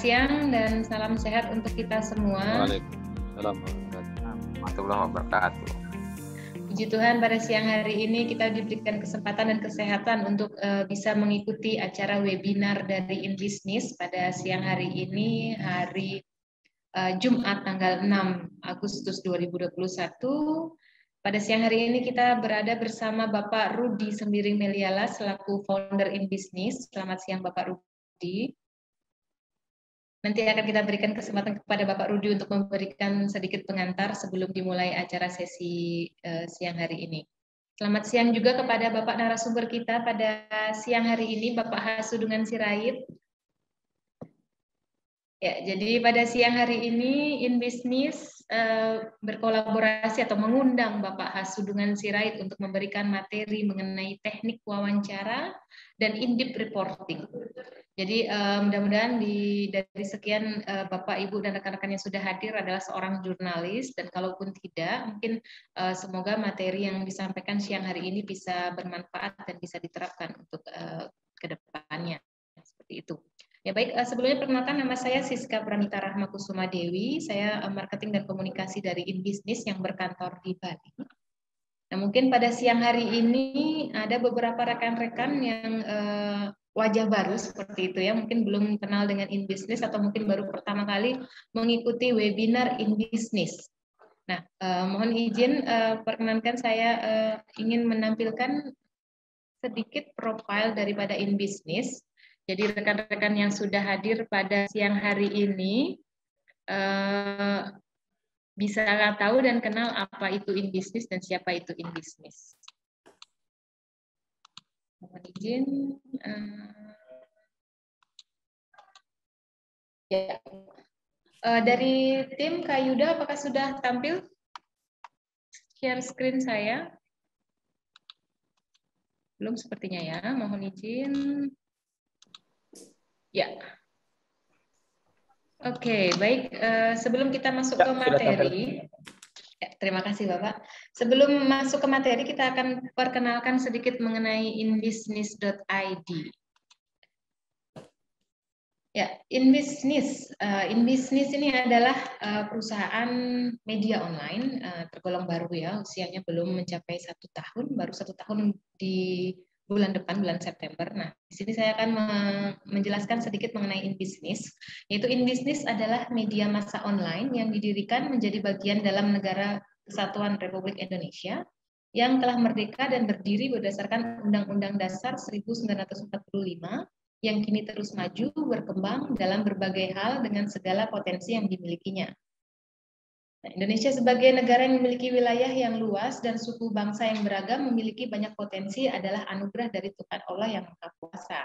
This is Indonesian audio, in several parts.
siang dan salam sehat untuk kita semua. Waalaikumsalam warahmatullahi wabarakatuh. Puji Tuhan pada siang hari ini kita diberikan kesempatan dan kesehatan untuk uh, bisa mengikuti acara webinar dari In Business pada siang hari ini hari uh, Jumat tanggal 6 Agustus 2021. Pada siang hari ini kita berada bersama Bapak Rudi Sembiring Meliala selaku founder In Business. Selamat siang Bapak Rudi. Nanti akan kita berikan kesempatan kepada Bapak Rudi untuk memberikan sedikit pengantar sebelum dimulai acara sesi eh, siang hari ini. Selamat siang juga kepada Bapak narasumber kita pada siang hari ini, Bapak Hasudungan Sirait. Ya, jadi pada siang hari ini In Business eh, berkolaborasi atau mengundang Bapak Hasudungan Sirait untuk memberikan materi mengenai teknik wawancara dan in-depth reporting. Jadi uh, mudah-mudahan dari sekian uh, Bapak Ibu dan rekan-rekan yang sudah hadir adalah seorang jurnalis dan kalaupun tidak mungkin uh, semoga materi yang disampaikan siang hari ini bisa bermanfaat dan bisa diterapkan untuk uh, kedepannya seperti itu. Ya baik, sebelumnya perkenalkan nama saya Siska Pranita Rahmakusuma Dewi. Saya marketing dan komunikasi dari In Business yang berkantor di Bali. Nah, mungkin pada siang hari ini ada beberapa rekan-rekan yang eh, wajah baru seperti itu ya mungkin belum kenal dengan in business atau mungkin baru pertama kali mengikuti webinar in business nah eh, mohon izin eh, perkenankan saya eh, ingin menampilkan sedikit profil daripada in business jadi rekan-rekan yang sudah hadir pada siang hari ini eh, bisa tahu dan kenal apa itu in business dan siapa itu in business mohon izin uh, ya uh, dari tim kayuda apakah sudah tampil share screen saya belum sepertinya ya mohon izin ya oke okay, baik uh, sebelum kita masuk ya, ke materi ya, terima kasih bapak Sebelum masuk ke materi, kita akan perkenalkan sedikit mengenai inbusiness.id. Ya, InBusiness. Uh, eh, InBusiness ini adalah uh, perusahaan media online, uh, tergolong baru ya, usianya belum mencapai satu tahun, baru satu tahun di bulan depan, bulan September. Nah, di sini saya akan menjelaskan sedikit mengenai InBusiness, yaitu InBusiness adalah media massa online yang didirikan menjadi bagian dalam negara Kesatuan Republik Indonesia yang telah merdeka dan berdiri berdasarkan Undang-Undang Dasar 1945 yang kini terus maju, berkembang dalam berbagai hal dengan segala potensi yang dimilikinya. Nah, Indonesia sebagai negara yang memiliki wilayah yang luas dan suku bangsa yang beragam memiliki banyak potensi adalah anugerah dari Tuhan Allah yang Maha Kuasa.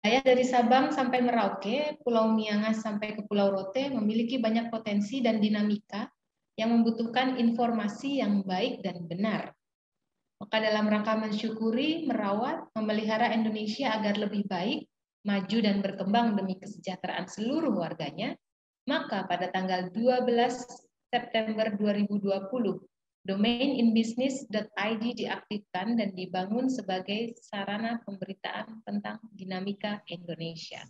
Saya dari Sabang sampai Merauke, Pulau Miangas sampai ke Pulau Rote memiliki banyak potensi dan dinamika yang membutuhkan informasi yang baik dan benar. Maka dalam rangka mensyukuri, merawat, memelihara Indonesia agar lebih baik, maju dan berkembang demi kesejahteraan seluruh warganya, maka pada tanggal 12 September 2020, domain inbusiness.id diaktifkan dan dibangun sebagai sarana pemberitaan tentang dinamika Indonesia.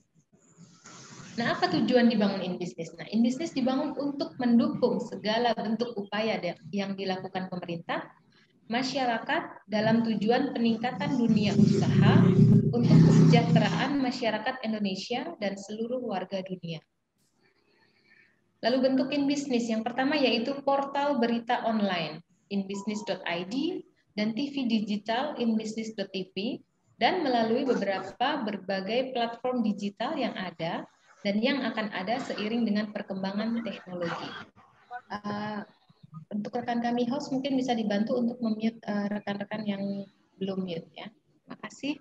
Nah, apa tujuan dibangun in business? Nah, in business dibangun untuk mendukung segala bentuk upaya yang dilakukan pemerintah, masyarakat dalam tujuan peningkatan dunia usaha untuk kesejahteraan masyarakat Indonesia dan seluruh warga dunia. Lalu bentuk in business yang pertama yaitu portal berita online inbusiness.id dan TV digital inbusiness.tv dan melalui beberapa berbagai platform digital yang ada dan yang akan ada seiring dengan perkembangan teknologi. Uh, untuk rekan kami host mungkin bisa dibantu untuk memute uh, rekan-rekan yang belum mute ya. Terima kasih.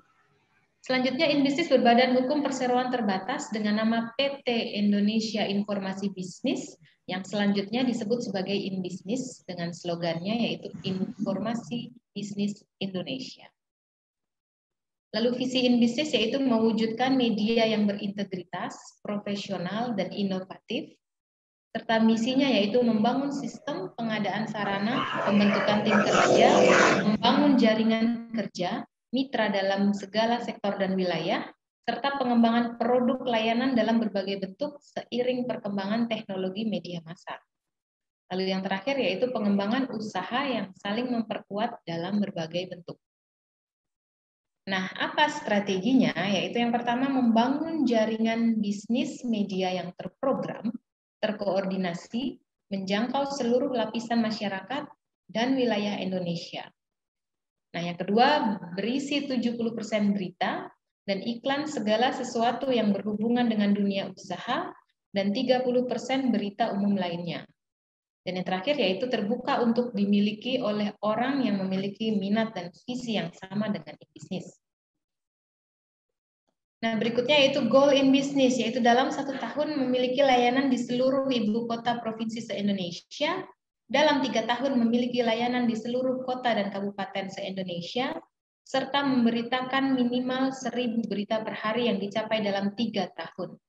Selanjutnya, Inbisnis berbadan hukum perseroan terbatas dengan nama PT Indonesia Informasi Bisnis yang selanjutnya disebut sebagai Inbisnis dengan slogannya yaitu Informasi Bisnis Indonesia. Lalu visi in bisnis yaitu mewujudkan media yang berintegritas, profesional, dan inovatif, serta misinya yaitu membangun sistem pengadaan sarana, pembentukan tim kerja, membangun jaringan kerja, mitra dalam segala sektor dan wilayah, serta pengembangan produk layanan dalam berbagai bentuk seiring perkembangan teknologi media massa. Lalu yang terakhir yaitu pengembangan usaha yang saling memperkuat dalam berbagai bentuk. Nah, apa strateginya? Yaitu yang pertama membangun jaringan bisnis media yang terprogram, terkoordinasi, menjangkau seluruh lapisan masyarakat dan wilayah Indonesia. Nah, yang kedua, berisi 70% berita dan iklan segala sesuatu yang berhubungan dengan dunia usaha dan 30% berita umum lainnya. Dan yang terakhir yaitu terbuka untuk dimiliki oleh orang yang memiliki minat dan visi yang sama dengan bisnis. Nah, berikutnya yaitu goal in business, yaitu dalam satu tahun memiliki layanan di seluruh ibu kota provinsi se-Indonesia, dalam tiga tahun memiliki layanan di seluruh kota dan kabupaten se-Indonesia, serta memberitakan minimal seribu berita per hari yang dicapai dalam tiga tahun.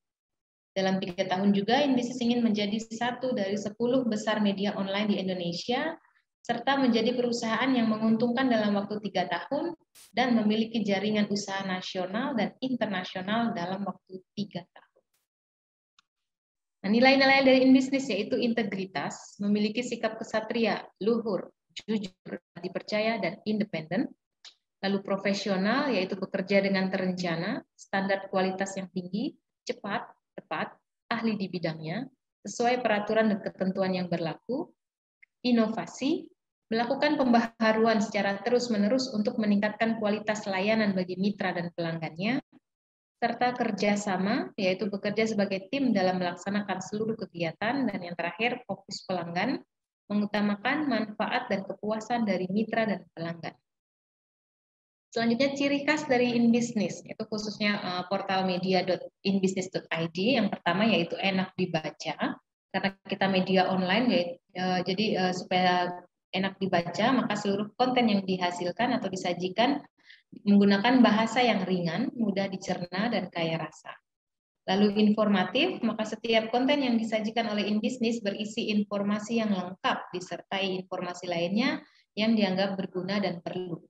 Dalam tiga tahun juga, Invisis ingin menjadi satu dari sepuluh besar media online di Indonesia, serta menjadi perusahaan yang menguntungkan dalam waktu tiga tahun dan memiliki jaringan usaha nasional dan internasional dalam waktu tiga tahun. Nah, nilai-nilai dari bisnis yaitu integritas, memiliki sikap kesatria, luhur, jujur, dipercaya, dan independen, lalu profesional yaitu bekerja dengan terencana, standar kualitas yang tinggi, cepat, tepat, ahli di bidangnya, sesuai peraturan dan ketentuan yang berlaku, inovasi, melakukan pembaharuan secara terus-menerus untuk meningkatkan kualitas layanan bagi mitra dan pelanggannya, serta kerjasama, yaitu bekerja sebagai tim dalam melaksanakan seluruh kegiatan, dan yang terakhir, fokus pelanggan, mengutamakan manfaat dan kepuasan dari mitra dan pelanggan. Selanjutnya ciri khas dari InBusiness, itu khususnya eh, portal media.inbusiness.id. Yang pertama yaitu enak dibaca, karena kita media online, ya, eh, jadi eh, supaya enak dibaca, maka seluruh konten yang dihasilkan atau disajikan menggunakan bahasa yang ringan, mudah dicerna, dan kaya rasa. Lalu informatif, maka setiap konten yang disajikan oleh InBusiness berisi informasi yang lengkap disertai informasi lainnya yang dianggap berguna dan perlu.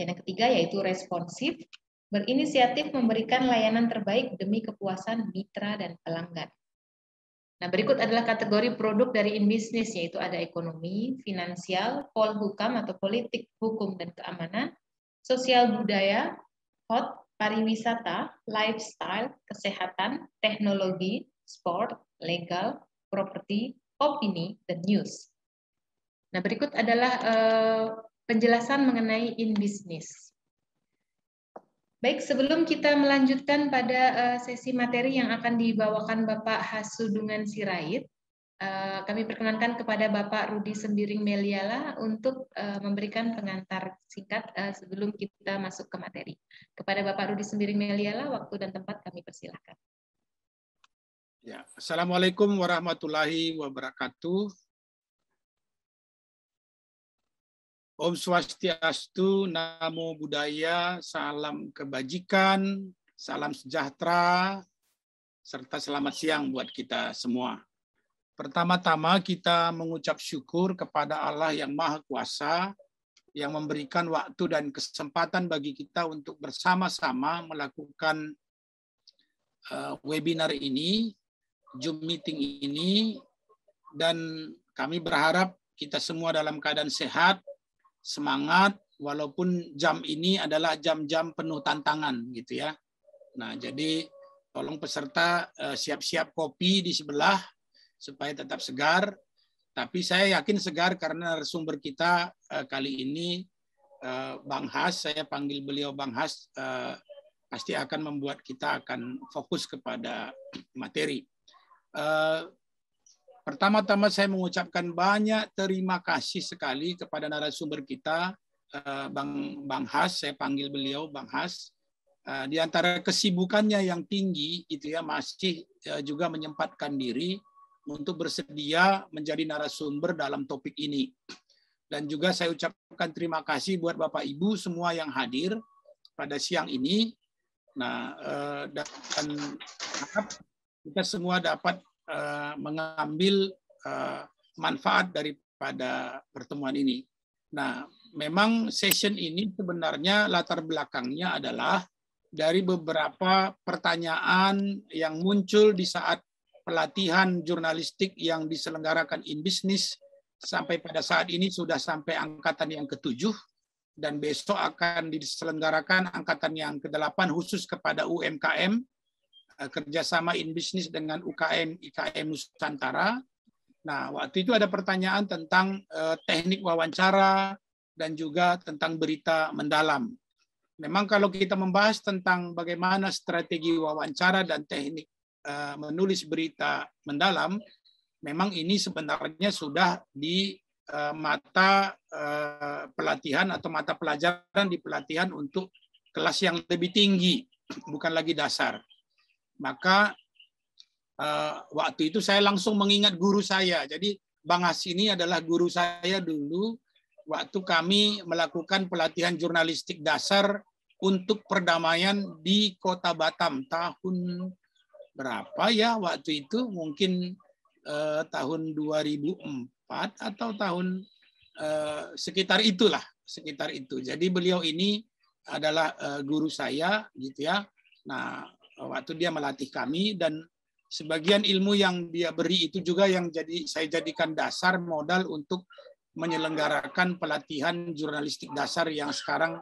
Dan yang ketiga yaitu responsif, berinisiatif memberikan layanan terbaik demi kepuasan mitra dan pelanggan. Nah, berikut adalah kategori produk dari in business yaitu ada ekonomi, finansial, polhukam atau politik, hukum dan keamanan, sosial budaya, hot, pariwisata, lifestyle, kesehatan, teknologi, sport, legal, properti, opini, dan news. Nah, berikut adalah uh, penjelasan mengenai in business. Baik, sebelum kita melanjutkan pada eh, sesi materi yang akan dibawakan Bapak Hasudungan Sirait, eh, kami perkenankan kepada Bapak Rudi Sembiring Meliala untuk eh, memberikan pengantar singkat sebelum kita masuk ke materi. Kepada Bapak Rudi Sembiring Meliala, waktu dan tempat kami persilahkan. Ya, Assalamualaikum warahmatullahi wabarakatuh. Om Swastiastu, Namo Buddhaya, salam kebajikan, salam sejahtera, serta selamat siang buat kita semua. Pertama-tama kita mengucap syukur kepada Allah yang Maha Kuasa yang memberikan waktu dan kesempatan bagi kita untuk bersama-sama melakukan eh, webinar ini, Zoom meeting ini, dan kami berharap kita semua dalam keadaan sehat, semangat walaupun jam ini adalah jam-jam penuh tantangan gitu ya. Nah, jadi tolong peserta eh, siap-siap kopi di sebelah supaya tetap segar. Tapi saya yakin segar karena sumber kita eh, kali ini eh, Bang Has, saya panggil beliau Bang Has pasti akan membuat kita akan fokus kepada materi. Pertama-tama saya mengucapkan banyak terima kasih sekali kepada narasumber kita, eh, Bang Bang Has, saya panggil beliau Bang Has. Eh, di antara kesibukannya yang tinggi, itu ya masih eh, juga menyempatkan diri untuk bersedia menjadi narasumber dalam topik ini. Dan juga saya ucapkan terima kasih buat Bapak Ibu semua yang hadir pada siang ini. Nah, dan kita semua dapat Eh, mengambil eh, manfaat daripada pertemuan ini. Nah, memang session ini sebenarnya latar belakangnya adalah dari beberapa pertanyaan yang muncul di saat pelatihan jurnalistik yang diselenggarakan in business sampai pada saat ini sudah sampai angkatan yang ketujuh dan besok akan diselenggarakan angkatan yang kedelapan khusus kepada UMKM Eh, kerjasama in bisnis dengan UKM IKM Nusantara. Nah, waktu itu ada pertanyaan tentang uh, teknik wawancara dan juga tentang berita mendalam. Memang kalau kita membahas tentang bagaimana strategi wawancara dan teknik uh, menulis berita mendalam, memang ini sebenarnya sudah di uh, mata pelatihan atau mata pelajaran di pelatihan untuk kelas yang lebih tinggi, bukan lagi dasar. Maka uh, waktu itu saya langsung mengingat guru saya. Jadi Bang As ini adalah guru saya dulu waktu kami melakukan pelatihan jurnalistik dasar untuk perdamaian di Kota Batam tahun berapa ya waktu itu mungkin eh, tahun 2004 atau tahun eh, sekitar itulah sekitar itu. Jadi beliau ini adalah eh, guru saya gitu ya. Nah, Oh, waktu dia melatih kami dan sebagian ilmu yang dia beri itu juga yang jadi saya jadikan dasar modal untuk menyelenggarakan pelatihan jurnalistik dasar yang sekarang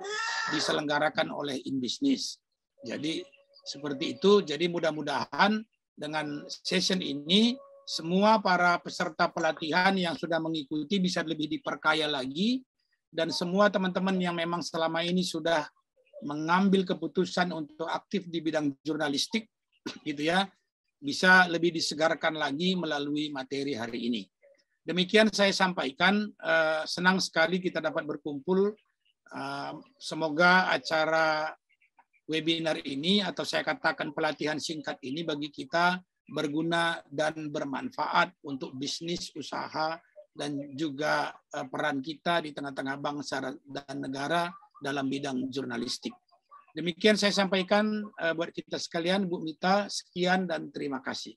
diselenggarakan oleh In Business. Jadi seperti itu. Jadi mudah-mudahan dengan session ini semua para peserta pelatihan yang sudah mengikuti bisa lebih diperkaya lagi dan semua teman-teman yang memang selama ini sudah mengambil keputusan untuk aktif di bidang jurnalistik gitu ya bisa lebih disegarkan lagi melalui materi hari ini. Demikian saya sampaikan, eh, senang sekali kita dapat berkumpul. Eh, semoga acara webinar ini atau saya katakan pelatihan singkat ini bagi kita berguna dan bermanfaat untuk bisnis, usaha, dan juga eh, peran kita di tengah-tengah bangsa dan negara dalam bidang jurnalistik. Demikian saya sampaikan eh, buat kita sekalian, Bu Mita, sekian dan terima kasih.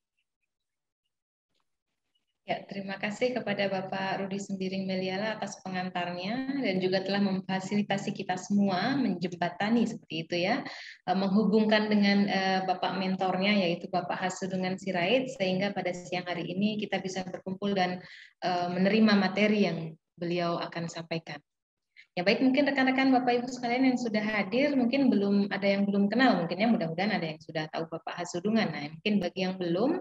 Ya, terima kasih kepada Bapak Rudi Sembiring Meliala atas pengantarnya dan juga telah memfasilitasi kita semua menjembatani seperti itu ya, eh, menghubungkan dengan eh, Bapak mentornya yaitu Bapak Hasudungan Sirait sehingga pada siang hari ini kita bisa berkumpul dan menerima materi yang beliau akan sampaikan. Ya baik mungkin rekan-rekan Bapak Ibu sekalian yang sudah hadir mungkin belum ada yang belum kenal mungkin ya mudah-mudahan ada yang sudah tahu Bapak Hasudungan. Nah mungkin bagi yang belum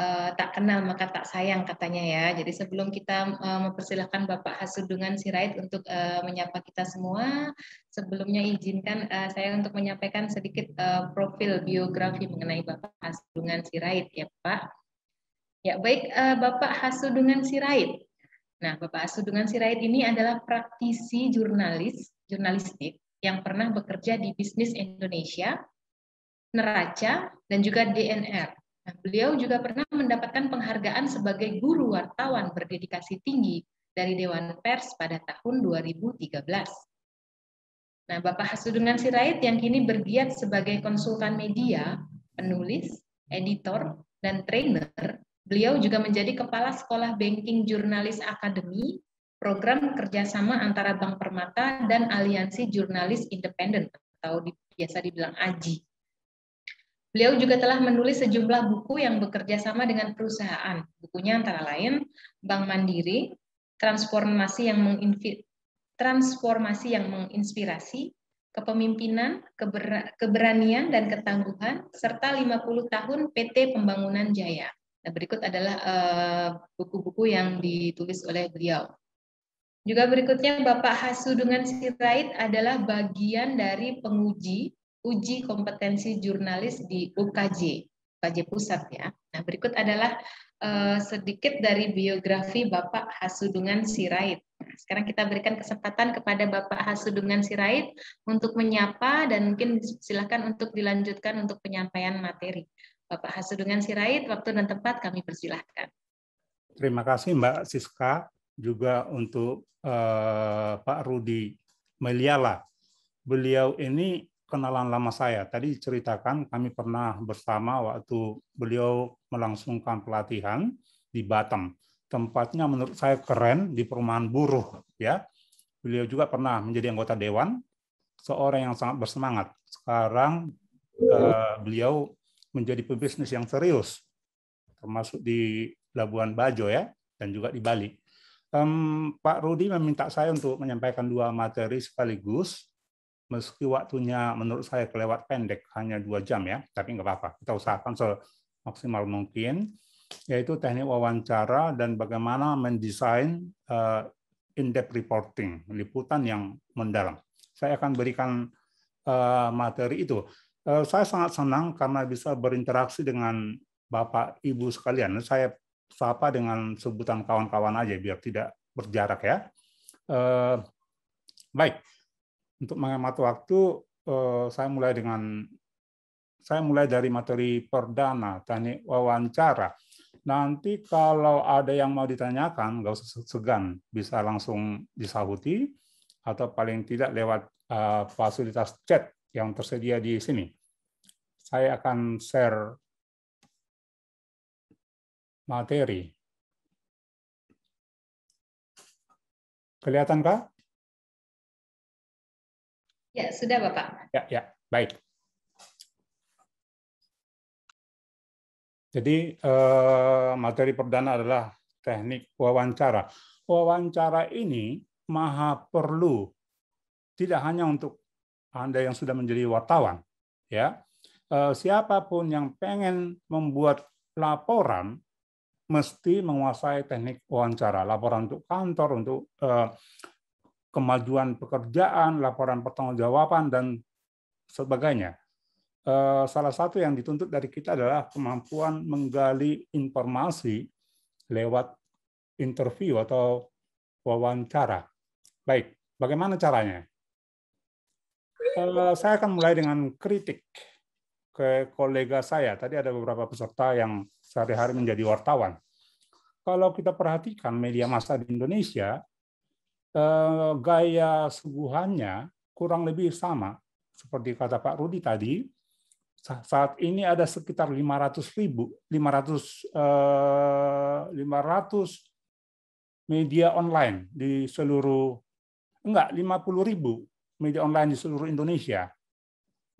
uh, tak kenal maka tak sayang katanya ya. Jadi sebelum kita uh, mempersilahkan Bapak Hasudungan Sirait untuk uh, menyapa kita semua, sebelumnya izinkan uh, saya untuk menyampaikan sedikit uh, profil biografi mengenai Bapak Hasudungan Sirait ya Pak. Ya baik uh, Bapak Hasudungan Sirait Nah, Bapak Asu dengan Sirait ini adalah praktisi jurnalis, jurnalistik yang pernah bekerja di bisnis Indonesia, Neraca, dan juga DNR. Nah, beliau juga pernah mendapatkan penghargaan sebagai guru wartawan berdedikasi tinggi dari Dewan Pers pada tahun 2013. Nah, Bapak Hasudungan Sirait yang kini bergiat sebagai konsultan media, penulis, editor, dan trainer Beliau juga menjadi Kepala Sekolah Banking Jurnalis Akademi, program kerjasama antara Bank Permata dan Aliansi Jurnalis Independen atau biasa dibilang AJI. Beliau juga telah menulis sejumlah buku yang bekerja sama dengan perusahaan. Bukunya antara lain Bank Mandiri, Transformasi yang Transformasi yang menginspirasi, Kepemimpinan, keber, Keberanian dan Ketangguhan, serta 50 tahun PT Pembangunan Jaya. Nah, berikut adalah eh, buku-buku uh, yang ditulis oleh beliau. Juga berikutnya Bapak Hasudungan Sirait adalah bagian dari penguji uji kompetensi jurnalis di UKJ, UKJ Pusat ya. Nah, berikut adalah uh, sedikit dari biografi Bapak Hasudungan Sirait. Nah, sekarang kita berikan kesempatan kepada Bapak Hasudungan Sirait untuk menyapa dan mungkin silakan untuk dilanjutkan untuk penyampaian materi. Bapak Hasudungan Sirait, waktu dan tempat kami persilahkan. Terima kasih Mbak Siska, juga untuk uh, Pak Rudi Meliala. Beliau ini kenalan lama saya. Tadi ceritakan kami pernah bersama waktu beliau melangsungkan pelatihan di Batam. Tempatnya menurut saya keren di perumahan buruh ya. Beliau juga pernah menjadi anggota dewan, seorang yang sangat bersemangat. Sekarang uh, beliau menjadi pebisnis yang serius, termasuk di Labuan Bajo ya, dan juga di Bali. Um, Pak Rudi meminta saya untuk menyampaikan dua materi sekaligus, meski waktunya menurut saya kelewat pendek, hanya dua jam ya, tapi nggak apa-apa, kita usahakan semaksimal mungkin, yaitu teknik wawancara dan bagaimana mendesain uh, in-depth reporting, liputan yang mendalam. Saya akan berikan uh, materi itu. Eh, saya sangat senang karena bisa berinteraksi dengan Bapak Ibu sekalian. Saya sapa dengan sebutan kawan-kawan aja biar tidak berjarak ya. Eh, baik, untuk menghemat waktu, eh, saya mulai dengan saya mulai dari materi perdana, teknik wawancara. Nanti kalau ada yang mau ditanyakan, nggak usah segan, bisa langsung disahuti atau paling tidak lewat fasilitas chat yang tersedia di sini. Saya akan share materi. Kelihatankah? Ya, sudah Bapak. Ya, ya, baik. Jadi eh, materi perdana adalah teknik wawancara. Wawancara ini maha perlu tidak hanya untuk anda yang sudah menjadi wartawan, ya eh, siapapun yang pengen membuat laporan mesti menguasai teknik wawancara, laporan untuk kantor, untuk eh, kemajuan pekerjaan, laporan pertanggungjawaban dan sebagainya. Eh, salah satu yang dituntut dari kita adalah kemampuan menggali informasi lewat interview atau wawancara. Baik, bagaimana caranya? Eh, saya akan mulai dengan kritik ke kolega saya. Tadi ada beberapa peserta yang sehari-hari menjadi wartawan. Kalau kita perhatikan media massa di Indonesia, eh, gaya suguhannya kurang lebih sama. Seperti kata Pak Rudi tadi, saat ini ada sekitar 500 ribu, 500, 500 eh, media online di seluruh enggak 50 ribu media online di seluruh Indonesia.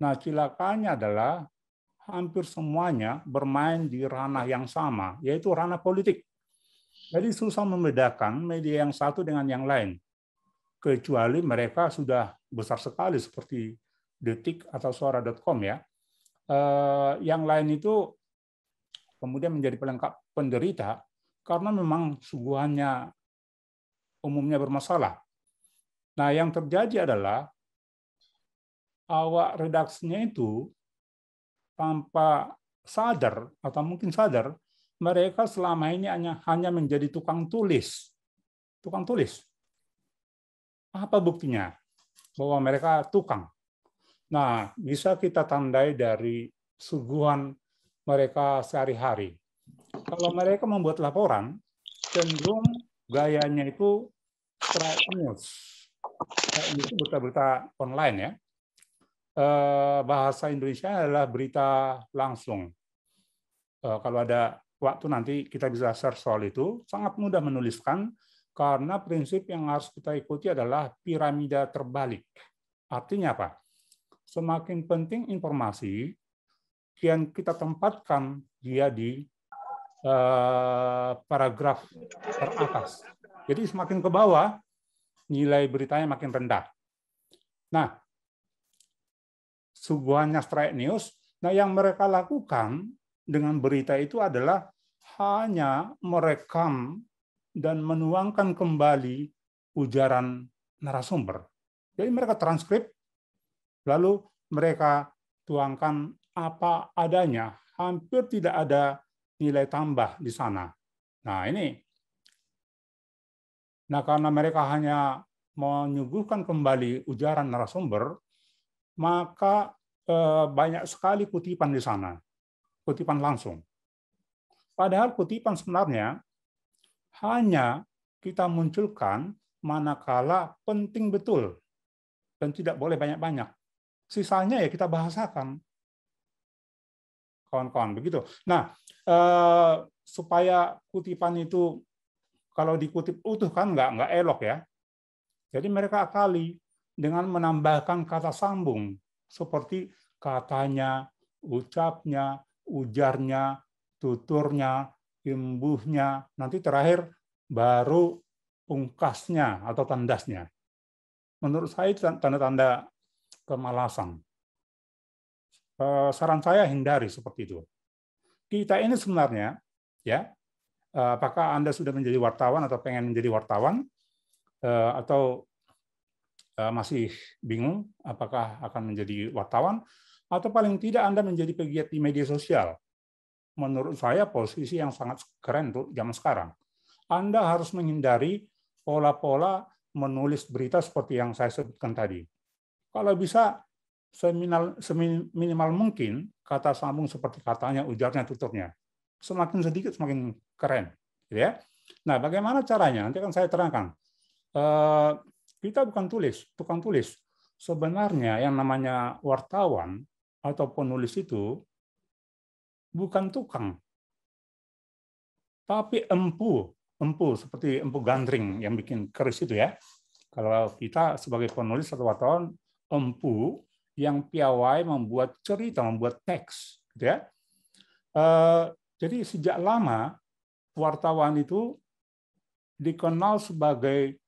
Nah, celakanya adalah hampir semuanya bermain di ranah yang sama, yaitu ranah politik. Jadi susah membedakan media yang satu dengan yang lain, kecuali mereka sudah besar sekali seperti detik atau suara.com ya. Eh, yang lain itu kemudian menjadi pelengkap penderita karena memang suguhannya umumnya bermasalah. Nah, yang terjadi adalah awak redaksinya itu tanpa sadar atau mungkin sadar mereka selama ini hanya hanya menjadi tukang tulis tukang tulis apa buktinya bahwa mereka tukang nah bisa kita tandai dari suguhan mereka sehari-hari kalau mereka membuat laporan cenderung gayanya itu news itu berita-berita online ya Eh, bahasa Indonesia adalah berita langsung. Eh, kalau ada waktu nanti kita bisa share soal itu, sangat mudah menuliskan karena prinsip yang harus kita ikuti adalah piramida terbalik. Artinya apa? Semakin penting informasi, yang kita tempatkan dia di eh, paragraf teratas. Jadi semakin ke bawah, nilai beritanya makin rendah. Nah, sebanyak strike news. Nah, yang mereka lakukan dengan berita itu adalah hanya merekam dan menuangkan kembali ujaran narasumber. Jadi mereka transkrip, lalu mereka tuangkan apa adanya, hampir tidak ada nilai tambah di sana. Nah ini, nah karena mereka hanya menyuguhkan kembali ujaran narasumber, maka eh, banyak sekali kutipan di sana, kutipan langsung. Padahal kutipan sebenarnya hanya kita munculkan manakala penting betul dan tidak boleh banyak-banyak. Sisanya ya kita bahasakan. Kawan-kawan, begitu. Nah, eh, supaya kutipan itu kalau dikutip utuh kan nggak nggak elok ya. Jadi mereka akali dengan menambahkan kata sambung seperti katanya, ucapnya, ujarnya, tuturnya, imbuhnya, nanti terakhir baru pungkasnya atau tandasnya. Menurut saya itu tanda-tanda kemalasan. Eh, saran saya hindari seperti itu. Kita ini sebenarnya ya eh, apakah Anda sudah menjadi wartawan atau pengen menjadi wartawan eh, atau Eh, masih bingung apakah akan menjadi wartawan atau paling tidak Anda menjadi pegiat di media sosial. Menurut saya posisi yang sangat keren untuk zaman sekarang. Anda harus menghindari pola-pola menulis berita seperti yang saya sebutkan tadi. Kalau bisa seminimal, seminimal mungkin kata sambung seperti katanya, ujarnya, tuturnya. Semakin sedikit semakin keren, gitu ya. Nah, bagaimana caranya? Nanti akan saya terangkan. Eh, kita bukan tulis, tukang tulis. Sebenarnya yang namanya wartawan atau penulis itu bukan tukang, tapi empu, empu seperti empu gandring yang bikin keris itu ya. Kalau kita sebagai penulis atau wartawan, empu yang piawai membuat cerita, membuat teks, gitu ya. Eh, jadi sejak lama wartawan itu dikenal sebagai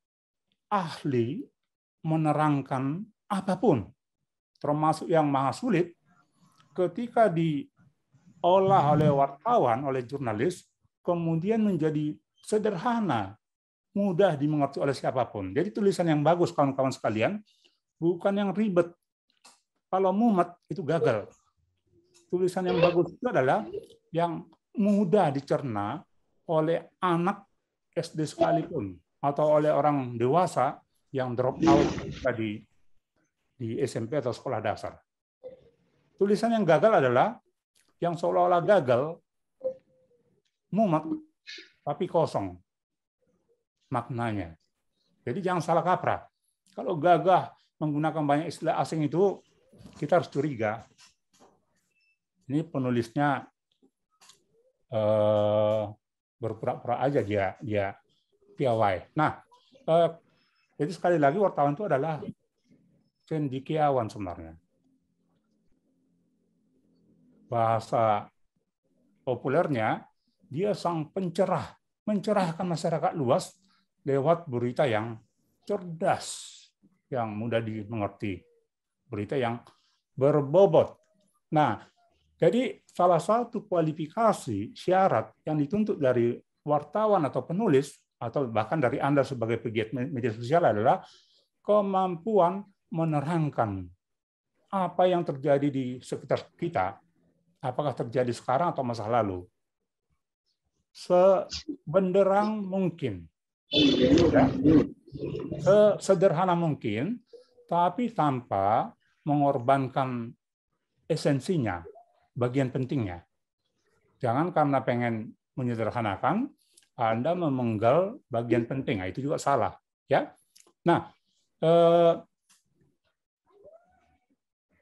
ahli menerangkan apapun, termasuk yang maha sulit, ketika diolah oleh wartawan, oleh jurnalis, kemudian menjadi sederhana, mudah dimengerti oleh siapapun. Jadi tulisan yang bagus kawan-kawan sekalian, bukan yang ribet. Kalau mumet itu gagal. Tulisan yang bagus itu adalah yang mudah dicerna oleh anak SD sekalipun atau oleh orang dewasa yang drop out tadi di SMP atau sekolah dasar. Tulisan yang gagal adalah yang seolah-olah gagal, mumet, tapi kosong maknanya. Jadi jangan salah kaprah. Kalau gagah menggunakan banyak istilah asing itu, kita harus curiga. Ini penulisnya eh, berpura-pura aja dia dia piawai. Nah, eh, jadi sekali lagi wartawan itu adalah cendikiawan sebenarnya. Bahasa populernya, dia sang pencerah, mencerahkan masyarakat luas lewat berita yang cerdas, yang mudah dimengerti, berita yang berbobot. Nah, jadi salah satu kualifikasi syarat yang dituntut dari wartawan atau penulis atau bahkan dari Anda sebagai pegiat media sosial adalah kemampuan menerangkan apa yang terjadi di sekitar kita, apakah terjadi sekarang atau masa lalu, sebenderang mungkin, ya, sesederhana mungkin, tapi tanpa mengorbankan esensinya, bagian pentingnya. Jangan karena pengen menyederhanakan, anda memenggal bagian penting. Nah, itu juga salah, ya. Nah, eh,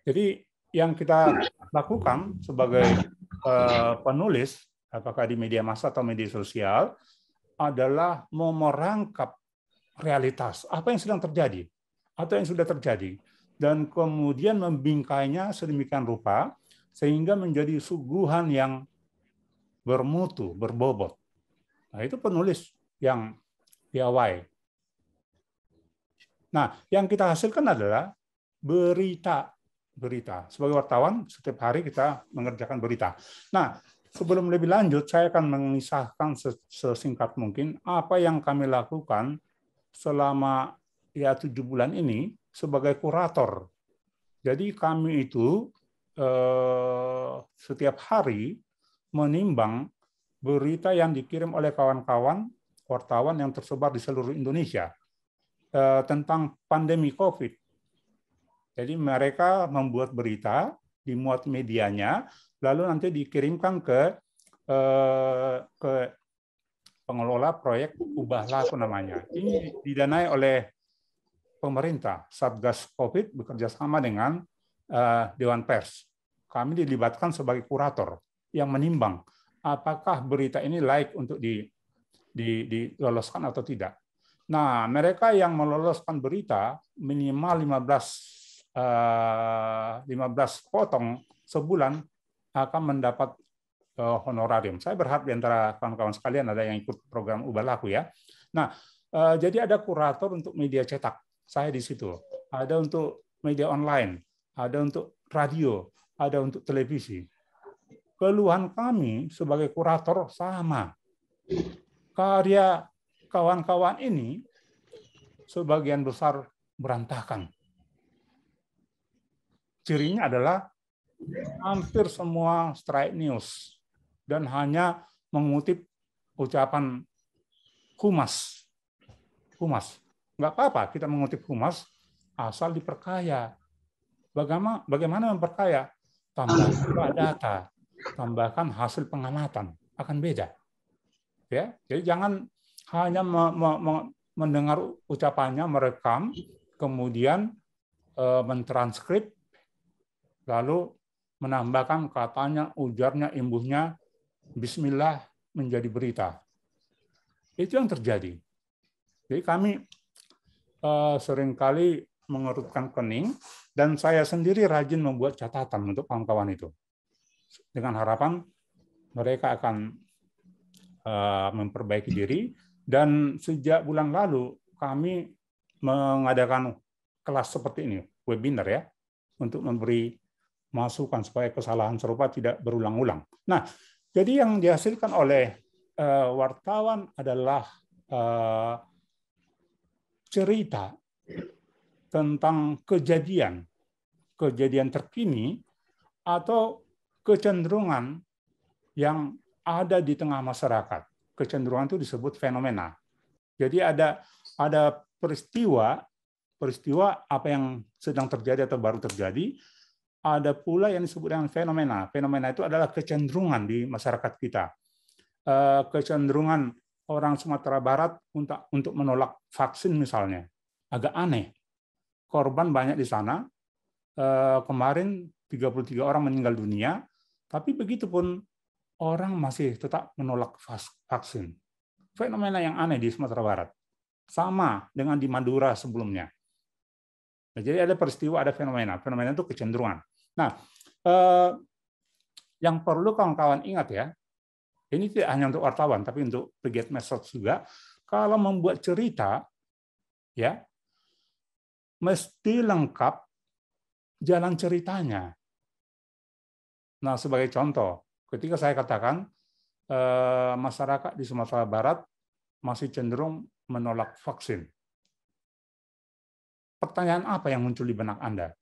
jadi yang kita lakukan sebagai eh, penulis, apakah di media massa atau media sosial, adalah memerangkap realitas apa yang sedang terjadi atau yang sudah terjadi dan kemudian membingkainya sedemikian rupa sehingga menjadi suguhan yang bermutu, berbobot. Nah, itu penulis yang piawai. Nah, yang kita hasilkan adalah berita. Berita. Sebagai wartawan, setiap hari kita mengerjakan berita. Nah, sebelum lebih lanjut, saya akan mengisahkan sesingkat mungkin apa yang kami lakukan selama ya tujuh bulan ini sebagai kurator. Jadi kami itu eh, setiap hari menimbang berita yang dikirim oleh kawan-kawan wartawan yang tersebar di seluruh Indonesia eh, tentang pandemi COVID. Jadi mereka membuat berita, dimuat medianya, lalu nanti dikirimkan ke eh, ke pengelola proyek ubahlah laku namanya. Ini didanai oleh pemerintah. Satgas COVID bekerja sama dengan eh, Dewan Pers. Kami dilibatkan sebagai kurator yang menimbang apakah berita ini layak untuk di, diloloskan atau tidak. Nah, mereka yang meloloskan berita minimal 15 15 eh, potong sebulan akan mendapat eh, honorarium. Saya berharap di antara kawan-kawan sekalian ada yang ikut program Ubah Laku ya. Nah, eh, jadi ada kurator untuk media cetak. Saya di situ. Ada untuk media online, ada untuk radio, ada untuk televisi keluhan kami sebagai kurator sama. Karya kawan-kawan ini sebagian besar berantakan. Cirinya adalah hampir semua strike news dan hanya mengutip ucapan humas. Humas. Nggak apa-apa kita mengutip humas asal diperkaya. Bagaimana, bagaimana memperkaya? Tambah data tambahkan hasil pengamatan akan beda. Ya, jadi jangan hanya me me me mendengar ucapannya, merekam, kemudian e, mentranskrip, lalu menambahkan katanya, ujarnya, imbuhnya, Bismillah menjadi berita. Itu yang terjadi. Jadi kami e, seringkali mengerutkan kening, dan saya sendiri rajin membuat catatan untuk kawan-kawan itu dengan harapan mereka akan eh, memperbaiki diri dan sejak bulan lalu kami mengadakan kelas seperti ini webinar ya untuk memberi masukan supaya kesalahan serupa tidak berulang-ulang. Nah, jadi yang dihasilkan oleh eh, wartawan adalah eh, cerita tentang kejadian kejadian terkini atau kecenderungan yang ada di tengah masyarakat. Kecenderungan itu disebut fenomena. Jadi ada ada peristiwa peristiwa apa yang sedang terjadi atau baru terjadi, ada pula yang disebut dengan fenomena. Fenomena itu adalah kecenderungan di masyarakat kita. Eh, kecenderungan orang Sumatera Barat untuk untuk menolak vaksin misalnya. Agak aneh. Korban banyak di sana. Eh, kemarin 33 orang meninggal dunia, tapi begitu pun orang masih tetap menolak vaksin. Fenomena yang aneh di Sumatera Barat. Sama dengan di Madura sebelumnya. Nah, jadi ada peristiwa, ada fenomena. Fenomena itu kecenderungan. Nah, eh, yang perlu kawan-kawan ingat ya, ini tidak hanya untuk wartawan, tapi untuk pegiat medsos juga. Kalau membuat cerita, ya mesti lengkap jalan ceritanya. Nah, sebagai contoh, ketika saya katakan eh, masyarakat di Sumatera Barat masih cenderung menolak vaksin. Pertanyaan apa yang muncul di benak Anda?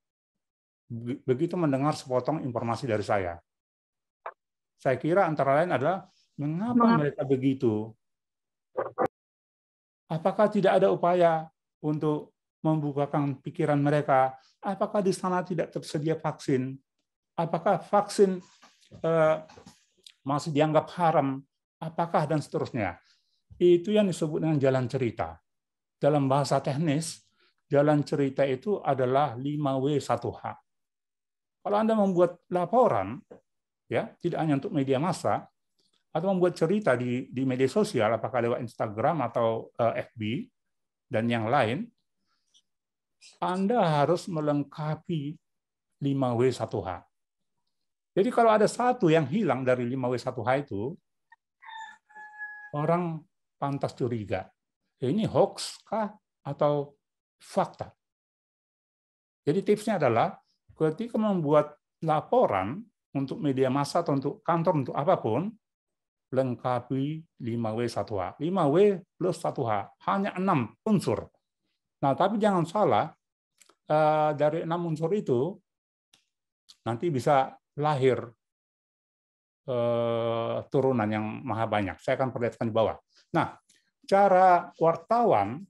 Begitu mendengar sepotong informasi dari saya. Saya kira antara lain adalah mengapa mereka begitu? Apakah tidak ada upaya untuk membukakan pikiran mereka? Apakah di sana tidak tersedia vaksin? apakah vaksin eh, masih dianggap haram, apakah dan seterusnya. Itu yang disebut dengan jalan cerita. Dalam bahasa teknis, jalan cerita itu adalah 5W1H. Kalau Anda membuat laporan, ya tidak hanya untuk media massa, atau membuat cerita di, di media sosial, apakah lewat Instagram atau uh, eh, FB, dan yang lain, Anda harus melengkapi 5W1H. Jadi kalau ada satu yang hilang dari 5W1H itu, orang pantas curiga. Ini hoax kah atau fakta? Jadi tipsnya adalah ketika membuat laporan untuk media massa atau untuk kantor untuk apapun, lengkapi 5W1H. 5W plus 1H, hanya 6 unsur. Nah, tapi jangan salah, eh, dari 6 unsur itu nanti bisa lahir eh, turunan yang maha banyak. Saya akan perlihatkan di bawah. Nah, cara wartawan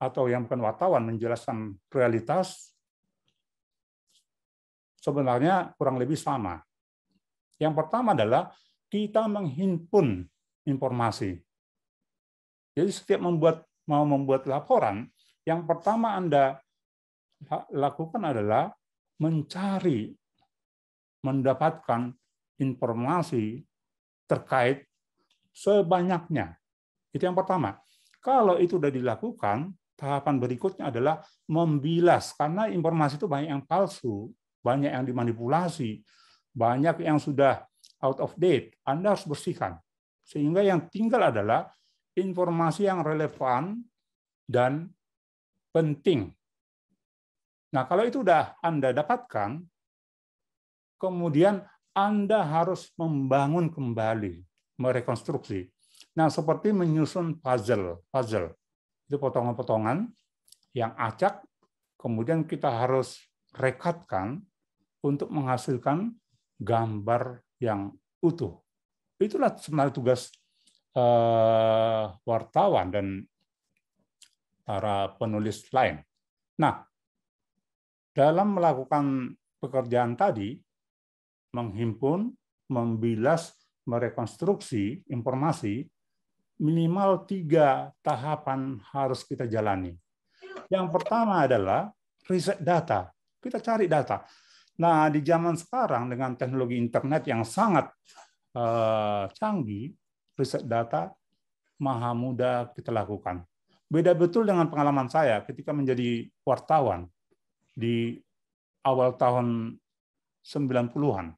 atau yang bukan wartawan menjelaskan realitas sebenarnya kurang lebih sama. Yang pertama adalah kita menghimpun informasi. Jadi setiap membuat mau membuat laporan, yang pertama Anda lakukan adalah mencari mendapatkan informasi terkait sebanyaknya. Itu yang pertama. Kalau itu sudah dilakukan, tahapan berikutnya adalah membilas karena informasi itu banyak yang palsu, banyak yang dimanipulasi, banyak yang sudah out of date. Anda harus bersihkan. Sehingga yang tinggal adalah informasi yang relevan dan penting. Nah, kalau itu sudah Anda dapatkan, kemudian Anda harus membangun kembali, merekonstruksi. Nah, seperti menyusun puzzle, puzzle. Itu potongan-potongan yang acak, kemudian kita harus rekatkan untuk menghasilkan gambar yang utuh. Itulah sebenarnya tugas eh, wartawan dan para penulis lain. Nah, dalam melakukan pekerjaan tadi, menghimpun, membilas, merekonstruksi informasi, minimal tiga tahapan harus kita jalani. Yang pertama adalah riset data. Kita cari data. Nah, di zaman sekarang dengan teknologi internet yang sangat uh, canggih, riset data maha mudah kita lakukan. Beda betul dengan pengalaman saya ketika menjadi wartawan di awal tahun 90-an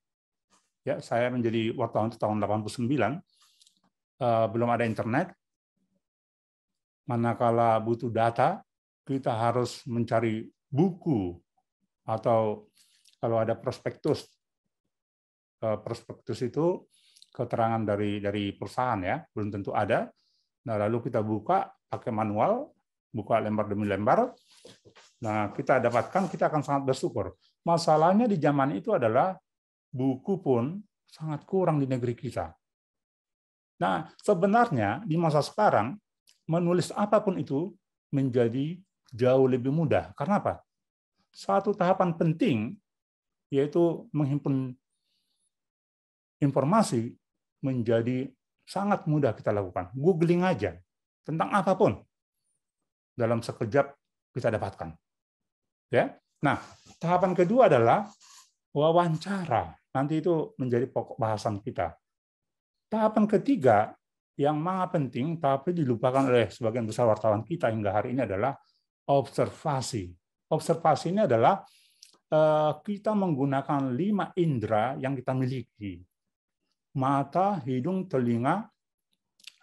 ya saya menjadi wartawan itu tahun 89 uh, eh, belum ada internet manakala butuh data kita harus mencari buku atau kalau ada prospektus eh, prospektus itu keterangan dari dari perusahaan ya belum tentu ada nah lalu kita buka pakai manual buka lembar demi lembar nah kita dapatkan kita akan sangat bersyukur masalahnya di zaman itu adalah buku pun sangat kurang di negeri kita. Nah, sebenarnya di masa sekarang, menulis apapun itu menjadi jauh lebih mudah. Karena apa? Satu tahapan penting, yaitu menghimpun informasi menjadi sangat mudah kita lakukan. Googling aja tentang apapun. Dalam sekejap kita dapatkan. Ya. Nah, tahapan kedua adalah wawancara. Nanti itu menjadi pokok bahasan kita. Tahapan ketiga yang maha penting tapi dilupakan oleh sebagian besar wartawan kita hingga hari ini adalah observasi. Observasi ini adalah eh, kita menggunakan lima indera yang kita miliki. Mata, hidung, telinga,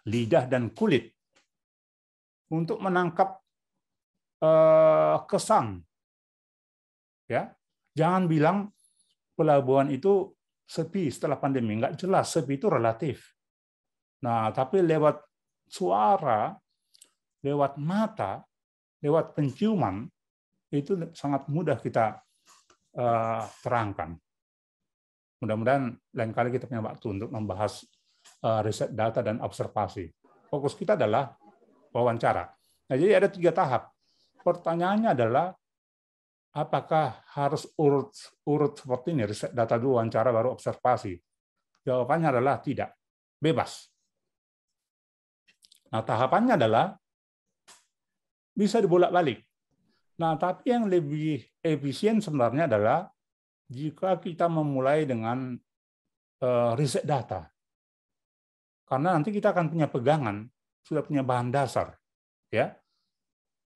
lidah, dan kulit. Untuk menangkap eh, kesan. ya Jangan bilang pelabuhan itu sepi setelah pandemi. Nggak jelas, sepi itu relatif. Nah, tapi lewat suara, lewat mata, lewat penciuman, itu sangat mudah kita uh, terangkan. Mudah-mudahan lain kali kita punya waktu untuk membahas uh, riset data dan observasi. Fokus kita adalah wawancara. Nah, jadi ada tiga tahap. Pertanyaannya adalah apakah harus urut urut seperti ini riset data dulu wawancara baru observasi jawabannya adalah tidak bebas nah tahapannya adalah bisa dibolak balik nah tapi yang lebih efisien sebenarnya adalah jika kita memulai dengan eh, riset data karena nanti kita akan punya pegangan sudah punya bahan dasar ya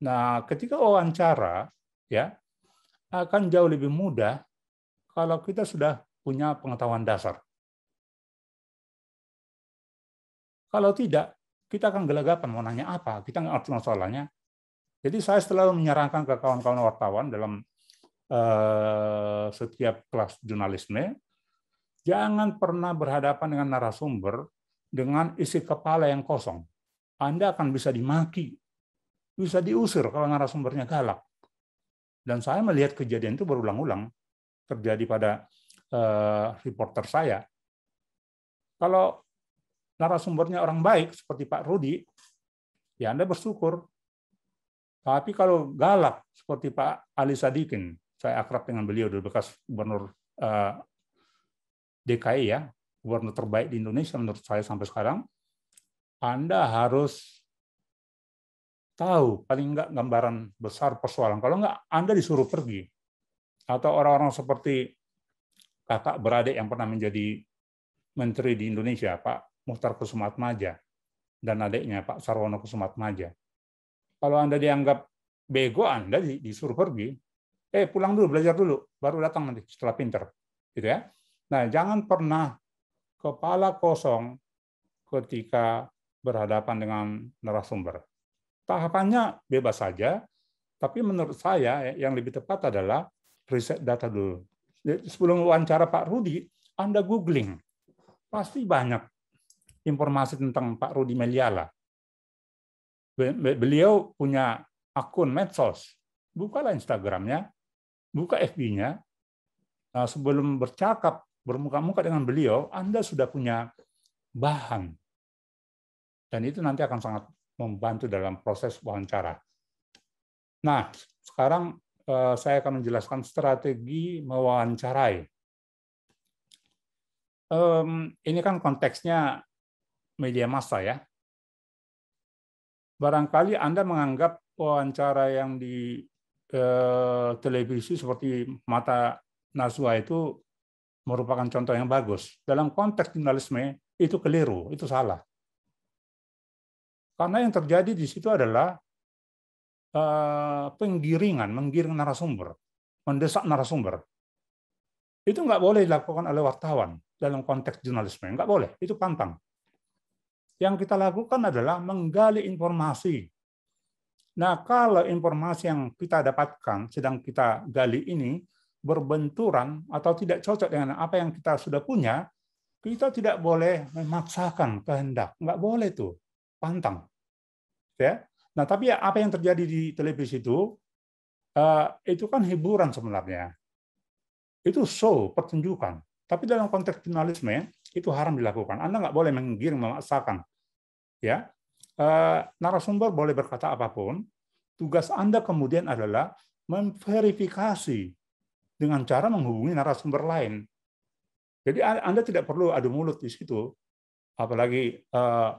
nah ketika wawancara ya akan jauh lebih mudah kalau kita sudah punya pengetahuan dasar. Kalau tidak, kita akan gelagapan mau nanya apa, kita nggak ngerti masalahnya. Jadi saya selalu menyarankan ke kawan-kawan wartawan dalam eh, setiap kelas jurnalisme, jangan pernah berhadapan dengan narasumber dengan isi kepala yang kosong. Anda akan bisa dimaki, bisa diusir kalau narasumbernya galak. Dan saya melihat kejadian itu berulang-ulang terjadi pada uh, reporter saya. Kalau narasumbernya orang baik seperti Pak Rudi, ya Anda bersyukur. Tapi kalau galak seperti Pak Ali Sadikin, saya akrab dengan beliau dulu bekas gubernur uh, eh, DKI ya, gubernur terbaik di Indonesia menurut saya sampai sekarang, Anda harus tahu paling enggak gambaran besar persoalan. Kalau enggak, Anda disuruh pergi. Atau orang-orang seperti kakak beradik yang pernah menjadi menteri di Indonesia, Pak Muhtar Maja, dan adiknya Pak Sarwono Kusumat Maja. Kalau Anda dianggap bego, Anda disuruh pergi. Eh, pulang dulu, belajar dulu, baru datang nanti setelah pinter. Gitu ya. Nah, jangan pernah kepala kosong ketika berhadapan dengan narasumber. Tahapannya bebas saja, tapi menurut saya yang lebih tepat adalah riset data dulu. Ya, sebelum wawancara Pak Rudi, Anda googling. Pasti banyak informasi tentang Pak Rudi Meliala. Beliau punya akun medsos. Bukalah Instagramnya, buka FB-nya. Nah, sebelum bercakap, bermuka-muka dengan beliau, Anda sudah punya bahan. Dan itu nanti akan sangat membantu dalam proses wawancara. Nah, sekarang eh, saya akan menjelaskan strategi mewawancarai. Ini kan konteksnya media massa ya. Barangkali Anda menganggap wawancara yang di eh, televisi seperti mata Naswa itu merupakan contoh yang bagus. Dalam konteks jurnalisme itu keliru, itu salah. Karena yang terjadi di situ adalah eh, penggiringan, menggiring narasumber, mendesak narasumber. Itu nggak boleh dilakukan oleh wartawan dalam konteks jurnalisme. Nggak boleh, itu pantang. Yang kita lakukan adalah menggali informasi. Nah, kalau informasi yang kita dapatkan sedang kita gali ini berbenturan atau tidak cocok dengan apa yang kita sudah punya, kita tidak boleh memaksakan kehendak. Nggak boleh tuh, pantang ya. Nah, tapi apa yang terjadi di televisi itu eh, itu kan hiburan sebenarnya. Itu show, pertunjukan. Tapi dalam konteks jurnalisme ya, itu haram dilakukan. Anda nggak boleh menggiring, memaksakan. Ya, eh, narasumber boleh berkata apapun. Tugas Anda kemudian adalah memverifikasi dengan cara menghubungi narasumber lain. Jadi Anda tidak perlu adu mulut di situ, apalagi eh,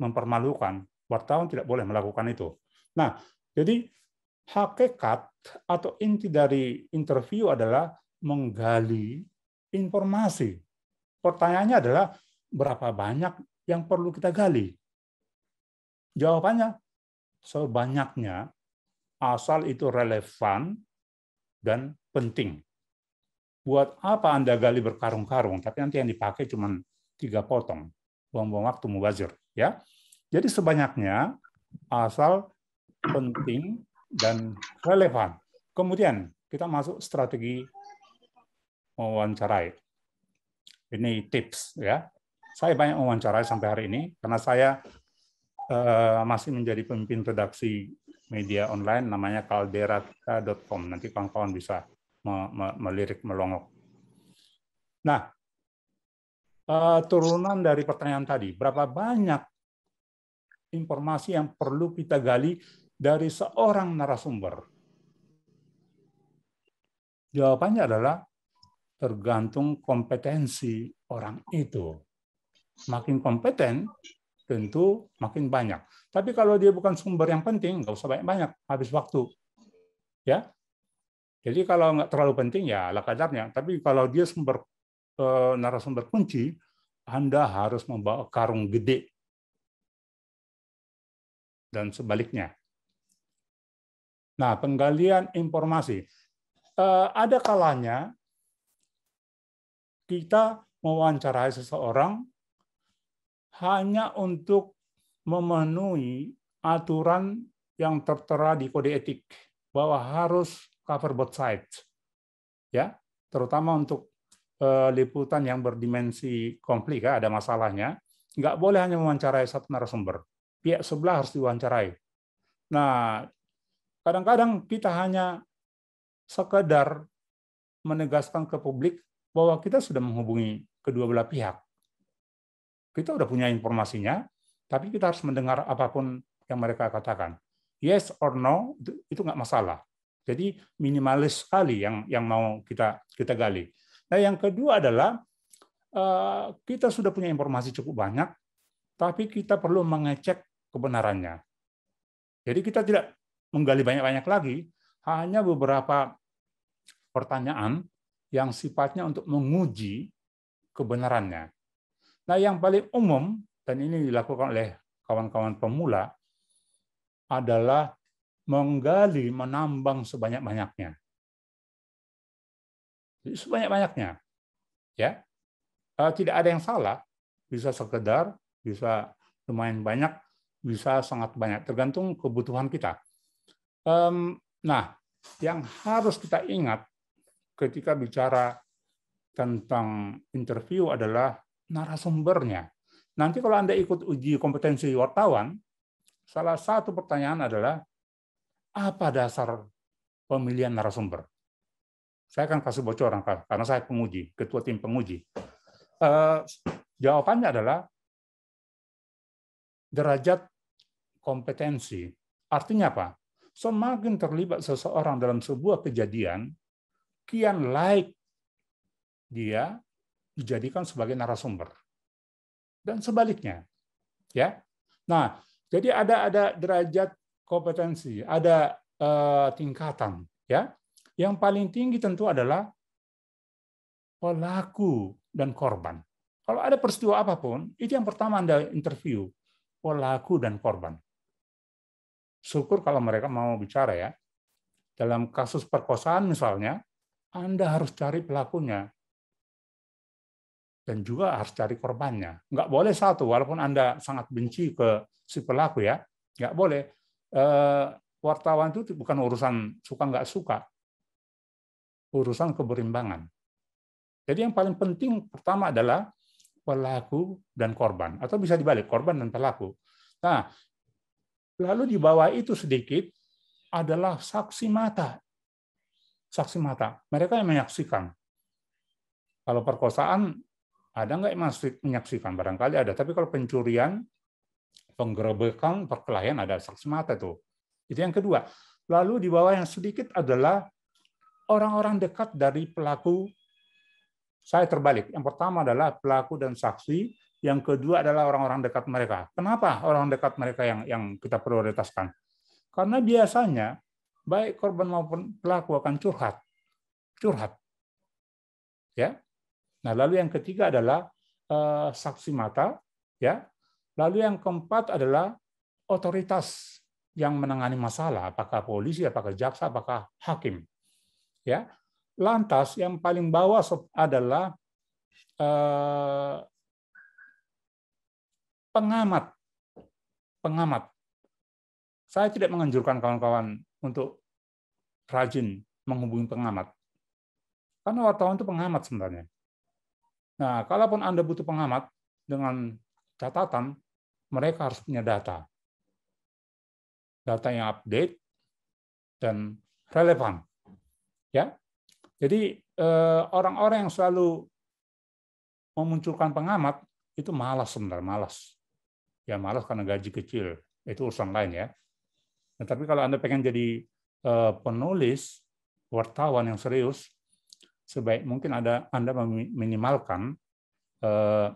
mempermalukan wartawan tidak boleh melakukan itu. Nah, jadi hakikat atau inti dari interview adalah menggali informasi. Pertanyaannya adalah berapa banyak yang perlu kita gali? Jawabannya sebanyaknya asal itu relevan dan penting. Buat apa Anda gali berkarung-karung, tapi nanti yang dipakai cuma tiga potong. Buang-buang waktu mubazir. ya. Jadi sebanyaknya asal penting dan relevan. Kemudian kita masuk strategi mewawancarai. Ini tips ya. Saya banyak mewawancarai sampai hari ini karena saya eh, masih menjadi pemimpin redaksi media online namanya kalderata.com. Nanti kawan-kawan bisa melirik melongok. Nah, eh, turunan dari pertanyaan tadi, berapa banyak informasi yang perlu kita gali dari seorang narasumber? Jawabannya adalah tergantung kompetensi orang itu. Makin kompeten, tentu makin banyak. Tapi kalau dia bukan sumber yang penting, nggak usah banyak-banyak, habis waktu. Ya, jadi kalau nggak terlalu penting ya ala kadarnya. Tapi kalau dia sumber eh, narasumber kunci, Anda harus membawa karung gede dan sebaliknya. Nah, penggalian informasi. Eh, ada kalanya kita mewawancarai seseorang hanya untuk memenuhi aturan yang tertera di kode etik bahwa harus cover both sides. Ya, terutama untuk eh, liputan yang berdimensi konflik ya, ada masalahnya. Nggak boleh hanya mewawancarai satu narasumber pihak sebelah harus diwawancarai. Nah, kadang-kadang kita hanya sekedar menegaskan ke publik bahwa kita sudah menghubungi kedua belah pihak. Kita sudah punya informasinya, tapi kita harus mendengar apapun yang mereka katakan. Yes or no itu nggak masalah. Jadi minimalis sekali yang yang mau kita kita gali. Nah yang kedua adalah eh, kita sudah punya informasi cukup banyak, tapi kita perlu mengecek kebenarannya. Jadi kita tidak menggali banyak-banyak lagi, hanya beberapa pertanyaan yang sifatnya untuk menguji kebenarannya. Nah, yang paling umum dan ini dilakukan oleh kawan-kawan pemula adalah menggali, menambang sebanyak-banyaknya. sebanyak-banyaknya. Ya. Eh, tidak ada yang salah, bisa sekedar, bisa lumayan banyak, bisa sangat banyak, tergantung kebutuhan kita. Nah, yang harus kita ingat ketika bicara tentang interview adalah narasumbernya. Nanti kalau Anda ikut uji kompetensi wartawan, salah satu pertanyaan adalah, apa dasar pemilihan narasumber? Saya akan kasih bocoran, karena saya penguji, ketua tim penguji. Eh, jawabannya adalah, derajat kompetensi. Artinya apa? Semakin terlibat seseorang dalam sebuah kejadian, kian laik dia dijadikan sebagai narasumber. Dan sebaliknya. Ya. Nah, jadi ada ada derajat kompetensi, ada uh, tingkatan, ya. Yang paling tinggi tentu adalah pelaku dan korban. Kalau ada peristiwa apapun, itu yang pertama Anda interview, pelaku dan korban syukur kalau mereka mau bicara ya. Dalam kasus perkosaan misalnya, Anda harus cari pelakunya. Dan juga harus cari korbannya. Nggak boleh satu, walaupun Anda sangat benci ke si pelaku ya. Nggak boleh. E, wartawan itu bukan urusan suka nggak suka. Urusan keberimbangan. Jadi yang paling penting pertama adalah pelaku dan korban. Atau bisa dibalik, korban dan pelaku. Nah, Lalu di bawah itu sedikit adalah saksi mata. Saksi mata. Mereka yang menyaksikan. Kalau perkosaan, ada nggak yang menyaksikan? Barangkali ada. Tapi kalau pencurian, penggerebekan, perkelahian, ada saksi mata tuh. Itu yang kedua. Lalu di bawah yang sedikit adalah orang-orang dekat dari pelaku. Saya terbalik. Yang pertama adalah pelaku dan saksi yang kedua adalah orang-orang dekat mereka. Kenapa orang dekat mereka yang yang kita prioritaskan? Karena biasanya baik korban maupun pelaku akan curhat. Curhat. Ya. Nah, lalu yang ketiga adalah uh, saksi mata, ya. Lalu yang keempat adalah otoritas yang menangani masalah, apakah polisi, apakah jaksa, apakah hakim. Ya. Lantas yang paling bawah adalah uh, pengamat. Pengamat. Saya tidak menganjurkan kawan-kawan untuk rajin menghubungi pengamat. Karena wartawan itu pengamat sebenarnya. Nah, kalaupun Anda butuh pengamat dengan catatan, mereka harus punya data. Data yang update dan relevan. Ya. Jadi eh, orang-orang yang selalu memunculkan pengamat itu malas sebenarnya, malas ya malas karena gaji kecil. Itu urusan lain ya. Nah, tapi kalau Anda pengen jadi eh, penulis, wartawan yang serius, sebaik mungkin ada Anda meminimalkan eh,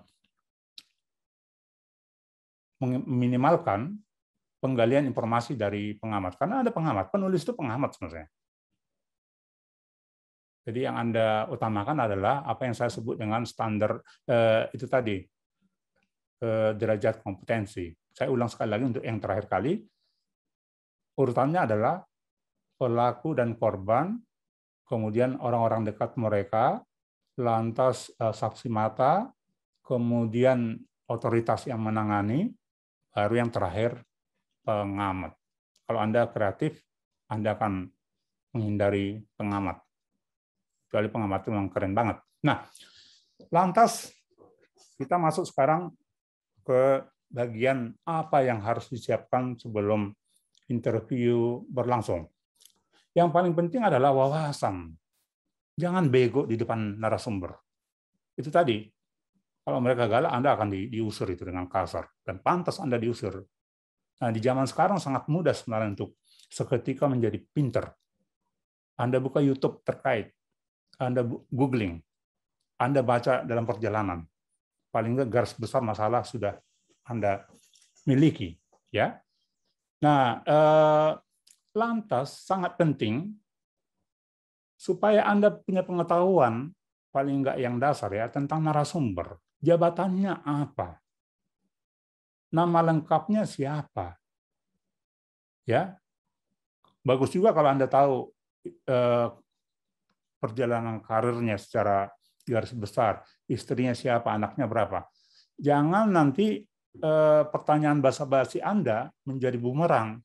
meminimalkan penggalian informasi dari pengamat. Karena ada pengamat, penulis itu pengamat sebenarnya. Jadi yang Anda utamakan adalah apa yang saya sebut dengan standar eh, itu tadi, Eh, derajat kompetensi. Saya ulang sekali lagi untuk yang terakhir kali. Urutannya adalah pelaku dan korban, kemudian orang-orang dekat mereka, lantas eh, saksi mata, kemudian otoritas yang menangani, baru yang terakhir pengamat. Kalau Anda kreatif, Anda akan menghindari pengamat. Kecuali pengamat itu memang keren banget. Nah, lantas kita masuk sekarang ke bagian apa yang harus disiapkan sebelum interview berlangsung. Yang paling penting adalah wawasan. Jangan bego di depan narasumber. Itu tadi. Kalau mereka galak, Anda akan diusir itu dengan kasar. Dan pantas Anda diusir. Nah, di zaman sekarang sangat mudah sebenarnya untuk seketika menjadi pinter. Anda buka YouTube terkait, Anda googling, Anda baca dalam perjalanan paling nggak garis besar masalah sudah Anda miliki, ya. Nah, eh, lantas sangat penting supaya Anda punya pengetahuan paling nggak yang dasar ya tentang narasumber. Jabatannya apa? Nama lengkapnya siapa? Ya. Bagus juga kalau Anda tahu eh, perjalanan karirnya secara garis besar. Istrinya siapa, anaknya berapa. Jangan nanti eh, pertanyaan basa-basi Anda menjadi bumerang.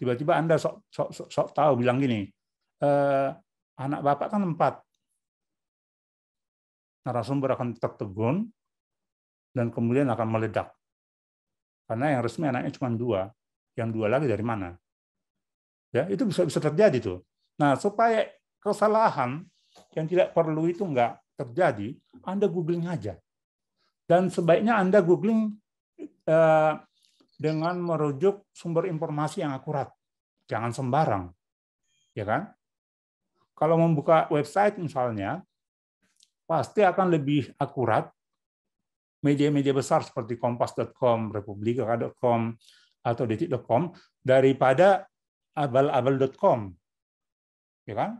Tiba-tiba Anda sok, sok, sok, sok tahu bilang gini, eh, anak bapak kan empat. Narasumber akan tertegun dan kemudian akan meledak. Karena yang resmi anaknya cuma dua, yang dua lagi dari mana? Ya, itu bisa bisa terjadi tuh. Nah, supaya kesalahan yang tidak perlu itu nggak terjadi, Anda googling aja. Dan sebaiknya Anda googling eh, dengan merujuk sumber informasi yang akurat. Jangan sembarang. Ya kan? Kalau membuka website misalnya, pasti akan lebih akurat media-media besar seperti kompas.com, republika.com, atau detik.com daripada abal-abal.com. Ya kan?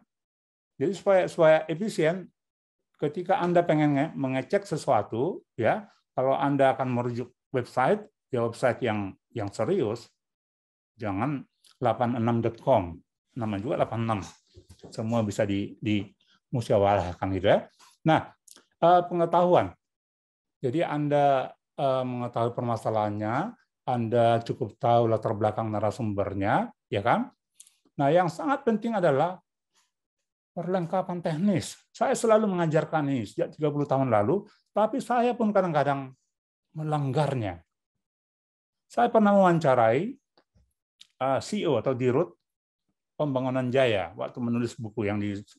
Jadi supaya supaya efisien, ketika Anda pengen mengecek sesuatu, ya kalau Anda akan merujuk website, ya website yang yang serius, jangan 86.com, nama juga 86. Semua bisa di, di musyawarahkan gitu ya. Nah, eh, pengetahuan. Jadi Anda eh, mengetahui permasalahannya, anda cukup tahu latar belakang narasumbernya, ya kan? Nah, yang sangat penting adalah perlengkapan teknis. Saya selalu mengajarkan ini sejak 30 tahun lalu, tapi saya pun kadang-kadang melanggarnya. Saya pernah mewawancarai eh, CEO atau dirut pembangunan Jaya waktu menulis buku yang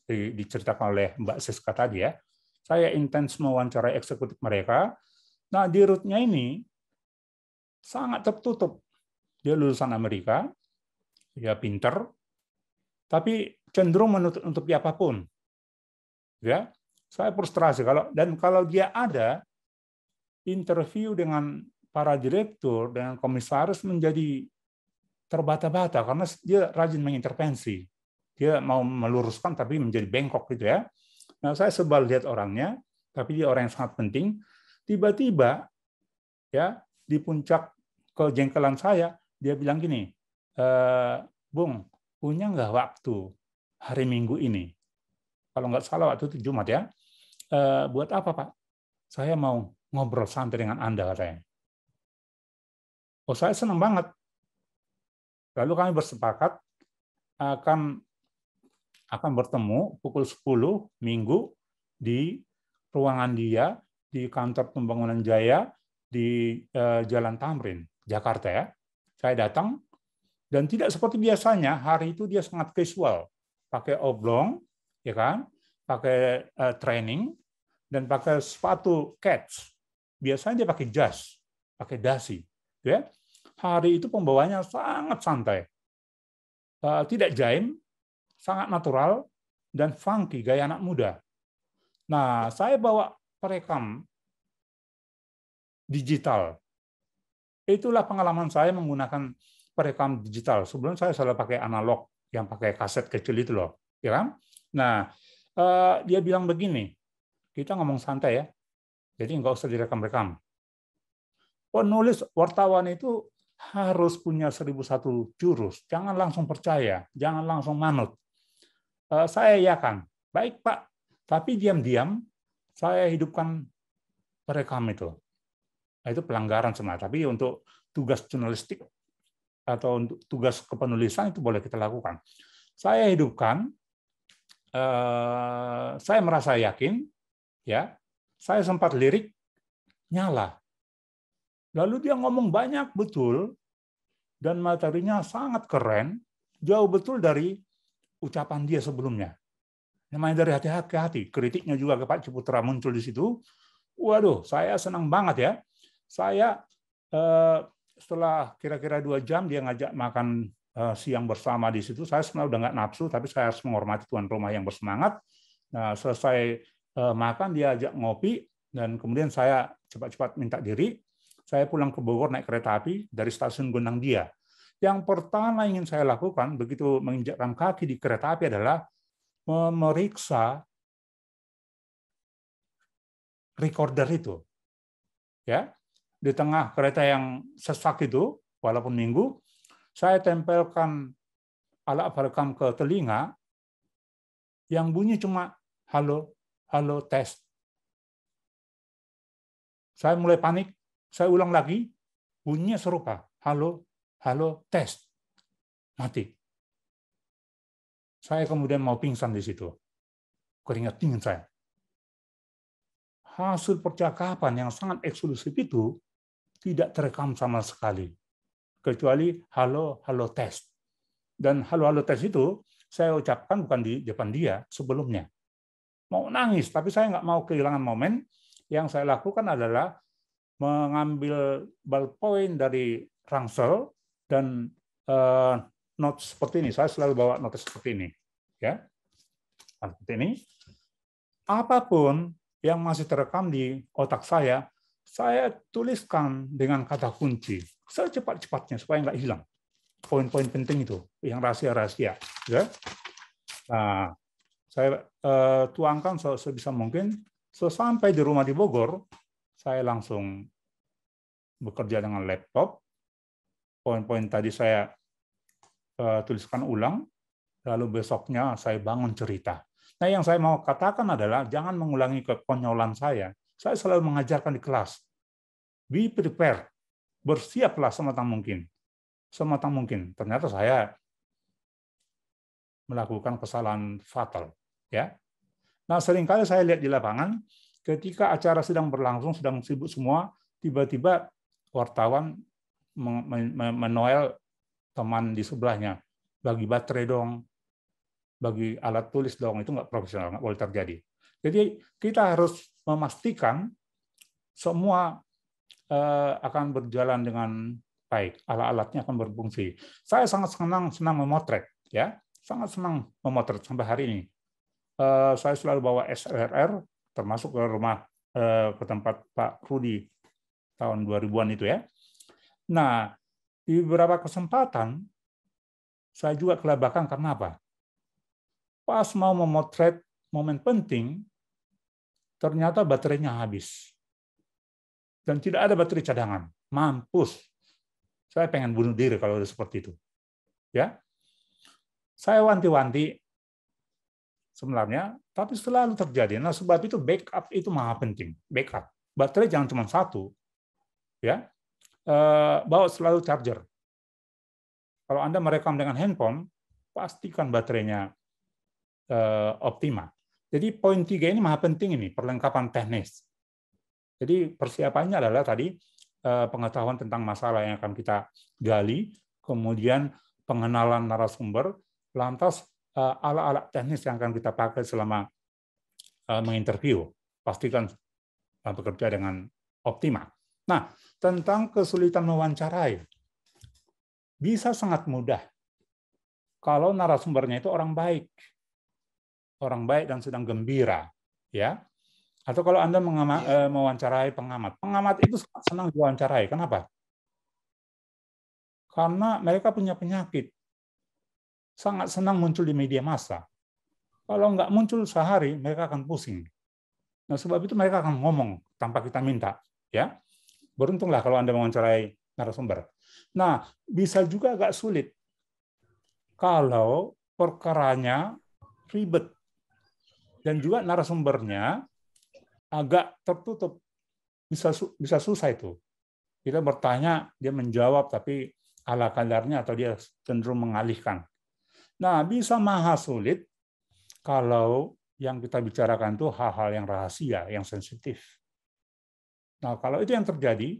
diceritakan oleh Mbak Siska tadi ya. Saya intens mewawancarai eksekutif mereka. Nah, dirutnya ini sangat tertutup. Dia lulusan Amerika, dia pinter, tapi cenderung menutupi apapun. Ya, saya frustrasi kalau dan kalau dia ada interview dengan para direktur dengan komisaris menjadi terbata-bata karena dia rajin mengintervensi. Dia mau meluruskan tapi menjadi bengkok gitu ya. Nah, saya sebal lihat orangnya, tapi dia orang yang sangat penting. Tiba-tiba ya di puncak kejengkelan saya, dia bilang gini, e, Bung, punya nggak waktu hari Minggu ini. Kalau nggak salah waktu itu Jumat ya. E, buat apa Pak? Saya mau ngobrol santai dengan Anda katanya. Oh saya senang banget. Lalu kami bersepakat akan akan bertemu pukul 10 Minggu di ruangan dia di kantor pembangunan Jaya di eh, Jalan Tamrin, Jakarta ya. Saya datang dan tidak seperti biasanya hari itu dia sangat casual pakai oblong, ya kan? Pakai uh, training dan pakai sepatu cats. Biasanya dia pakai jas, pakai dasi, ya. Hari itu pembawanya sangat santai. Uh, tidak jaim, sangat natural dan funky gaya anak muda. Nah, saya bawa perekam digital. Itulah pengalaman saya menggunakan perekam digital. Sebelum saya selalu pakai analog yang pakai kaset kecil itu loh, ya kan? Nah, eh, dia bilang begini, kita ngomong santai ya, jadi nggak usah direkam-rekam. Penulis wartawan itu harus punya 1001 jurus. Jangan langsung percaya, jangan langsung manut. Eh, saya ya yakan, baik Pak, tapi diam-diam saya hidupkan perekam itu. Nah, itu pelanggaran sebenarnya. Tapi untuk tugas jurnalistik atau untuk tugas kepenulisan itu boleh kita lakukan. Saya hidupkan, eh, saya merasa yakin, ya, saya sempat lirik nyala. Lalu dia ngomong banyak betul dan materinya sangat keren, jauh betul dari ucapan dia sebelumnya. Namanya dari hati-hati, hati. kritiknya juga ke Pak Ciputra muncul di situ. Waduh, saya senang banget ya. Saya eh, setelah kira-kira dua jam dia ngajak makan eh, siang bersama di situ, saya sebenarnya udah nggak nafsu, tapi saya harus menghormati tuan rumah yang bersemangat. Nah, selesai eh, makan dia ajak ngopi, dan kemudian saya cepat-cepat minta diri. Saya pulang ke Bogor naik kereta api dari stasiun Gunung Dia. Yang pertama ingin saya lakukan begitu menginjakkan kaki di kereta api adalah memeriksa recorder itu. Ya, di tengah kereta yang sesak itu, walaupun minggu, saya tempelkan alat perekam ke telinga yang bunyi cuma halo, halo tes. Saya mulai panik, saya ulang lagi, bunyinya serupa, halo, halo tes. Mati. Saya kemudian mau pingsan di situ. Keringat dingin saya. Hasil percakapan yang sangat eksklusif itu tidak terekam sama sekali. Kecuali halo-halo tes. Dan halo-halo tes itu saya ucapkan bukan di depan dia, sebelumnya. Mau nangis, tapi saya nggak mau kehilangan momen. Yang saya lakukan adalah mengambil ballpoint dari ransel dan uh, eh, notes seperti ini. Saya selalu bawa notes seperti ini. ya Seperti ini. Apapun yang masih terekam di otak saya, saya tuliskan dengan kata kunci secepat-cepatnya supaya nggak hilang poin-poin penting itu yang rahasia-rahasia ya nah saya eh, tuangkan sebisa mungkin sesampai di rumah di Bogor saya langsung bekerja dengan laptop poin-poin tadi saya eh, tuliskan ulang lalu besoknya saya bangun cerita nah yang saya mau katakan adalah jangan mengulangi kekonyolan saya saya selalu mengajarkan di kelas. Be prepared. Bersiaplah sematang mungkin. Sematang mungkin. Ternyata saya melakukan kesalahan fatal. Ya. Nah, seringkali saya lihat di lapangan, ketika acara sedang berlangsung, sedang sibuk semua, tiba-tiba wartawan menoel teman di sebelahnya. Bagi baterai dong, bagi alat tulis dong, itu nggak profesional, nggak boleh terjadi. Jadi kita harus memastikan semua eh, akan berjalan dengan baik, alat-alatnya akan berfungsi. Saya sangat senang senang memotret, ya, sangat senang memotret sampai hari ini. Eh, saya selalu bawa SLR, termasuk ke rumah eh, ke tempat Pak Rudi tahun 2000-an itu ya. Nah, di beberapa kesempatan saya juga kelabakan karena apa? Pas mau memotret momen penting, ternyata baterainya habis. Dan tidak ada baterai cadangan. Mampus. Saya pengen bunuh diri kalau udah seperti itu. Ya. Saya wanti-wanti sebenarnya, tapi selalu terjadi. Nah, sebab itu backup itu maha penting. Backup. Baterai jangan cuma satu. Ya. Eh, bawa selalu charger. Kalau Anda merekam dengan handphone, pastikan baterainya eh, optimal jadi poin tiga ini maha penting ini, perlengkapan teknis. Jadi persiapannya adalah tadi eh, pengetahuan tentang masalah yang akan kita gali, kemudian pengenalan narasumber, lantas eh, alat-alat teknis yang akan kita pakai selama eh, menginterview. Pastikan bekerja dengan optimal. Nah, tentang kesulitan mewawancarai, bisa sangat mudah kalau narasumbernya itu orang baik orang baik dan sedang gembira, ya. Atau kalau Anda ya. mewawancarai pengamat, pengamat itu sangat senang diwawancarai. Kenapa? Karena mereka punya penyakit, sangat senang muncul di media massa. Kalau nggak muncul sehari, mereka akan pusing. Nah, sebab itu mereka akan ngomong tanpa kita minta, ya. Beruntunglah kalau Anda mewawancarai narasumber. Nah, bisa juga agak sulit kalau perkaranya ribet dan juga narasumbernya agak tertutup bisa bisa susah itu kita bertanya dia menjawab tapi ala kadarnya atau dia cenderung mengalihkan nah bisa maha sulit kalau yang kita bicarakan itu hal-hal yang rahasia yang sensitif nah kalau itu yang terjadi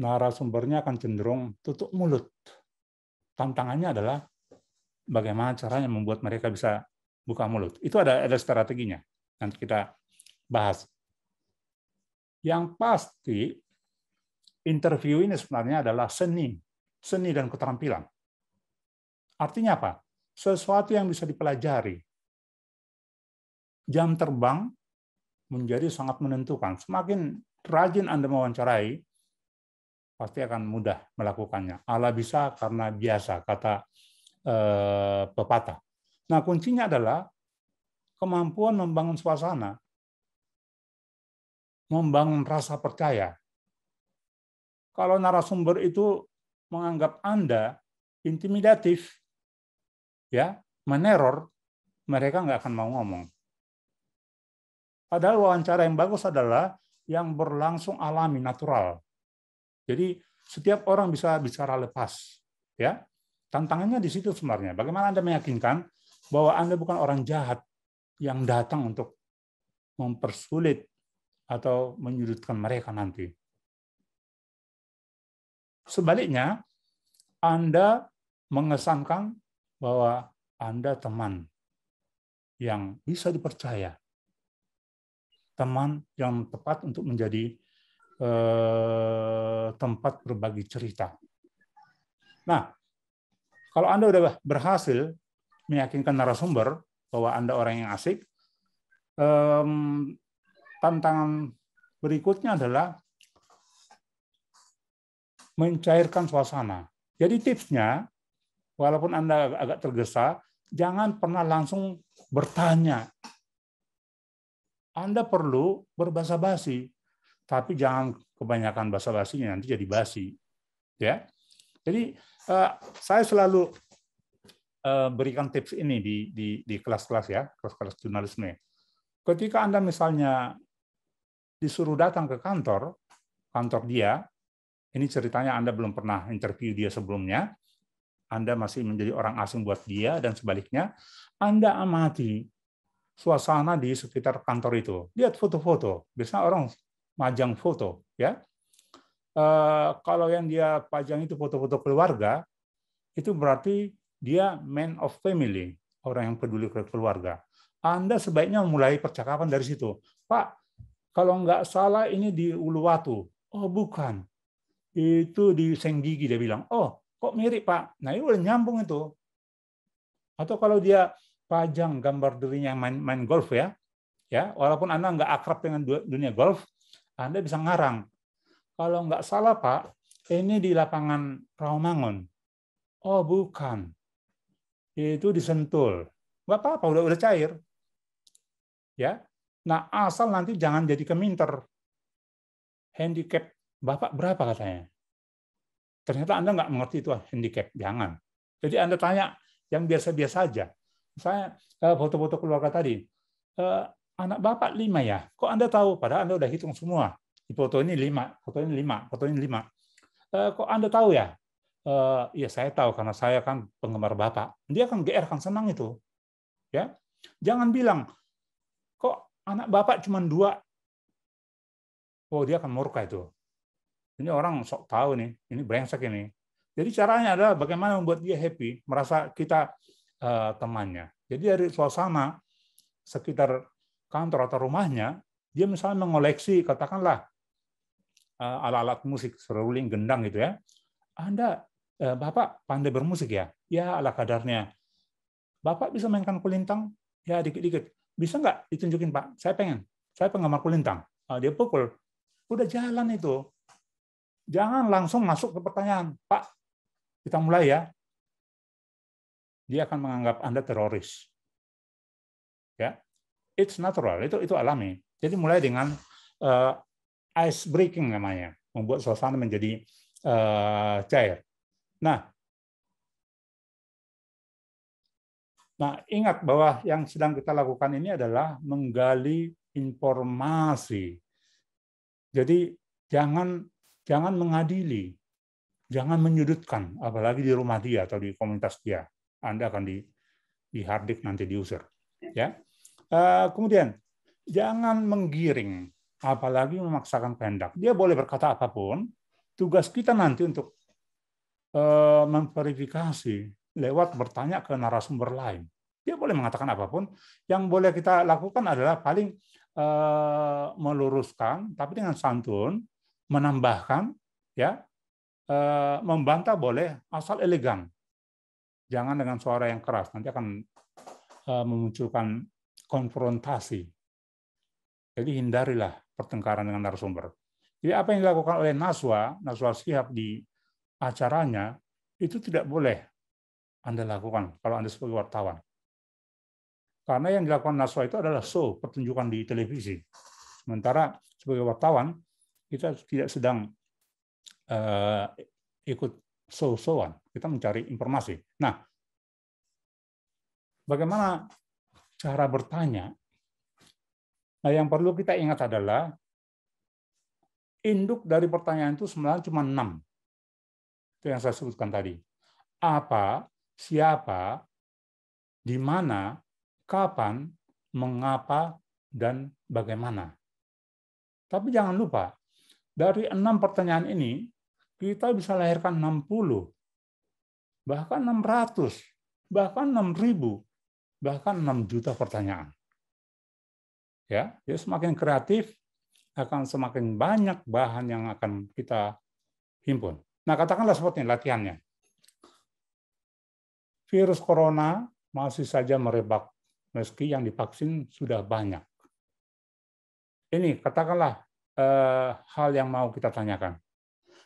narasumbernya akan cenderung tutup mulut tantangannya adalah bagaimana caranya membuat mereka bisa buka mulut. Itu ada ada strateginya. Nanti kita bahas. Yang pasti interview ini sebenarnya adalah seni, seni dan keterampilan. Artinya apa? Sesuatu yang bisa dipelajari. Jam terbang menjadi sangat menentukan. Semakin rajin Anda mewawancarai, pasti akan mudah melakukannya. Ala bisa karena biasa, kata eh, pepatah. Nah, kuncinya adalah kemampuan membangun suasana, membangun rasa percaya. Kalau narasumber itu menganggap Anda intimidatif, ya, meneror, mereka nggak akan mau ngomong. Padahal wawancara yang bagus adalah yang berlangsung alami, natural. Jadi setiap orang bisa bicara lepas, ya. Tantangannya di situ sebenarnya. Bagaimana Anda meyakinkan bahwa Anda bukan orang jahat yang datang untuk mempersulit atau menyudutkan mereka nanti. Sebaliknya, Anda mengesankan bahwa Anda teman yang bisa dipercaya, teman yang tepat untuk menjadi eh, tempat berbagi cerita. Nah, kalau Anda sudah berhasil meyakinkan narasumber bahwa Anda orang yang asik, tantangan berikutnya adalah mencairkan suasana. Jadi tipsnya, walaupun Anda agak tergesa, jangan pernah langsung bertanya. Anda perlu berbahasa basi, tapi jangan kebanyakan bahasa basinya nanti jadi basi. Ya. Jadi eh, saya selalu Eh, berikan tips ini di di di kelas-kelas ya, kelas-kelas jurnalisme. Ketika Anda misalnya disuruh datang ke kantor, kantor dia, ini ceritanya Anda belum pernah interview dia sebelumnya, Anda masih menjadi orang asing buat dia dan sebaliknya, Anda amati suasana di sekitar kantor itu. Lihat foto-foto. Biasanya orang majang foto, ya. Uh, kalau yang dia pajang itu foto-foto keluarga, itu berarti dia man of family, orang yang peduli keluarga. Anda sebaiknya mulai percakapan dari situ. Pak, kalau nggak salah ini di Uluwatu. Oh, bukan. Itu di Senggigi, dia bilang. Oh, kok mirip, Pak? Nah, itu udah nyambung itu. Atau kalau dia pajang gambar dirinya main, main golf ya, ya walaupun Anda nggak akrab dengan dunia golf, Anda bisa ngarang. Kalau nggak salah, Pak, ini di lapangan Rawamangun. Oh, bukan itu disentul. Enggak apa-apa, udah udah cair. Ya. Nah, asal nanti jangan jadi keminter. Handicap Bapak berapa katanya? Ternyata Anda nggak mengerti itu ah, handicap, jangan. Jadi Anda tanya yang biasa-biasa saja Saya eh, foto-foto keluarga tadi, eh, anak Bapak lima ya, kok Anda tahu? Padahal Anda udah hitung semua. Di foto ini lima, foto ini lima, foto ini lima. Eh, kok Anda tahu ya? Uh, ya saya tahu karena saya kan penggemar bapak. Dia akan GR, kan senang itu. Ya, jangan bilang kok anak bapak cuma dua. Oh dia akan murka itu. Ini orang sok tahu nih, ini brengsek ini. Jadi caranya adalah bagaimana membuat dia happy, merasa kita uh, temannya. Jadi dari suasana sekitar kantor atau rumahnya, dia misalnya mengoleksi katakanlah eh, alat-alat musik, seruling, gendang gitu ya. Anda Eh, Bapak pandai bermusik ya? Ya ala kadarnya. Bapak bisa mainkan kulintang? Ya dikit-dikit. Bisa nggak ditunjukin Pak? Saya pengen. Saya penggemar kulintang. Ah, dia pukul. Udah jalan itu. Jangan langsung masuk ke pertanyaan. Pak, kita mulai ya. Dia akan menganggap Anda teroris. Ya, It's natural, itu itu alami. Jadi mulai dengan uh, ice breaking namanya, membuat suasana menjadi uh, cair. Nah, nah ingat bahwa yang sedang kita lakukan ini adalah menggali informasi. Jadi jangan jangan mengadili, jangan menyudutkan, apalagi di rumah dia atau di komunitas dia. Anda akan di di nanti di Ya. Eh, kemudian jangan menggiring, apalagi memaksakan kehendak. Dia boleh berkata apapun. Tugas kita nanti untuk Eh, memverifikasi lewat bertanya ke narasumber lain. Dia boleh mengatakan apapun. Yang boleh kita lakukan adalah paling eh, meluruskan, tapi dengan santun, menambahkan, ya, eh, membantah boleh asal elegan. Jangan dengan suara yang keras, nanti akan memunculkan konfrontasi. Jadi hindarilah pertengkaran dengan narasumber. Jadi apa yang dilakukan oleh Naswa, Naswa Sihab di acaranya itu tidak boleh Anda lakukan kalau Anda sebagai wartawan. Karena yang dilakukan Naswa itu adalah show, pertunjukan di televisi. Sementara sebagai wartawan, kita tidak sedang uh, ikut show-showan. Kita mencari informasi. Nah, bagaimana cara bertanya? Nah, yang perlu kita ingat adalah induk dari pertanyaan itu sebenarnya cuma enam itu yang saya sebutkan tadi. Apa, siapa, di mana, kapan, mengapa, dan bagaimana. Tapi jangan lupa, dari enam pertanyaan ini, kita bisa lahirkan 60, bahkan 600, bahkan 6000, bahkan 6 juta pertanyaan. Ya, jadi semakin kreatif akan semakin banyak bahan yang akan kita himpun. Nah, katakanlah seperti ini, latihannya. Virus corona masih saja merebak, meski yang divaksin sudah banyak. Ini katakanlah eh, hal yang mau kita tanyakan.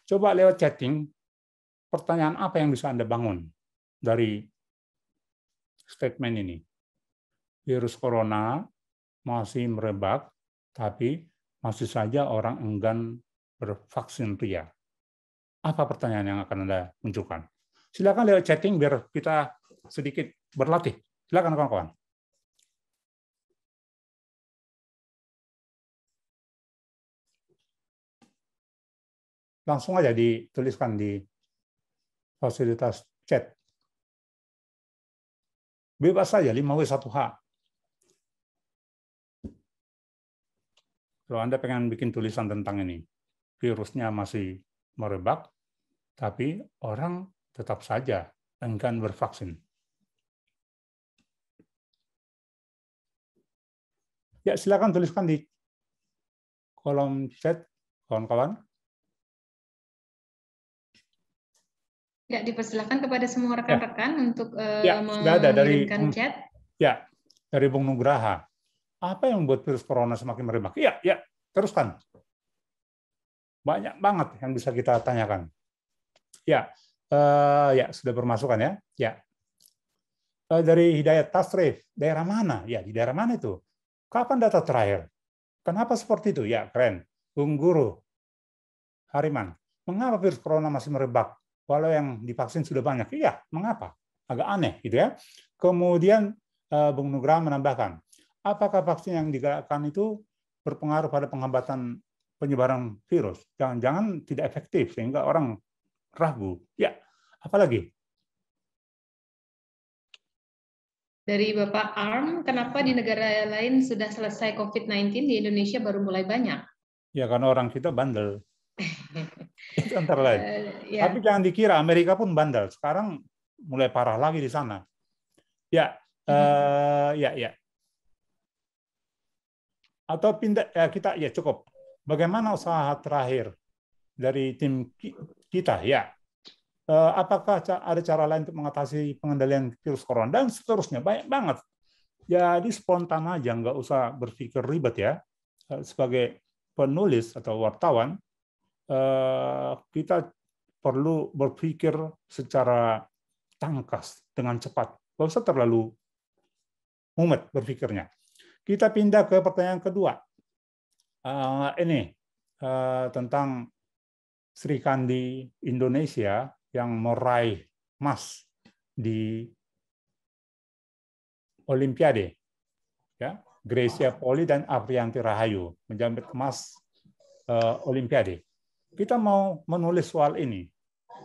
Coba lewat chatting, pertanyaan apa yang bisa Anda bangun dari statement ini? Virus corona masih merebak, tapi masih saja orang enggan bervaksin ria apa pertanyaan yang akan Anda munculkan. Silakan lewat chatting biar kita sedikit berlatih. Silakan kawan-kawan. Langsung aja dituliskan di fasilitas chat. Bebas saja 5W1H. Kalau Anda pengen bikin tulisan tentang ini, virusnya masih merebak, tapi orang tetap saja enggan bervaksin. Ya, silakan tuliskan di kolom chat, kawan-kawan. Ya, dipersilakan kepada semua ya. rekan-rekan eh, ya. untuk uh, ya, mengirimkan ada dari, chat. Ya, dari Bung Nugraha. Apa yang membuat virus corona semakin merebak? Ya, ya, teruskan. Banyak banget yang bisa kita tanyakan. Ya, uh, ya sudah bermasukan ya. Ya. Uh, dari Hidayat Tasrif, daerah mana? Ya, di daerah mana itu? Kapan data terakhir? Kenapa seperti itu? Ya, keren. Bung Guru, Hariman, mengapa virus corona masih merebak? Walau yang divaksin sudah banyak. Iya, mengapa? Agak aneh gitu ya. Kemudian uh, Bung Nugra menambahkan, apakah vaksin yang digerakkan itu berpengaruh pada penghambatan penyebaran virus? Jangan-jangan tidak efektif sehingga orang Rabu. Ya, apalagi? Dari Bapak Arm, kenapa di negara lain sudah selesai COVID-19, di Indonesia baru mulai banyak? Ya, karena orang kita bandel. Itu antara lain. Uh, ya. Tapi jangan dikira Amerika pun bandel. Sekarang mulai parah lagi di sana. Ya, uh, uh ya, ya. Atau pindah, ya kita ya cukup. Bagaimana usaha terakhir dari tim kita ya eh, apakah ada cara lain untuk mengatasi pengendalian virus corona dan seterusnya banyak banget jadi spontan aja nggak usah berpikir ribet ya eh, sebagai penulis atau wartawan eh, kita perlu berpikir secara tangkas dengan cepat nggak usah terlalu mumet berpikirnya kita pindah ke pertanyaan kedua ini tentang Sri Kandi Indonesia yang meraih emas di Olimpiade. Ya, Gracia Poli dan Aprianti Rahayu menjamin emas uh, Olimpiade. Kita mau menulis soal ini.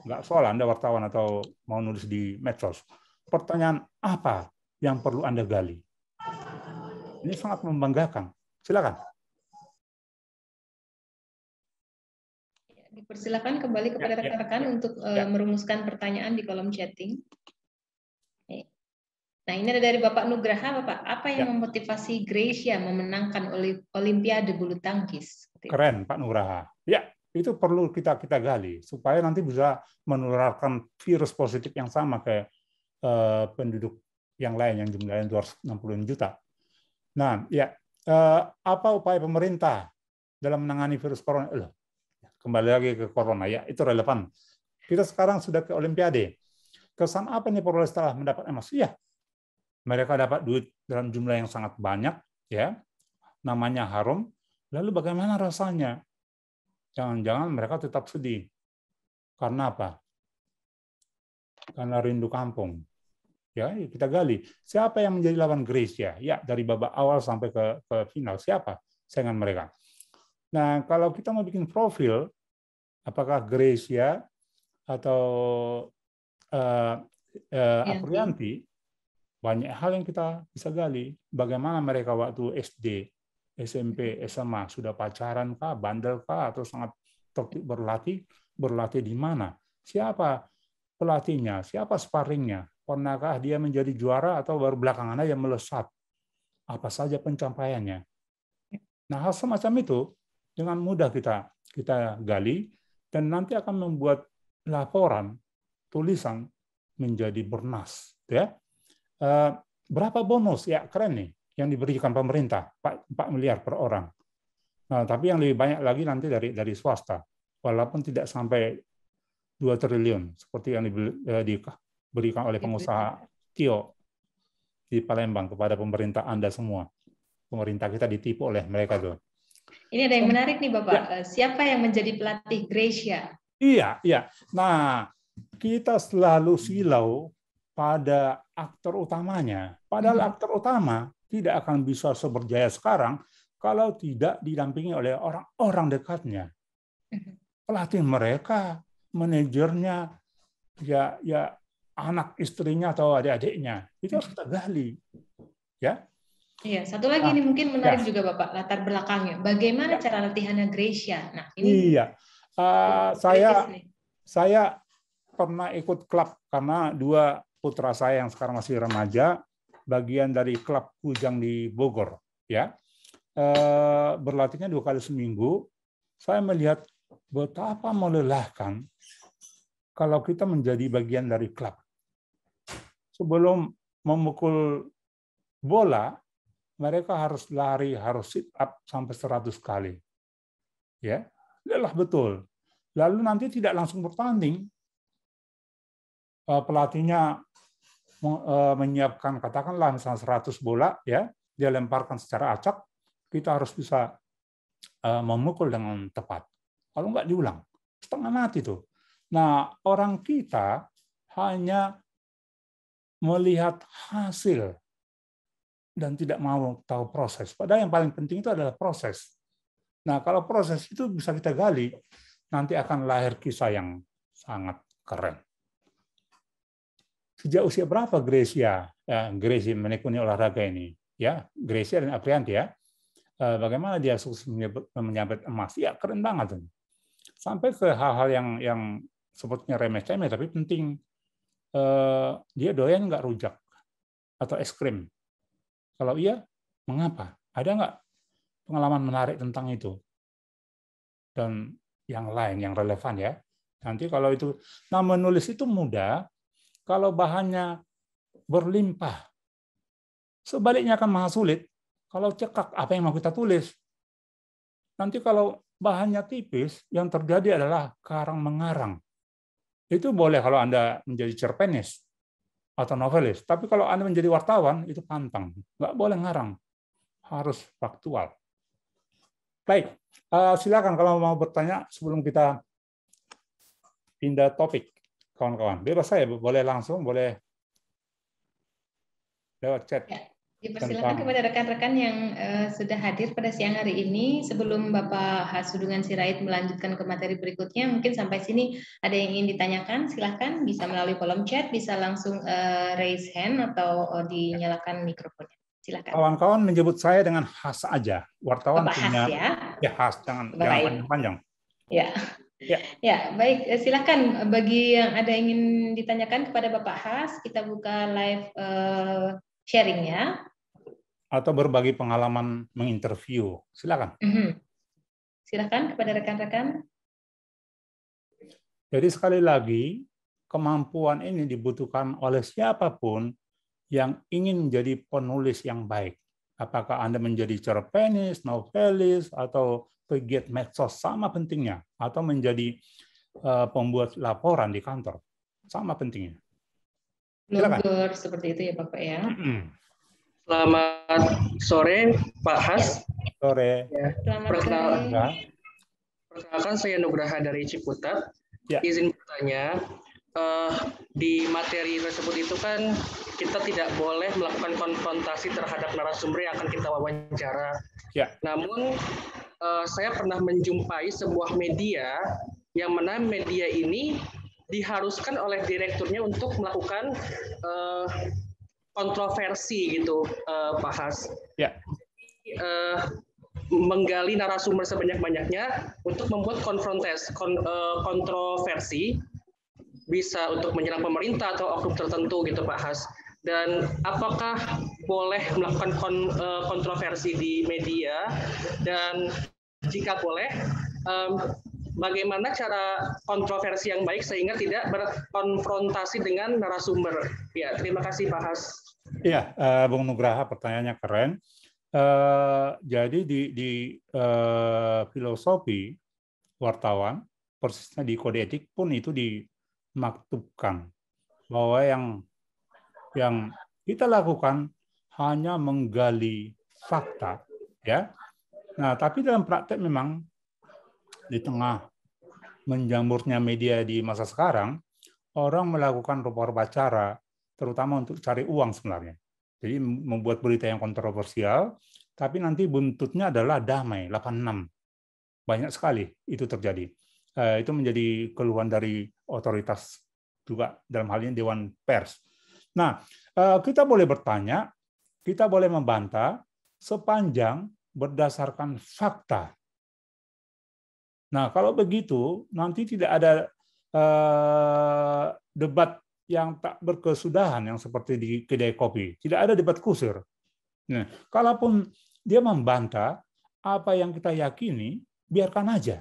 Nggak soal Anda wartawan atau mau nulis di medsos. Pertanyaan apa yang perlu Anda gali? Ini sangat membanggakan. Silakan. dipersilakan kembali ya, kepada ya, rekan-rekan ya, eh, ya, untuk uh, merumuskan pertanyaan di kolom chatting. Nah, ini ada dari Bapak Nugraha, Bapak. Apa yang ya. memotivasi Gracia memenangkan Olimpiade bulu tangkis? Keren, Pak Nugraha. Ya, itu perlu kita kita gali supaya nanti bisa menularkan virus positif yang sama ke uh, penduduk yang lain yang jumlahnya 260 juta. Nah, ya uh, apa upaya pemerintah dalam menangani virus corona? Loh, kembali lagi ke corona ya itu relevan. Kita sekarang sudah ke Olimpiade. Kesan apa nih peroleh setelah mendapat emas? Iya, mereka dapat duit dalam jumlah yang sangat banyak, ya, namanya harum. Lalu bagaimana rasanya? Jangan-jangan mereka tetap sedih. Karena apa? Karena rindu kampung. Ya, kita gali. Siapa yang menjadi lawan Grace ya? dari babak awal sampai ke, ke final siapa? Saingan mereka. Nah, kalau kita mau bikin profil, apakah Grace ya atau uh, uh, Aprianti, banyak hal yang kita bisa gali. Bagaimana mereka waktu SD, SMP, SMA sudah pacaran kah, bandel kah, atau sangat berlatih, berlatih di mana? Siapa pelatihnya? Siapa sparringnya? Pernahkah dia menjadi juara atau baru belakangan aja melesat? Apa saja pencapaiannya? Nah, hal semacam itu dengan mudah kita kita gali dan nanti akan membuat laporan tulisan menjadi bernas ya eh, berapa bonus ya keren nih yang diberikan pemerintah 4 miliar per orang nah tapi yang lebih banyak lagi nanti dari dari swasta walaupun tidak sampai 2 triliun seperti yang eh, diberikan oleh pengusaha Tio di Palembang kepada pemerintah Anda semua pemerintah kita ditipu oleh mereka tuh ini ada yang menarik nih Bapak. Ya. Eh, siapa yang menjadi pelatih Gracia? Iya, iya. Nah, kita selalu silau pada aktor utamanya. Padahal hmm. aktor utama tidak akan bisa seberjaya sekarang kalau tidak didampingi oleh orang-orang dekatnya. Hmm. Pelatih mereka, manajernya, ya ya anak istrinya atau adik-adiknya. Itu harus kita gali. Ya. Iya, satu lagi nah, ini mungkin menarik ya. juga Bapak latar belakangnya. Bagaimana ya. cara latihannya Gracia? Nah, ini Iya. Uh, saya nih. saya pernah ikut klub karena dua putra saya yang sekarang masih remaja bagian dari klub Kujang di Bogor, ya. Uh, berlatihnya dua kali seminggu. Saya melihat betapa melelahkan kalau kita menjadi bagian dari klub. Sebelum memukul bola, mereka harus lari, harus sit up sampai 100 kali. Ya, lelah betul. Lalu nanti tidak langsung bertanding. Eh, pelatihnya eh, menyiapkan katakanlah misalnya 100 bola ya, dia lemparkan secara acak, kita harus bisa eh, memukul dengan tepat. Kalau nggak diulang, setengah mati tuh. Nah, orang kita hanya melihat hasil dan tidak mau tahu proses. Padahal yang paling penting itu adalah proses. Nah, kalau proses itu bisa kita gali, nanti akan lahir kisah yang sangat keren. Sejak usia berapa Gracia, ya, Gracia menekuni olahraga ini? Ya, Gracia dan Aprianti ya. Eh, bagaimana dia sukses menyabet emas? Ya, keren banget. Sampai ke hal-hal yang yang sebutnya remeh-temeh tapi penting. Eh, dia doyan nggak rujak atau es krim. Kalau iya, mengapa? Ada nggak pengalaman menarik tentang itu? Dan yang lain, yang relevan ya. Nanti kalau itu, nah menulis itu mudah, kalau bahannya berlimpah. Sebaliknya akan maha sulit, kalau cekak apa yang mau kita tulis. Nanti kalau bahannya tipis, yang terjadi adalah karang mengarang. Itu boleh kalau Anda menjadi cerpenis atau novelis. Tapi kalau Anda menjadi wartawan, itu pantang. Nggak boleh ngarang. Harus faktual. Baik, eh, silakan kalau mau bertanya sebelum kita pindah topik, kawan-kawan. Bebas saya, boleh langsung, boleh lewat chat. Ya. Dipersilakan tentang... kepada rekan-rekan yang uh, sudah hadir pada siang hari ini. Sebelum Bapak Hasudungan Sirait melanjutkan ke materi berikutnya, mungkin sampai sini ada yang ingin ditanyakan, silahkan bisa melalui kolom chat, bisa langsung uh, raise hand atau uh, dinyalakan mikrofonnya. Silakan. Kawan-kawan menyebut saya dengan khas aja. Wartawan Bapak punya khas ya, ya khas jangan jangan panjang. Ya. Ya. ya, baik. Silakan bagi yang ada ingin ditanyakan kepada Bapak Has, kita buka live uh, ya atau berbagi pengalaman menginterview. Silakan. Mm -hmm. Silakan kepada rekan-rekan. Jadi sekali lagi, kemampuan ini dibutuhkan oleh siapapun yang ingin menjadi penulis yang baik. Apakah Anda menjadi cerpenis, novelis, atau pegiat medsos sama pentingnya, atau menjadi eh, pembuat laporan di kantor sama pentingnya. Blogger seperti itu ya Bapak ya. Mhm. Selamat sore Pak Has. Ya. Sore. Ya. Perkenalkan, perkenalkan saya Nugraha dari Ciputat. Ya. Izin bertanya, uh, di materi tersebut itu kan kita tidak boleh melakukan konfrontasi terhadap narasumber yang akan kita wawancara. Ya. Namun uh, saya pernah menjumpai sebuah media yang mana media ini diharuskan oleh direkturnya untuk melakukan uh, kontroversi gitu uh, Pak Has. Ya. Yeah. Uh, menggali narasumber sebanyak-banyaknya untuk membuat konfrontes kon, uh, kontroversi bisa untuk menyerang pemerintah atau oknum tertentu gitu Pak Has. Dan apakah boleh melakukan kon, uh, kontroversi di media dan jika boleh um, bagaimana cara kontroversi yang baik sehingga tidak berkonfrontasi dengan narasumber. Ya, terima kasih Pak Has. Iya, uh, Bung Nugraha pertanyaannya keren. Uh, jadi di, di uh, filosofi wartawan, persisnya di kode etik pun itu dimaktubkan bahwa yang yang kita lakukan hanya menggali fakta, ya. Nah, tapi dalam praktek memang di tengah menjamurnya media di masa sekarang, orang melakukan rupa-rupa cara, terutama untuk cari uang sebenarnya. Jadi membuat berita yang kontroversial, tapi nanti buntutnya adalah damai, 86. Banyak sekali itu terjadi. Eh, itu menjadi keluhan dari otoritas juga, dalam hal ini Dewan Pers. Nah, eh, kita boleh bertanya, kita boleh membantah, sepanjang berdasarkan fakta Nah, kalau begitu nanti tidak ada eh, debat yang tak berkesudahan yang seperti di kedai kopi. Tidak ada debat kusir. Nah, kalaupun dia membantah apa yang kita yakini, biarkan aja.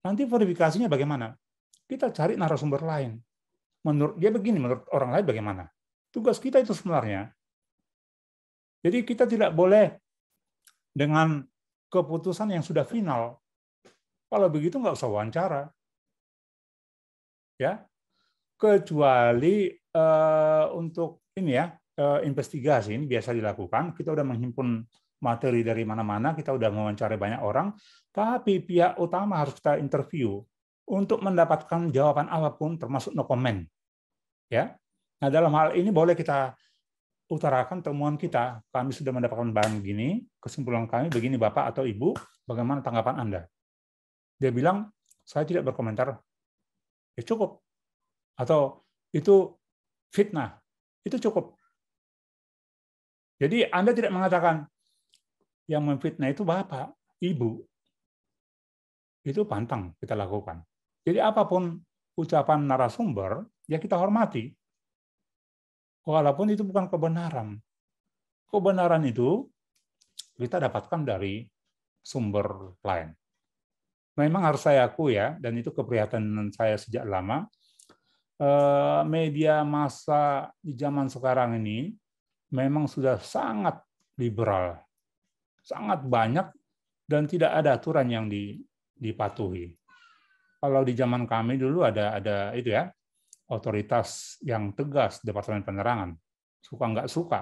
Nanti verifikasinya bagaimana? Kita cari narasumber lain. Menurut dia begini, menurut orang lain bagaimana? Tugas kita itu sebenarnya. Jadi kita tidak boleh dengan keputusan yang sudah final kalau begitu nggak usah wawancara. Ya. Kecuali uh, untuk ini ya, uh, investigasi ini biasa dilakukan, kita udah menghimpun materi dari mana-mana, kita udah mewawancarai banyak orang, tapi pihak utama harus kita interview untuk mendapatkan jawaban apapun termasuk no comment. Ya. Nah, dalam hal ini boleh kita utarakan temuan kita. Kami sudah mendapatkan bahan begini, kesimpulan kami begini Bapak atau Ibu, bagaimana tanggapan Anda? dia bilang saya tidak berkomentar ya cukup atau itu fitnah itu cukup jadi anda tidak mengatakan yang memfitnah itu bapak ibu itu pantang kita lakukan jadi apapun ucapan narasumber ya kita hormati walaupun itu bukan kebenaran kebenaran itu kita dapatkan dari sumber lain memang harus saya aku ya, dan itu keprihatinan saya sejak lama. Eh, media masa di zaman sekarang ini memang sudah sangat liberal, sangat banyak dan tidak ada aturan yang dipatuhi. Kalau di zaman kami dulu ada ada itu ya otoritas yang tegas Departemen Penerangan, suka nggak suka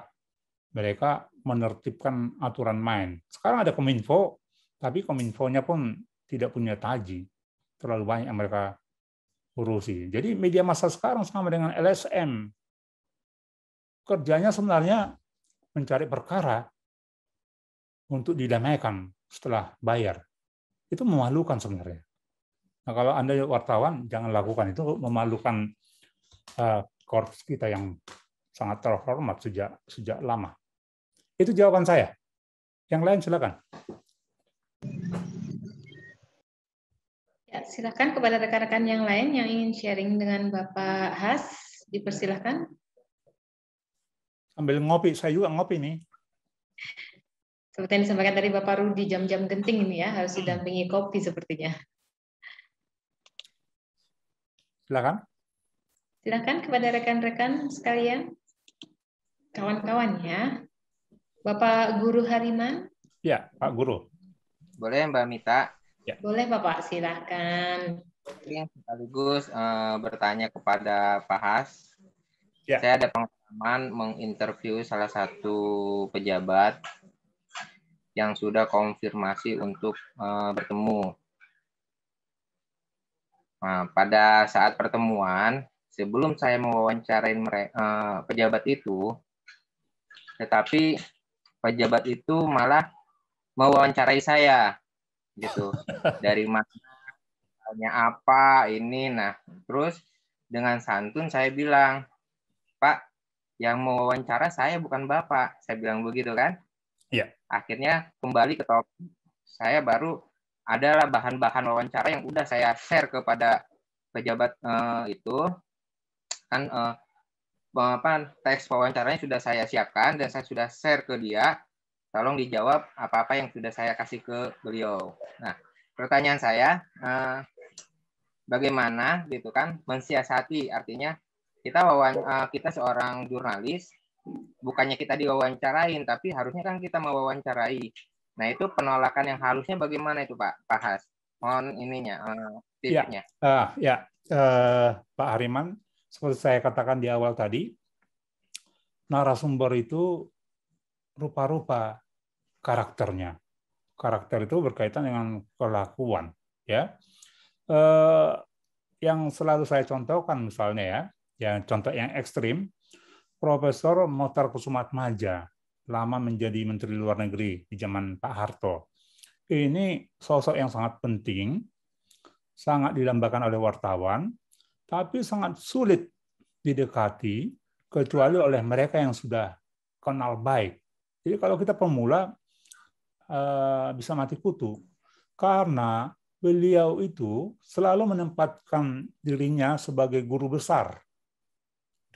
mereka menertibkan aturan main. Sekarang ada kominfo, tapi kominfonya pun tidak punya taji. Terlalu banyak yang mereka urusi. Jadi media masa sekarang sama dengan LSM. Kerjanya sebenarnya mencari perkara untuk didamaikan setelah bayar. Itu memalukan sebenarnya. Nah, kalau Anda wartawan, jangan lakukan itu memalukan uh, korps kita yang sangat terhormat sejak sejak lama. Itu jawaban saya. Yang lain silakan silahkan kepada rekan-rekan yang lain yang ingin sharing dengan Bapak Has, dipersilahkan. Ambil ngopi, saya juga ngopi nih. Seperti yang disampaikan tadi Bapak Rudi, jam-jam genting ini ya, harus hmm. didampingi kopi sepertinya. Silakan. Silakan kepada rekan-rekan sekalian, kawan-kawan ya. Bapak Guru Hariman. Ya, Pak Guru. Boleh Mbak Mita? Ya. Boleh Bapak, silahkan. Ya, sekaligus uh, bertanya kepada Pak Has. Ya. Saya ada pengalaman menginterview salah satu pejabat yang sudah konfirmasi untuk uh, bertemu. Nah, pada saat pertemuan, sebelum saya mewawancarai uh, eh, pejabat itu, tetapi pejabat itu malah mewawancarai saya gitu dari mana apa ini nah terus dengan santun saya bilang pak yang mau wawancara saya bukan bapak saya bilang begitu kan Iya. akhirnya kembali ke top saya baru adalah bahan-bahan wawancara yang udah saya share kepada pejabat eh, itu kan eh, apa teks wawancaranya sudah saya siapkan dan saya sudah share ke dia tolong dijawab apa-apa yang sudah saya kasih ke beliau. Nah, pertanyaan saya, eh, bagaimana gitu kan mensiasati artinya kita wawan eh, kita seorang jurnalis bukannya kita diwawancarain tapi harusnya kan kita mewawancarai. Nah itu penolakan yang harusnya bagaimana itu Pak Pak Has? Mohon ininya eh, ya, tipsnya. Eh, ya, uh, ya. Uh, Pak Hariman, seperti saya katakan di awal tadi, narasumber itu rupa-rupa karakternya. Karakter itu berkaitan dengan kelakuan, ya. Eh, yang selalu saya contohkan misalnya ya, yang contoh yang ekstrim, Profesor Motar Maja lama menjadi Menteri Luar Negeri di zaman Pak Harto. Ini sosok yang sangat penting, sangat dilambakan oleh wartawan, tapi sangat sulit didekati kecuali oleh mereka yang sudah kenal baik. Jadi kalau kita pemula Eh, bisa mati kutu karena beliau itu selalu menempatkan dirinya sebagai guru besar.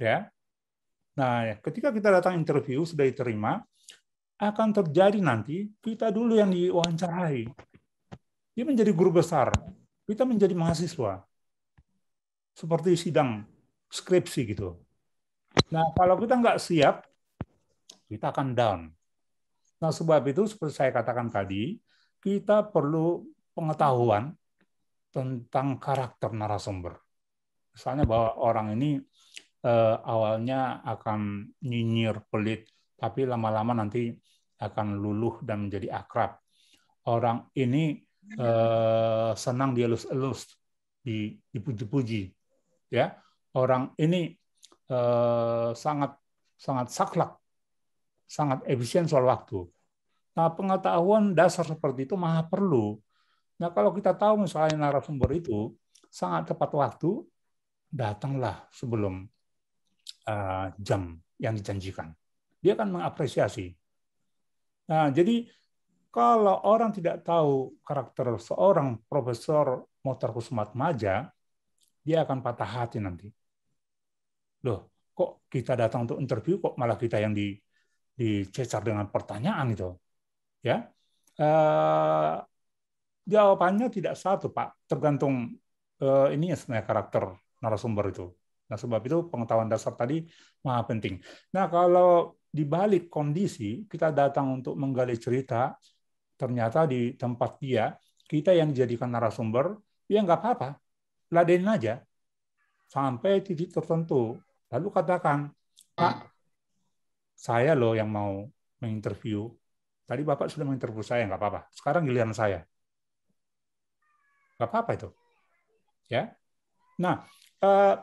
Ya. Nah, ya, ketika kita datang interview sudah diterima, akan terjadi nanti kita dulu yang diwawancarai. Dia menjadi guru besar, kita menjadi mahasiswa. Seperti sidang skripsi gitu. Nah, kalau kita nggak siap, kita akan down. Nah, sebab itu seperti saya katakan tadi, kita perlu pengetahuan tentang karakter narasumber. Misalnya bahwa orang ini eh, awalnya akan nyinyir, pelit, tapi lama-lama nanti akan luluh dan menjadi akrab. Orang ini eh, senang dielus-elus, dipuji-puji, ya. Orang ini eh, sangat sangat saklak sangat efisien soal waktu. Nah, pengetahuan dasar seperti itu maha perlu. Nah, kalau kita tahu misalnya narasumber itu sangat tepat waktu, datanglah sebelum eh, jam yang dijanjikan. Dia akan mengapresiasi. Nah, jadi kalau orang tidak tahu karakter seorang profesor Motor Kusumat Maja, dia akan patah hati nanti. Loh, kok kita datang untuk interview, kok malah kita yang di dicecar dengan pertanyaan itu ya eh, jawabannya tidak satu pak tergantung eh, ini ya sebenarnya karakter narasumber itu nah sebab itu pengetahuan dasar tadi maha penting nah kalau dibalik kondisi kita datang untuk menggali cerita ternyata di tempat dia kita yang dijadikan narasumber ya nggak apa-apa ladenin aja sampai titik tertentu lalu katakan pak saya loh yang mau menginterview. Tadi Bapak sudah menginterview saya, nggak apa-apa. Sekarang giliran saya. Nggak apa-apa itu. Ya. Nah, eh,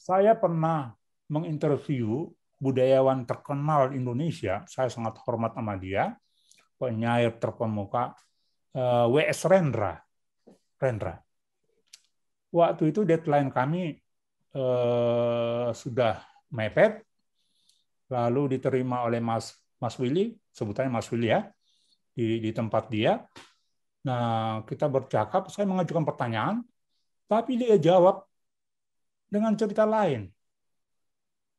saya pernah menginterview budayawan terkenal Indonesia, saya sangat hormat sama dia, penyair terkemuka, eh, W.S. Rendra. Rendra. Waktu itu deadline kami eh, sudah mepet, lalu diterima oleh Mas Mas Willy, sebutannya Mas Willy ya, di, di tempat dia. Nah, kita bercakap, saya mengajukan pertanyaan, tapi dia jawab dengan cerita lain.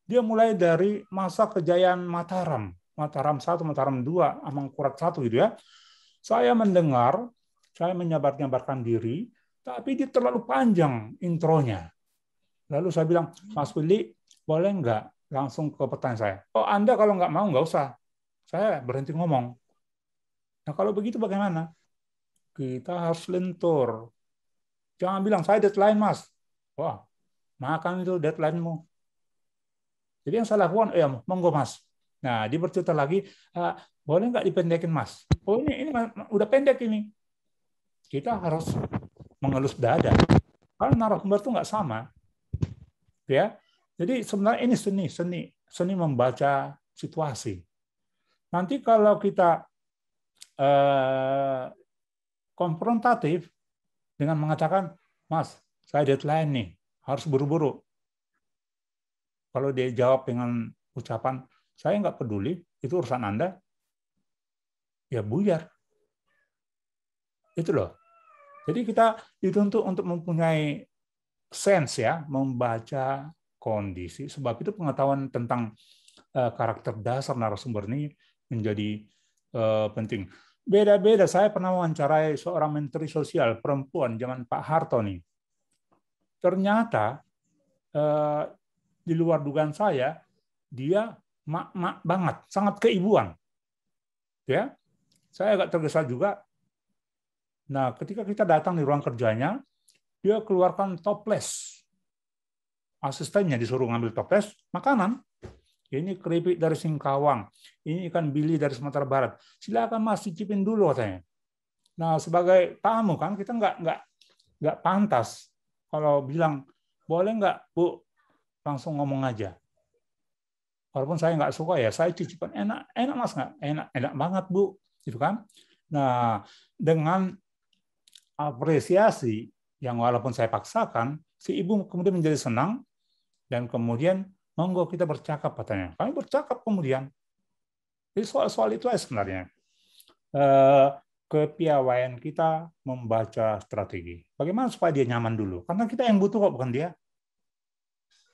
Dia mulai dari masa kejayaan Mataram, Mataram 1, Mataram 2, Amangkurat 1 gitu ya. Saya mendengar, saya menyabar-nyabarkan diri, tapi dia terlalu panjang intronya. Lalu saya bilang, Mas Willy, boleh nggak langsung ke pertanyaan saya. Oh, Anda kalau nggak mau, nggak usah. Saya berhenti ngomong. Nah, kalau begitu bagaimana? Kita harus lentur. Jangan bilang, saya deadline, Mas. Wah, makan itu deadline-mu. Jadi yang saya lakukan, ya, eh, monggo, Mas. Nah, dia bercerita lagi, ah, boleh nggak dipendekin, Mas? Oh, ini, ini udah pendek ini. Kita harus mengelus dada. Karena narasumber itu nggak sama. Ya, jadi sebenarnya ini seni, seni, seni membaca situasi. Nanti kalau kita eh, konfrontatif dengan mengatakan, Mas, saya deadline nih, harus buru-buru. Kalau dia jawab dengan ucapan, saya nggak peduli, itu urusan Anda, ya buyar. Itu loh. Jadi kita dituntut untuk mempunyai sense ya, membaca kondisi. Sebab itu pengetahuan tentang eh, karakter dasar narasumber ini menjadi eh, penting. Beda-beda, saya pernah wawancarai seorang menteri sosial perempuan zaman Pak Harto nih. Ternyata eh, di luar dugaan saya, dia mak-mak banget, sangat keibuan. Ya, saya agak tergesa juga. Nah, ketika kita datang di ruang kerjanya, dia keluarkan toples asistennya disuruh ngambil toples makanan. Ini keripik dari Singkawang, ini ikan bili dari Sumatera Barat. Silakan Mas cicipin dulu katanya. Nah sebagai tamu kan kita nggak nggak nggak pantas kalau bilang boleh nggak Bu langsung ngomong aja. Walaupun saya nggak suka ya, saya cicipan enak, enak mas nggak? Enak, enak banget bu, gitu kan? Nah, dengan apresiasi yang walaupun saya paksakan, si ibu kemudian menjadi senang, dan kemudian, monggo kita bercakap katanya. Kami bercakap kemudian. Jadi soal-soal itu aja sebenarnya. Eh, kepiawaian kita membaca strategi. Bagaimana supaya dia nyaman dulu? Karena kita yang butuh kok, bukan dia.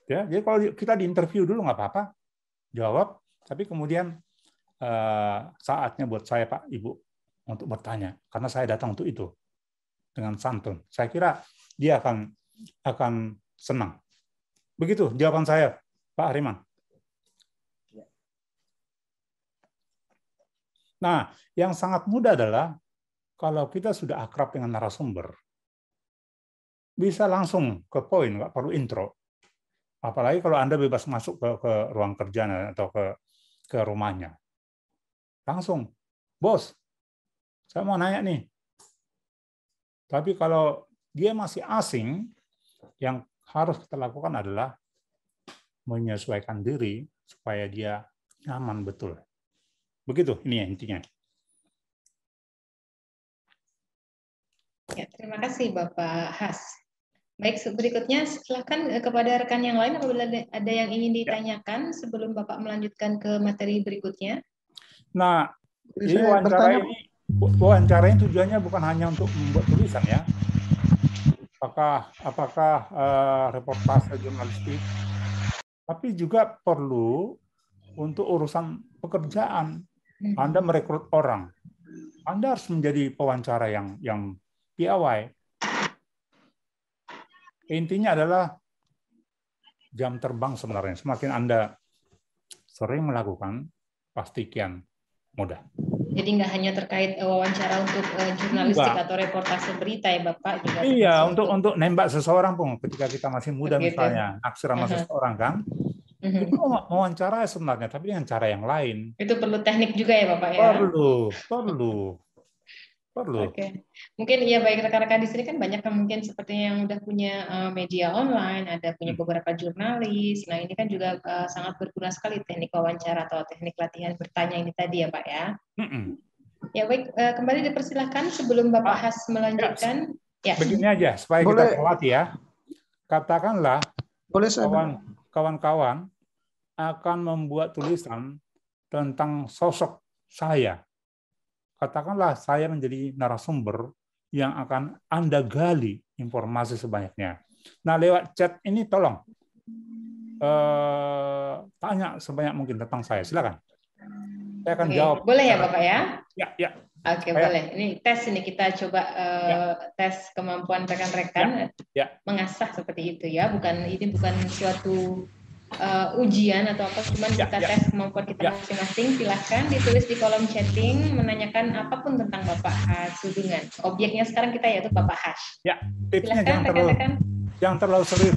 Ya, jadi kalau kita diinterview dulu nggak apa-apa, jawab. Tapi kemudian eh, saatnya buat saya Pak Ibu untuk bertanya, karena saya datang untuk itu dengan santun. Saya kira dia akan akan senang Begitu jawaban saya, Pak Ariman. Ya. Nah, yang sangat mudah adalah kalau kita sudah akrab dengan narasumber, bisa langsung ke poin, nggak perlu intro. Apalagi kalau Anda bebas masuk ke, ke ruang kerja atau ke, ke rumahnya. Langsung, bos, saya mau nanya nih. Tapi kalau dia masih asing, yang harus kita lakukan adalah menyesuaikan diri supaya dia nyaman betul. Begitu ini ya intinya. Ya, terima kasih Bapak Has. Baik, berikutnya silahkan eh, kepada rekan yang lain apabila ada yang ingin ya. ditanyakan ya. sebelum Bapak melanjutkan ke materi berikutnya. Nah, jadi wawancara ini wawancara ini tujuannya bukan hanya untuk membuat tulisan ya, apakah apakah uh, reportase jurnalistik, tapi juga perlu untuk urusan pekerjaan. Anda merekrut orang, Anda harus menjadi pewawancara yang yang piawai. Intinya adalah jam terbang sebenarnya. Semakin Anda sering melakukan, pastikan mudah. Jadi nggak hanya terkait eh, wawancara untuk eh, jurnalistik Mbak. atau reportase berita ya Bapak juga. Iya, untuk untuk nembak seseorang pun ketika kita masih muda okay, misalnya, naksir sama uh -huh. seseorang kan. Mm -hmm. Itu wawancara sebenarnya, tapi dengan cara yang lain. Itu perlu teknik juga ya Bapak ya? Perlu, perlu. Perlu. Oke. Mungkin ya baik rekan-rekan di sini kan banyak yang mungkin seperti yang udah punya eh, media online, ada punya hmm. beberapa jurnalis. Nah, ini kan juga eh, sangat berguna sekali teknik wawancara atau teknik latihan bertanya ini tadi ya, Pak ya. Mm -mm. Ya baik, eh, kembali dipersilahkan sebelum Bapak ah, Has melanjutkan. Ya, ya. Begini aja supaya Boleh. kita kuat ya. Katakanlah Boleh kawan, kawan-kawan akan membuat tulisan tentang sosok saya katakanlah saya menjadi narasumber yang akan Anda gali informasi sebanyaknya. Nah, lewat chat ini tolong eh, tanya sebanyak mungkin tentang saya. Silakan. Saya akan Oke. jawab. Boleh ya, Bapak ya? Ya, ya. Oke, boleh. Ini tes ini kita coba eh, ya. tes kemampuan rekan-rekan ya. ya. mengasah seperti itu ya. Bukan ini bukan suatu uh, ujian atau apa cuman ya, kita ya. tes kemampuan kita ya. masing-masing silahkan ditulis di kolom chatting menanyakan apapun tentang Bapak Has hubungan objeknya sekarang kita yaitu Bapak Hash ya silahkan, jangan tekan, terlalu tekan. yang terlalu serius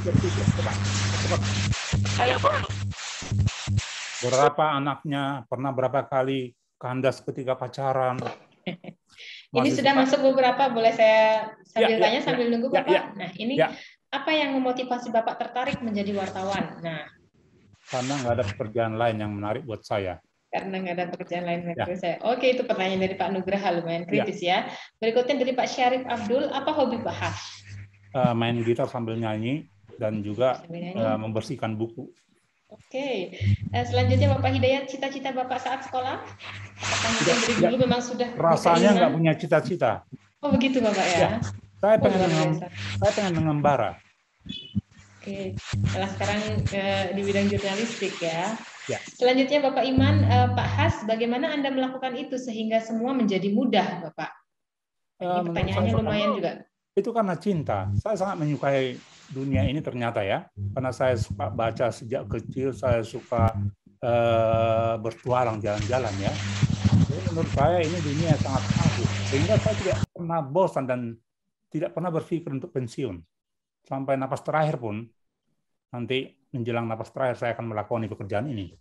berapa anaknya pernah berapa kali kandas ketika pacaran ini sudah masuk beberapa boleh saya sambil ya, ya tanya ya, sambil ya, nunggu bapak ya. nah ini ya. apa yang memotivasi bapak tertarik menjadi wartawan nah karena nggak ada pekerjaan lain yang menarik buat saya karena nggak ada pekerjaan lain yang ya. saya. Oke, itu pertanyaan dari Pak Nugraha lumayan ya. kritis ya. ya. Berikutnya dari Pak Syarif Abdul, apa hobi Pak Haf? Eh, main gitar sambil nyanyi dan juga nyanyi. Eh, membersihkan buku. Oke, uh, selanjutnya Bapak Hidayat, cita-cita Bapak saat sekolah? Kemudian ya, dari ya. dulu ya. memang sudah. Rasanya nggak punya cita-cita. Oh begitu Bapak ya. ya. Saya pengen oh, saya pengen mengembara. Oke, nah, sekarang eh, di bidang jurnalistik ya. ya. Selanjutnya Bapak Iman, eh, Pak Has, bagaimana Anda melakukan itu sehingga semua menjadi mudah, Bapak? Ini pertanyaannya lumayan juga. Itu karena cinta. Saya sangat menyukai dunia ini ternyata ya, karena saya suka baca sejak kecil, saya suka eh, bertualang jalan-jalan ya. Jadi menurut saya ini dunia yang sangat bagus sehingga saya tidak pernah bosan dan tidak pernah berpikir untuk pensiun sampai napas terakhir pun nanti menjelang napas terakhir saya akan melakukan pekerjaan ini.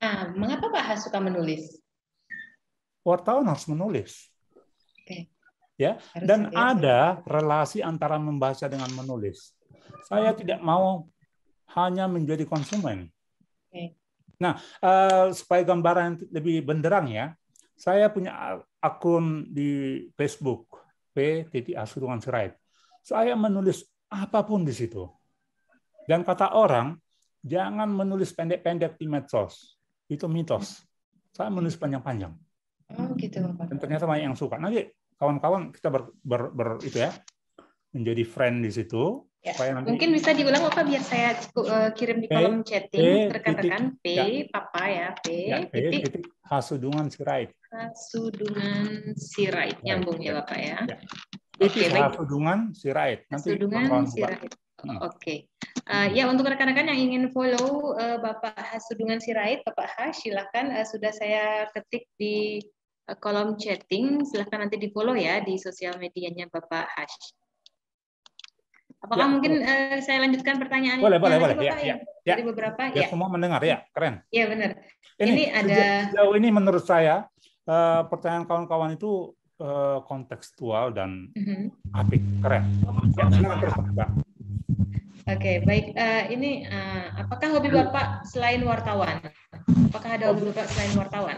Nah, mengapa Pak Has suka menulis? Wartawan harus menulis. Oke. Ya, harus dan ada relasi antara membaca dengan menulis. Saya oh. tidak mau hanya menjadi konsumen. Oke. Nah, uh, supaya gambaran lebih benderang ya, saya punya akun di Facebook, p.asrungan sirait saya menulis apapun di situ. Dan kata orang, jangan menulis pendek-pendek di medsos. Itu mitos. Saya menulis panjang-panjang. Oh, gitu, Dan ternyata banyak yang suka. Nanti kawan-kawan kita ber, ber, ber itu ya menjadi friend di situ. Ya. Nanti... Mungkin bisa diulang Bapak biar saya eh, kirim di kolom chatting terkatakan P, P, ya. Papa ya P, ya, P titik, titik hasudungan sirait. Hasudungan sirait nyambung ya, ya. Bapak ya. ya. Oke, okay, baik. Sudungan, sirait. Nanti Sudungan, sirait. Hmm. Oke. Okay. Uh, eh, ya untuk rekan-rekan yang ingin follow uh, Bapak Hasudungan Sirait, Bapak Has, silahkan uh, eh, sudah saya ketik di uh, kolom chatting, silahkan nanti di follow ya di sosial medianya Bapak Has. Apakah ya. mungkin uh, saya lanjutkan pertanyaan? Boleh, boleh, boleh. Ya, Bapak, ya, ya. ya. Dari beberapa. Ya, ya. Semua mendengar ya, keren. Iya benar. Ini, ini ada. Jauh ini menurut saya uh, pertanyaan kawan-kawan itu Eh, kontekstual dan mm-hmm. apik keren. Oke, baik. Eh, ini eh, apakah hobi bapak selain wartawan? Apakah ada hobi bapak selain wartawan?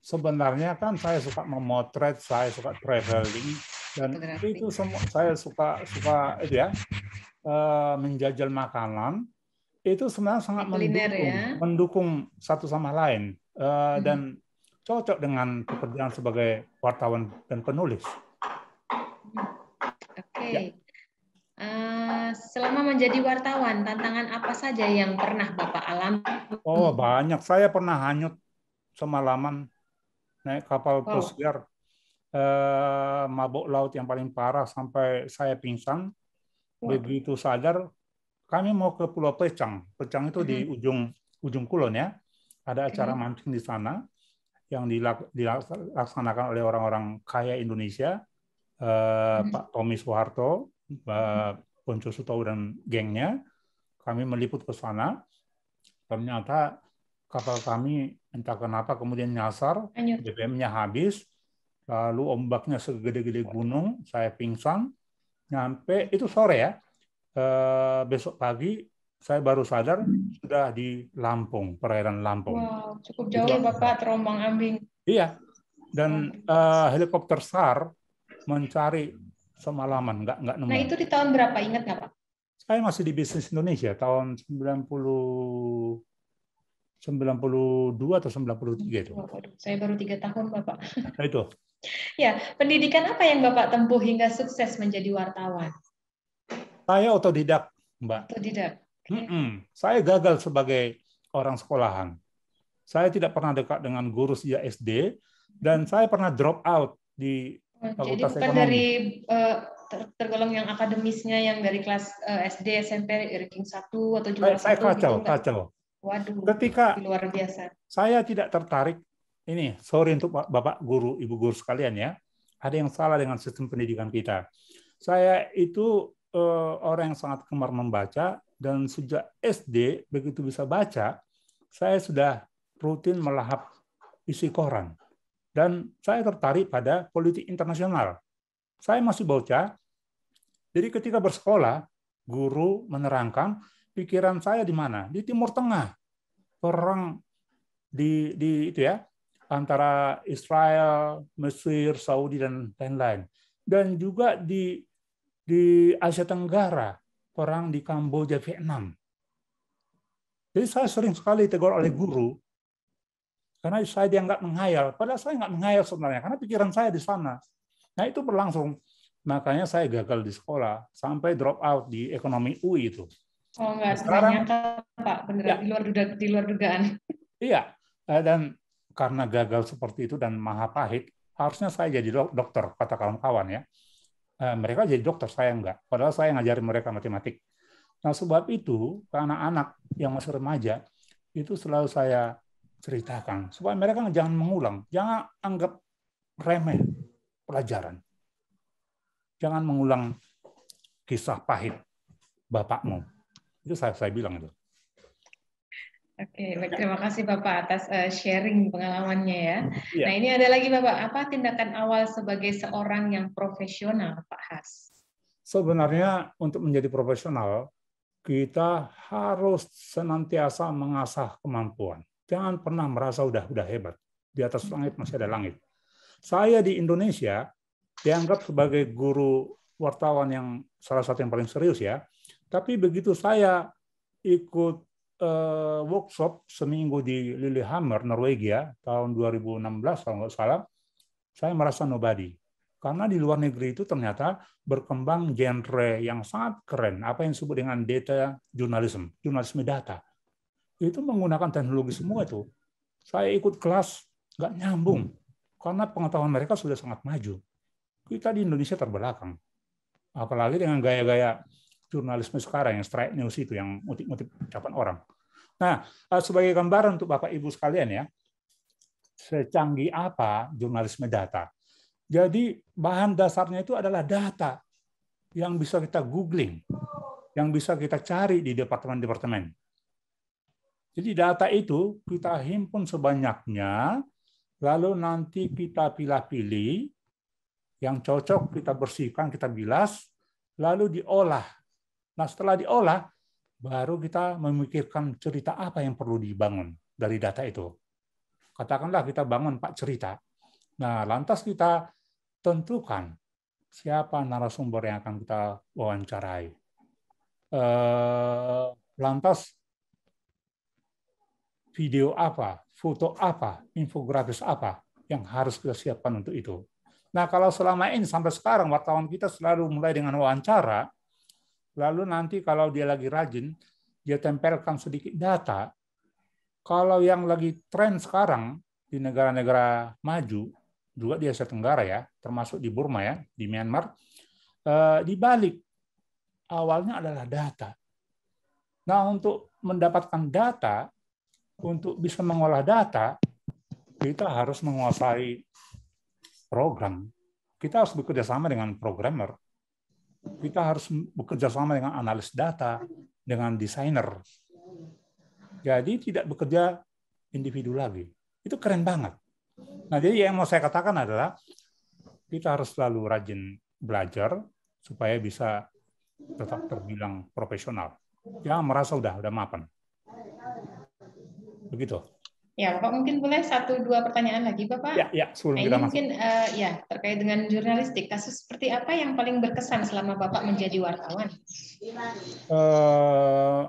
sebenarnya kan saya suka memotret, saya suka traveling, dan itu semua saya suka suka itu ya menjajal makanan itu sebenarnya sangat mendukung, ya? mendukung satu sama lain dan mhm cocok dengan pekerjaan sebagai wartawan dan penulis. Oke. Okay. Ya. Uh, selama menjadi wartawan, tantangan apa saja yang pernah Bapak alami? Oh, banyak. Saya pernah hanyut semalaman naik kapal wow. pesiar uh, eh, mabuk laut yang paling parah sampai saya pingsan. Wow. Begitu sadar, kami mau ke Pulau Pecang. Pecang itu uh -huh. di ujung ujung kulon ya. Ada acara mancing di sana yang dilaksanakan oleh orang-orang kaya Indonesia, eh, hmm. Pak Tommy Soeharto, Pak eh, Ponco Sutowo dan gengnya, kami meliput ke sana. Ternyata kapal kami entah kenapa kemudian nyasar, BBM-nya habis, lalu ombaknya segede-gede gunung, saya pingsan, nyampe itu sore ya, eh, besok pagi saya baru sadar sudah di Lampung, perairan Lampung. Wow, cukup jauh ya, Bapak terombang ambing. Iya, dan uh, helikopter SAR mencari semalaman, nggak nggak nemu. Nah itu di tahun berapa ingat nggak Pak? Saya masih di bisnis Indonesia tahun 90 92 atau 93 itu. saya baru tiga tahun Bapak. Nah, itu. ya, pendidikan apa yang Bapak tempuh hingga sukses menjadi wartawan? Saya otodidak, Mbak. Otodidak. Mm -mm. Saya gagal sebagai orang sekolahan. Saya tidak pernah dekat dengan guru sejak SD dan saya pernah drop out di hmm, Fakultas Jadi bukan dari eh, tergolong yang akademisnya yang dari kelas eh, SD, SMP, ranking 1 atau juara saya, saya kacau, gitu, kacau. Waduh. Ketika luar biasa. Saya tidak tertarik ini, sorry untuk Bapak guru, Ibu guru sekalian ya. Ada yang salah dengan sistem pendidikan kita. Saya itu uh, orang yang sangat gemar membaca dan sejak SD begitu bisa baca, saya sudah rutin melahap isi koran dan saya tertarik pada politik internasional. Saya masih bocah, jadi ketika bersekolah, guru menerangkan pikiran saya di mana? Di Timur Tengah. Perang di, di itu ya, antara Israel, Mesir, Saudi dan lain-lain. Dan juga di di Asia Tenggara perang di Kamboja, Vietnam. Jadi saya sering sekali tegur oleh guru, karena saya dianggap menghayal. Padahal saya nggak menghayal sebenarnya, karena pikiran saya di sana. Nah itu berlangsung. Makanya saya gagal di sekolah, sampai drop out di ekonomi UI itu. Oh enggak, nah, sekarang nyangka, Pak, benar ya. di luar duga, di luar dugaan. Iya, eh, dan karena gagal seperti itu dan maha pahit, harusnya saya jadi dokter, kata kawan-kawan ya. Eh, mereka jadi dokter, saya enggak. Padahal saya ngajarin mereka matematik. Nah, sebab itu ke anak-anak yang masih remaja itu selalu saya ceritakan supaya mereka jangan mengulang, jangan anggap remeh pelajaran. Jangan mengulang kisah pahit bapakmu. Itu saya saya bilang itu. Oke, baik terima kasih Bapak atas uh, sharing pengalamannya ya. ya. Nah ini ada lagi Bapak, apa tindakan awal sebagai seorang yang profesional Pak Has? Sebenarnya untuk menjadi profesional, kita harus senantiasa mengasah kemampuan. Jangan pernah merasa udah udah hebat. Di atas langit masih ada langit. Saya di Indonesia dianggap sebagai guru wartawan yang salah satu yang paling serius ya. Tapi begitu saya ikut uh, workshop seminggu di Lillehammer, Norwegia, tahun 2016 kalau nggak salah, saya merasa nobody. Karena di luar negeri itu ternyata berkembang genre yang sangat keren, apa yang disebut dengan data journalism, jurnalisme data. Itu menggunakan teknologi semua itu. Saya ikut kelas, nggak nyambung. Karena pengetahuan mereka sudah sangat maju. Kita di Indonesia terbelakang. Apalagi dengan gaya-gaya jurnalisme sekarang yang strike news itu yang mutik-mutik ucapan orang. Nah, eh, sebagai gambaran untuk Bapak Ibu sekalian ya, secanggih apa jurnalisme data. Jadi bahan dasarnya itu adalah data yang bisa kita googling, yang bisa kita cari di departemen-departemen. Jadi data itu kita himpun sebanyaknya, lalu nanti kita pilih-pilih, yang cocok kita bersihkan, kita bilas, lalu diolah Nah setelah diolah, baru kita memikirkan cerita apa yang perlu dibangun dari data itu. Katakanlah kita bangun empat cerita. Nah lantas kita tentukan siapa narasumber yang akan kita wawancarai. Eh, lantas video apa, foto apa, infografis apa yang harus kita siapkan untuk itu. Nah, kalau selama ini sampai sekarang wartawan kita selalu mulai dengan wawancara, Lalu nanti kalau dia lagi rajin, dia tempelkan sedikit data. Kalau yang lagi tren sekarang di negara-negara maju, juga di Asia Tenggara ya, termasuk di Burma ya, di Myanmar, eh, di balik awalnya adalah data. Nah, untuk mendapatkan data, untuk bisa mengolah data, kita harus menguasai program. Kita harus bekerja sama dengan programmer kita harus bekerja sama dengan analis data, dengan desainer. Jadi tidak bekerja individu lagi. Itu keren banget. Nah, jadi yang mau saya katakan adalah kita harus selalu rajin belajar supaya bisa tetap terbilang profesional. Jangan ya, merasa udah udah mapan. Begitu. Ya, Bapak mungkin boleh satu dua pertanyaan lagi, Bapak. Ya, ya nah, ini masuk. mungkin uh, ya terkait dengan jurnalistik. Kasus seperti apa yang paling berkesan selama Bapak menjadi wartawan? Uh,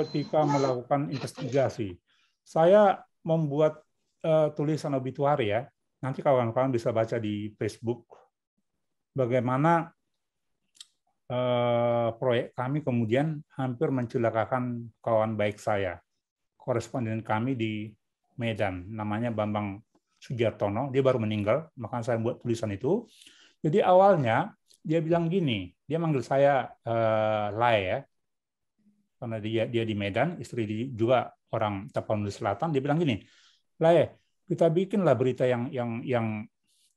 ketika melakukan investigasi, saya membuat uh, tulisan obituari ya. Nanti kawan-kawan bisa baca di Facebook bagaimana uh, proyek kami kemudian hampir mencelakakan kawan baik saya koresponden kami di Medan, namanya Bambang Sugiartono, dia baru meninggal, maka saya buat tulisan itu. Jadi awalnya dia bilang gini, dia manggil saya uh, Lai ya, karena dia dia di Medan, istri dia juga orang Tapanuli Selatan, dia bilang gini, Lai, kita bikinlah berita yang yang yang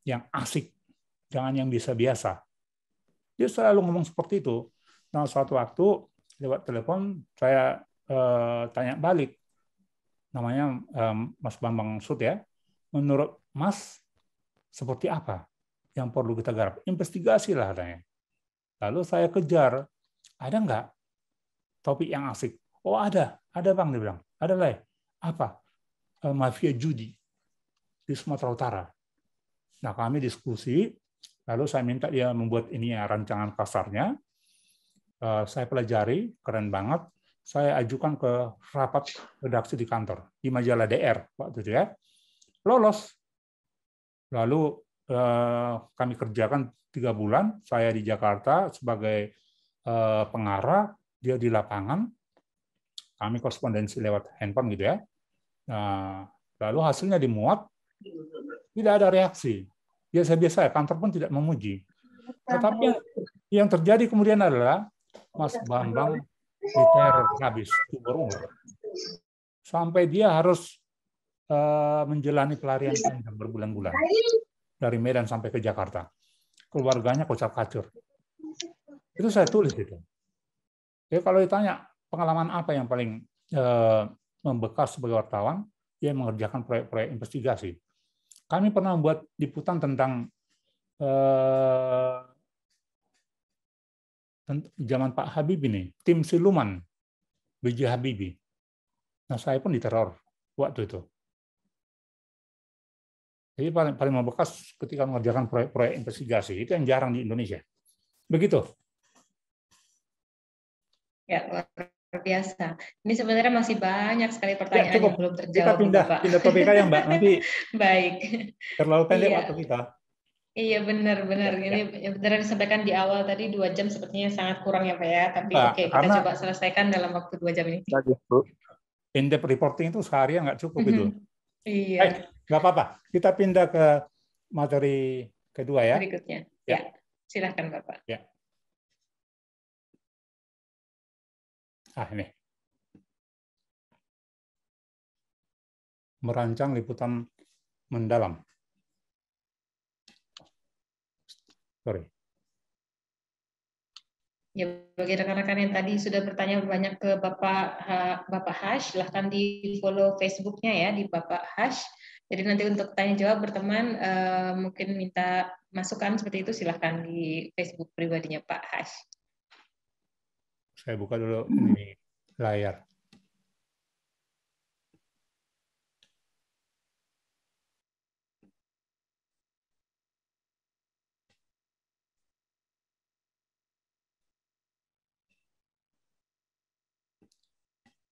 yang asik, jangan yang biasa-biasa. Dia selalu ngomong seperti itu. Nah, suatu waktu lewat telepon saya eh, tanya balik, namanya Mas Bambang Sud ya. Menurut Mas seperti apa yang perlu kita garap? Investigasi lah katanya. Lalu saya kejar, ada nggak topik yang asik? Oh ada, ada bang dia bilang. Ada lah. Ya. Apa? Eh, Mafia judi di Sumatera Utara. Nah kami diskusi, lalu saya minta dia membuat ini ya rancangan kasarnya. Eh, saya pelajari, keren banget saya ajukan ke rapat redaksi di kantor di majalah DR waktu itu ya lolos lalu eh, kami kerjakan tiga bulan saya di Jakarta sebagai eh, pengarah dia di lapangan kami korespondensi lewat handphone gitu ya nah, lalu hasilnya dimuat tidak ada reaksi biasa-biasa ya, kantor pun tidak memuji tetapi yang terjadi kemudian adalah Mas Bambang diteror habis tumor umur. Sampai dia harus uh, menjalani pelarian panjang berbulan-bulan dari Medan sampai ke Jakarta. Keluarganya kocak kacur. Itu saya tulis itu. Jadi kalau ditanya pengalaman apa yang paling uh, membekas sebagai wartawan, dia mengerjakan proyek-proyek investigasi. Kami pernah membuat liputan tentang uh, zaman Pak Habibie nih, tim siluman B.J. Habibie. Nah, saya pun diteror waktu itu. Jadi paling, paling membekas ketika mengerjakan proyek-proyek investigasi. Itu yang jarang di Indonesia. Begitu. Ya, luar biasa. Ini sebenarnya masih banyak sekali ya, pertanyaan ya, cukup. yang belum terjawab. Kita pindah, Bapak. pindah topik ya Mbak. Nanti Baik. terlalu pendek ya. waktu kita. Iya benar benar. Ya, ini ya. benar disampaikan di awal tadi dua jam sepertinya sangat kurang ya pak ya. Tapi nah, oke okay, kita coba selesaikan dalam waktu dua jam ini. In depth reporting itu sehari nggak cukup mm -hmm. itu. Mhm. Iya. Hey, eh, apa-apa. Kita pindah ke materi kedua ya. Berikutnya. Ya. ya. Silahkan bapak. Ya. Ah ini. Merancang liputan mendalam. Sorry. Ya, bagi rekan-rekan yang tadi sudah bertanya banyak ke Bapak Bapak Hash, silahkan di follow Facebooknya ya di Bapak Hash. Jadi nanti untuk tanya jawab berteman eh, mungkin minta masukan seperti itu silahkan di Facebook pribadinya Pak Hash. Saya buka dulu hmm. ini layar.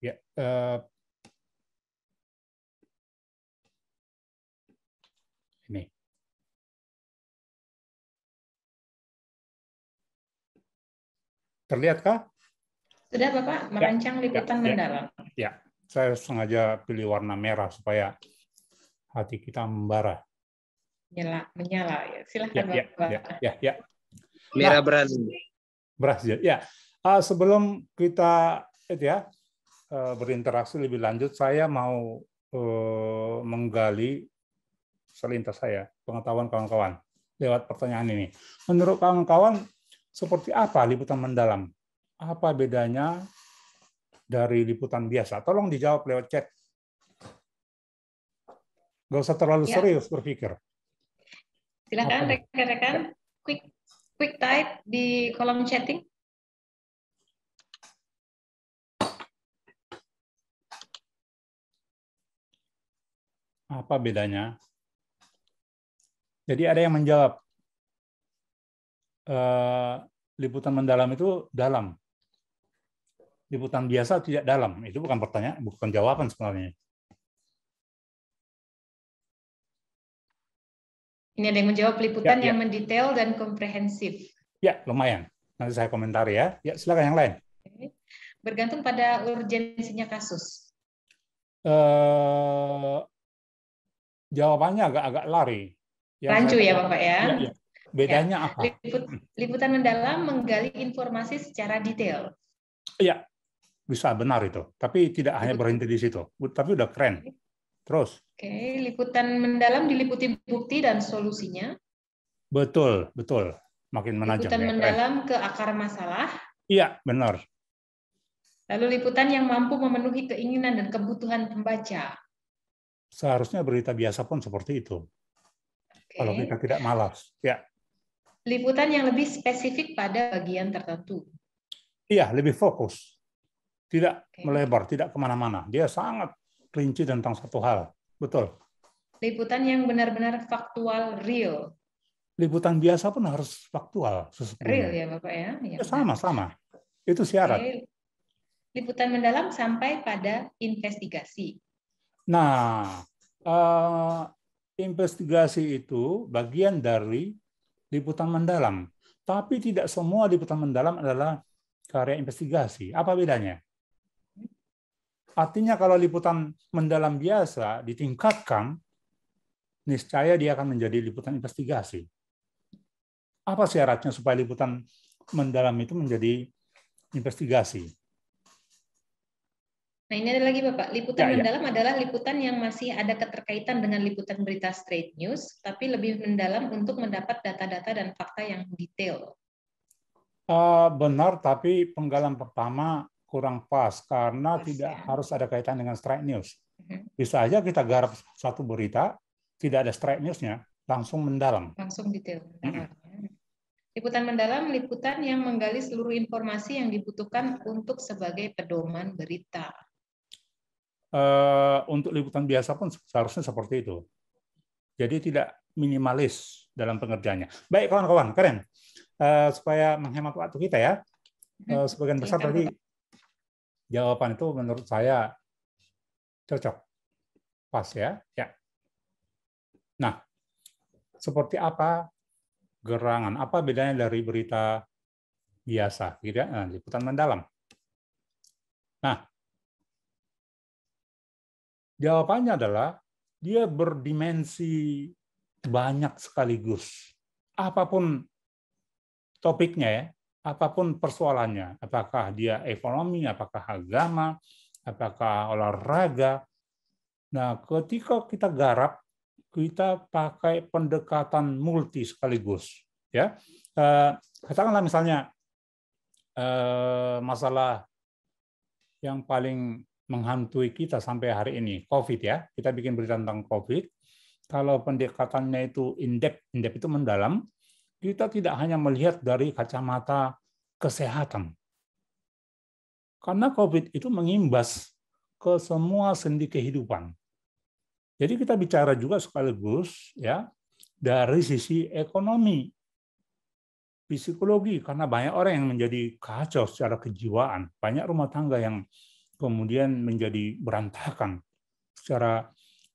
Ya, uh, ini. Terlihatkah? Sudah Bapak ya, merancang ya, liputan ya, mendalam. Ya, ya, saya sengaja pilih warna merah supaya hati kita membara. Menyala, menyala. Ya. Silahkan ya, ya, Bapak. Ya, ya, ya. Merah nah, Brazil. ya. Uh, sebelum kita, ya, Eh, berinteraksi lebih lanjut, saya mau eh, menggali selintas saya pengetahuan kawan-kawan lewat pertanyaan ini. Menurut kawan-kawan, seperti apa liputan mendalam? Apa bedanya dari liputan biasa? Tolong dijawab lewat chat. Gak usah terlalu ya. serius berpikir. Silakan rekan-rekan quick quick type di kolom chatting. Apa bedanya? Jadi ada yang menjawab, eh, liputan mendalam itu dalam. Liputan biasa tidak dalam. Itu bukan pertanyaan, bukan jawaban sebenarnya. Ini ada yang menjawab liputan ya, ya. yang mendetail dan komprehensif. Ya, lumayan. Nanti saya komentar ya. Ya, silakan yang lain. Bergantung pada urgensinya kasus. Eh, jawabannya agak-agak lari. Yang Rancu ya Bapak ya? ya, ya. Bedanya ya. apa? Liput, liputan mendalam menggali informasi secara detail. Iya, bisa benar itu. Tapi tidak hanya berhenti di situ. Tapi udah keren. Terus. Oke, liputan mendalam diliputi bukti dan solusinya. Betul, betul. Makin menajam. Liputan ya. mendalam keren. ke akar masalah. Iya, benar. Lalu liputan yang mampu memenuhi keinginan dan kebutuhan pembaca. Seharusnya berita biasa pun seperti itu. Okay. Kalau kita tidak malas, ya. Liputan yang lebih spesifik pada bagian tertentu. Iya, lebih fokus. Tidak okay. melebar, tidak kemana-mana. Dia sangat rinci tentang satu hal. Betul. Liputan yang benar-benar faktual, real. Liputan biasa pun harus faktual. Sesungguhnya. Real ya Bapak ya? Iya, ya, ya sama, sama. Itu syarat. Okay. Liputan mendalam sampai pada investigasi. Nah, uh, investigasi itu bagian dari liputan mendalam. Tapi tidak semua liputan mendalam adalah karya investigasi. Apa bedanya? Artinya kalau liputan mendalam biasa ditingkatkan, niscaya dia akan menjadi liputan investigasi. Apa syaratnya supaya liputan mendalam itu menjadi investigasi? Nah ini ada lagi Bapak, liputan ya, mendalam ya. adalah liputan yang masih ada keterkaitan dengan liputan berita straight news, tapi lebih mendalam untuk mendapat data-data dan fakta yang detail. Uh, benar, tapi penggalan pertama kurang pas karena pas, tidak ya. harus ada kaitan dengan straight news. Mm-hmm. Bisa aja kita garap satu berita, tidak ada straight newsnya, langsung mendalam. Langsung detail. Mm Hmm. Ya. Liputan mendalam, liputan yang menggali seluruh informasi yang dibutuhkan untuk sebagai pedoman berita. Eh, untuk liputan biasa pun seharusnya seperti itu. Jadi tidak minimalis dalam pengerjaannya. Baik kawan-kawan, keren. Eh, supaya menghemat waktu kita ya. Hmm, eh, sebagian besar iya, tadi jawaban itu menurut saya cocok. Pas ya. Ya. Nah, seperti apa gerangan? Apa bedanya dari berita biasa, gitu ya? Nah, liputan mendalam. Nah, Jawabannya adalah dia berdimensi banyak sekaligus. Apapun topiknya ya, apapun persoalannya, apakah dia ekonomi, apakah agama, apakah olahraga. Nah, ketika kita garap, kita pakai pendekatan multi sekaligus, ya. Eh, katakanlah misalnya eh, masalah yang paling menghantui kita sampai hari ini, COVID ya. Kita bikin berita tentang COVID. Kalau pendekatannya itu in-depth, in-depth itu mendalam, kita tidak hanya melihat dari kacamata kesehatan. Karena COVID itu mengimbas ke semua sendi kehidupan. Jadi kita bicara juga sekaligus ya dari sisi ekonomi, psikologi karena banyak orang yang menjadi kacau secara kejiwaan, banyak rumah tangga yang kemudian menjadi berantakan. Secara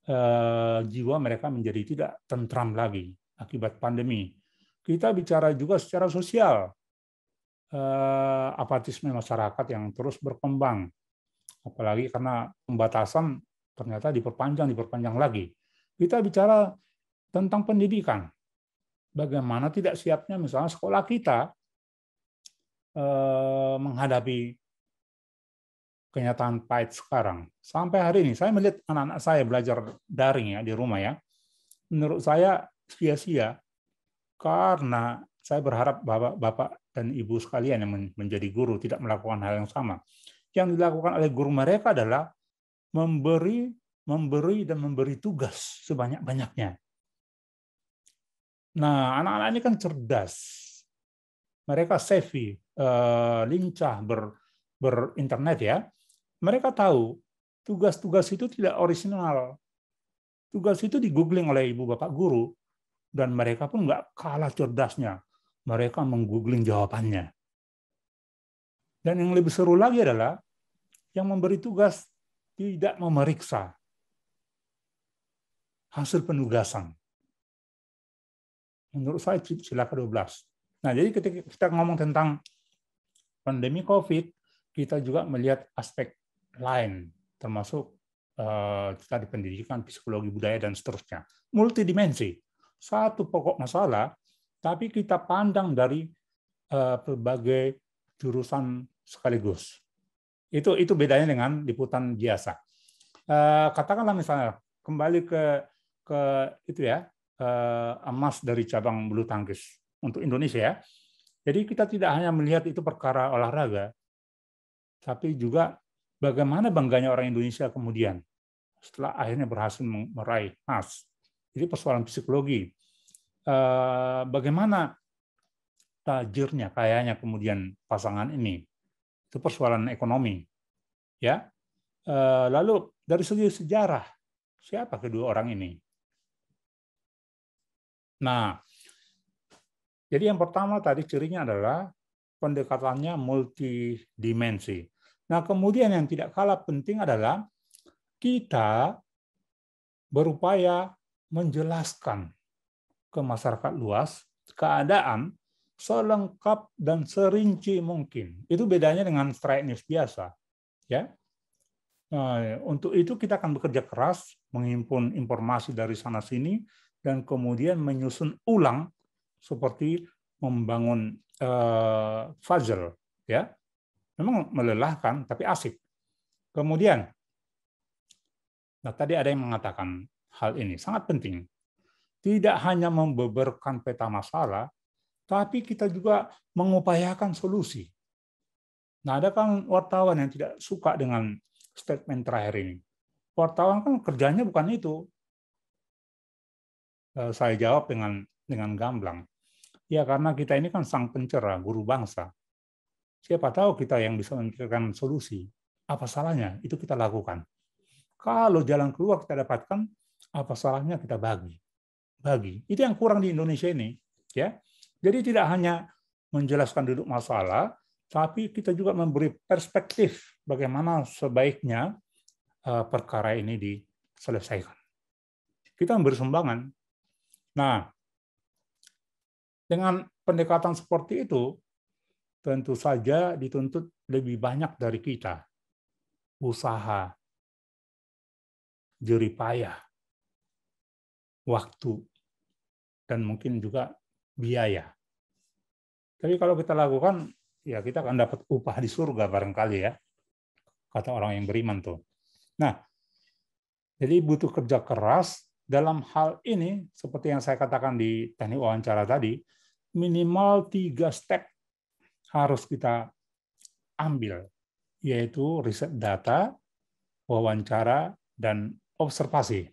eh, jiwa mereka menjadi tidak tentram lagi akibat pandemi. Kita bicara juga secara sosial, eh, apatisme masyarakat yang terus berkembang, apalagi karena pembatasan ternyata diperpanjang, diperpanjang lagi. Kita bicara tentang pendidikan, bagaimana tidak siapnya misalnya sekolah kita eh, menghadapi kenyataan pahit sekarang. Sampai hari ini saya melihat anak-anak saya belajar daring ya di rumah ya. Menurut saya sia-sia karena saya berharap bapak-bapak dan ibu sekalian yang menjadi guru tidak melakukan hal yang sama. Yang dilakukan oleh guru mereka adalah memberi, memberi dan memberi tugas sebanyak-banyaknya. Nah, anak-anak ini kan cerdas. Mereka savvy, eh, lincah ber, berinternet ya mereka tahu tugas-tugas itu tidak orisinal. Tugas itu digugling oleh ibu bapak guru, dan mereka pun nggak kalah cerdasnya. Mereka menggugling jawabannya. Dan yang lebih seru lagi adalah yang memberi tugas tidak memeriksa hasil penugasan. Menurut saya sila ke-12. Nah, jadi ketika kita ngomong tentang pandemi COVID, kita juga melihat aspek lain, termasuk eh, kita di pendidikan, psikologi budaya, dan seterusnya. Multidimensi. Satu pokok masalah, tapi kita pandang dari eh, berbagai jurusan sekaligus. Itu itu bedanya dengan liputan biasa. Eh, katakanlah misalnya kembali ke ke itu ya emas dari cabang bulu tangkis untuk Indonesia ya. Jadi kita tidak hanya melihat itu perkara olahraga, tapi juga Bagaimana bangganya orang Indonesia kemudian setelah akhirnya berhasil meraih emas? Jadi persoalan psikologi. Eh, bagaimana tajirnya, kayanya kemudian pasangan ini? Itu persoalan ekonomi. Ya. Eh, lalu dari segi sejarah, siapa kedua orang ini? Nah, jadi yang pertama tadi cirinya adalah pendekatannya multidimensi. Nah, kemudian yang tidak kalah penting adalah kita berupaya menjelaskan ke masyarakat luas keadaan selengkap dan serinci mungkin. Itu bedanya dengan strike news biasa, ya. Nah, untuk itu kita akan bekerja keras menghimpun informasi dari sana sini dan kemudian menyusun ulang seperti membangun uh, puzzle, ya Memang melelahkan, tapi asik. Kemudian, nah tadi ada yang mengatakan hal ini sangat penting. Tidak hanya membeberkan peta masalah, tapi kita juga mengupayakan solusi. Nah, ada kan wartawan yang tidak suka dengan statement terakhir ini. Wartawan kan kerjanya bukan itu. Eh, saya jawab dengan dengan gamblang. Ya karena kita ini kan sang pencerah, guru bangsa. Siapa tahu kita yang bisa memikirkan solusi. Apa salahnya? Itu kita lakukan. Kalau jalan keluar kita dapatkan, apa salahnya kita bagi. Bagi. Itu yang kurang di Indonesia ini. ya. Jadi tidak hanya menjelaskan duduk masalah, tapi kita juga memberi perspektif bagaimana sebaiknya eh, perkara ini diselesaikan. Kita memberi sumbangan Nah, dengan pendekatan seperti itu, tentu saja dituntut lebih banyak dari kita. Usaha, jeripayah, waktu, dan mungkin juga biaya. Tapi kalau kita lakukan, ya kita akan dapat upah di surga barangkali ya. Kata orang yang beriman tuh. Nah, jadi butuh kerja keras dalam hal ini, seperti yang saya katakan di teknik wawancara tadi, minimal tiga step harus kita ambil, yaitu riset data, wawancara, dan observasi.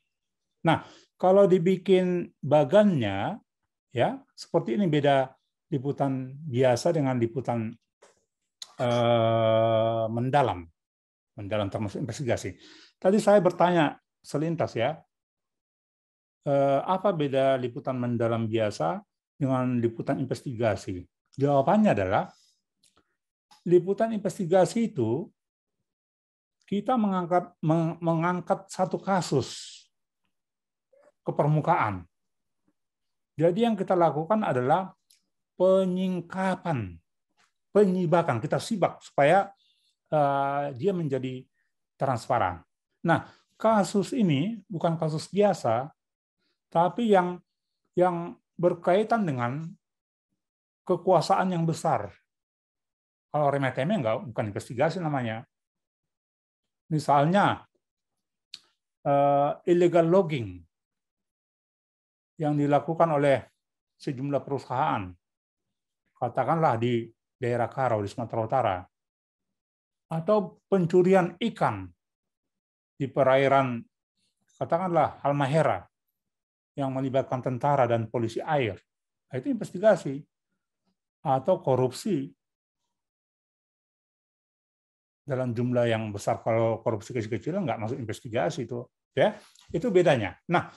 Nah, kalau dibikin bagannya, ya seperti ini beda liputan biasa dengan liputan eh, mendalam, mendalam termasuk investigasi. Tadi saya bertanya selintas ya, eh, apa beda liputan mendalam biasa dengan liputan investigasi? Jawabannya adalah liputan investigasi itu kita mengangkat mengangkat satu kasus ke permukaan. Jadi yang kita lakukan adalah penyingkapan, penyibakan. Kita sibak supaya eh, dia menjadi transparan. Nah, kasus ini bukan kasus biasa, tapi yang yang berkaitan dengan kekuasaan yang besar kalau remeh temeh nggak bukan investigasi namanya. Misalnya eh, illegal logging yang dilakukan oleh sejumlah perusahaan, katakanlah di daerah Karo, di Sumatera Utara, atau pencurian ikan di perairan katakanlah Halmahera yang melibatkan tentara dan polisi air. Nah, itu investigasi. Atau korupsi dalam jumlah yang besar kalau korupsi kecil-kecilan nggak masuk investigasi itu ya itu bedanya nah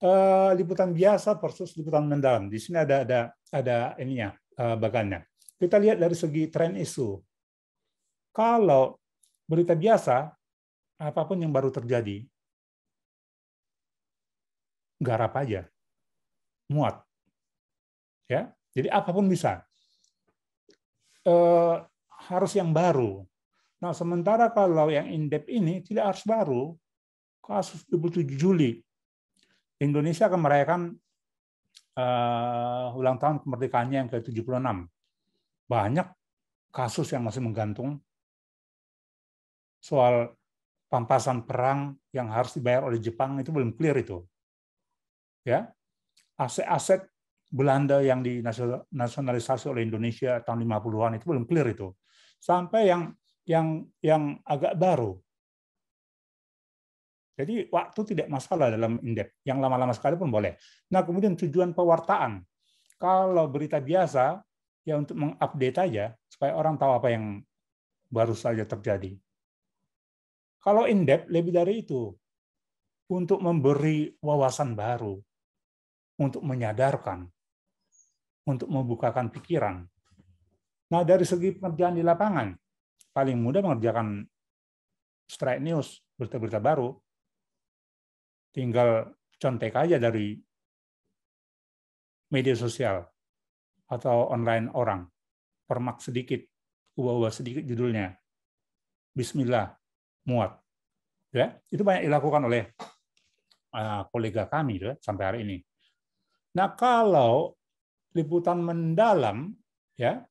eh, liputan biasa versus liputan mendalam di sini ada ada ada ininya eh, bagannya kita lihat dari segi tren isu kalau berita biasa apapun yang baru terjadi garap aja muat ya jadi apapun bisa eh, harus yang baru Nah, sementara kalau yang indep ini tidak harus baru, kasus 27 Juli, Indonesia akan merayakan uh, eh, ulang tahun kemerdekaannya yang ke-76. Banyak kasus yang masih menggantung soal pampasan perang yang harus dibayar oleh Jepang itu belum clear itu. Ya. Aset-aset Belanda yang dinasionalisasi oleh Indonesia tahun 50-an itu belum clear itu. Sampai yang yang yang agak baru. Jadi waktu tidak masalah dalam indeks, yang lama-lama sekali pun boleh. Nah kemudian tujuan pewartaan, kalau berita biasa ya untuk mengupdate aja supaya orang tahu apa yang baru saja terjadi. Kalau indeks lebih dari itu untuk memberi wawasan baru, untuk menyadarkan, untuk membukakan pikiran. Nah dari segi pekerjaan di lapangan, paling mudah mengerjakan strike news, berita-berita baru. Tinggal contek aja dari media sosial atau online orang. Permak sedikit, ubah-ubah sedikit judulnya. Bismillah, muat. Ya, itu banyak dilakukan oleh ah, kolega kami ya, sampai hari ini. Nah, kalau liputan mendalam ya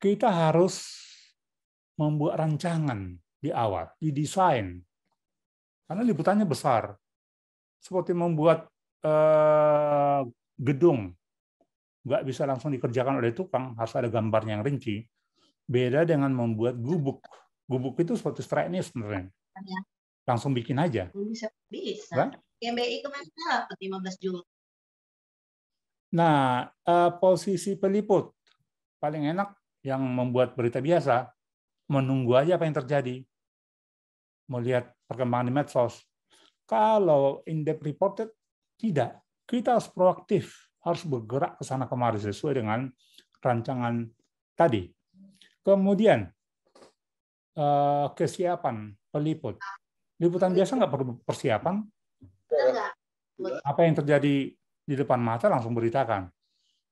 kita harus membuat rancangan di awal, didesain. Karena liputannya besar. Seperti membuat eh, gedung, nggak bisa langsung dikerjakan oleh tukang, harus ada gambarnya yang rinci. Beda dengan membuat gubuk. Gubuk itu suatu teknis sebenarnya. Iya. Langsung bikin aja. Bisa. bisa. KMBI kemarin 15 kan juta. Nah, eh, posisi peliput paling enak yang membuat berita biasa menunggu aja apa yang terjadi. Melihat perkembangan di medsos. Kalau in-depth reported, tidak. Kita harus proaktif, harus bergerak ke sana kemari sesuai dengan rancangan tadi. Kemudian, eh, kesiapan peliput. Liputan biasa nggak perlu persiapan. Apa yang terjadi di depan mata langsung beritakan.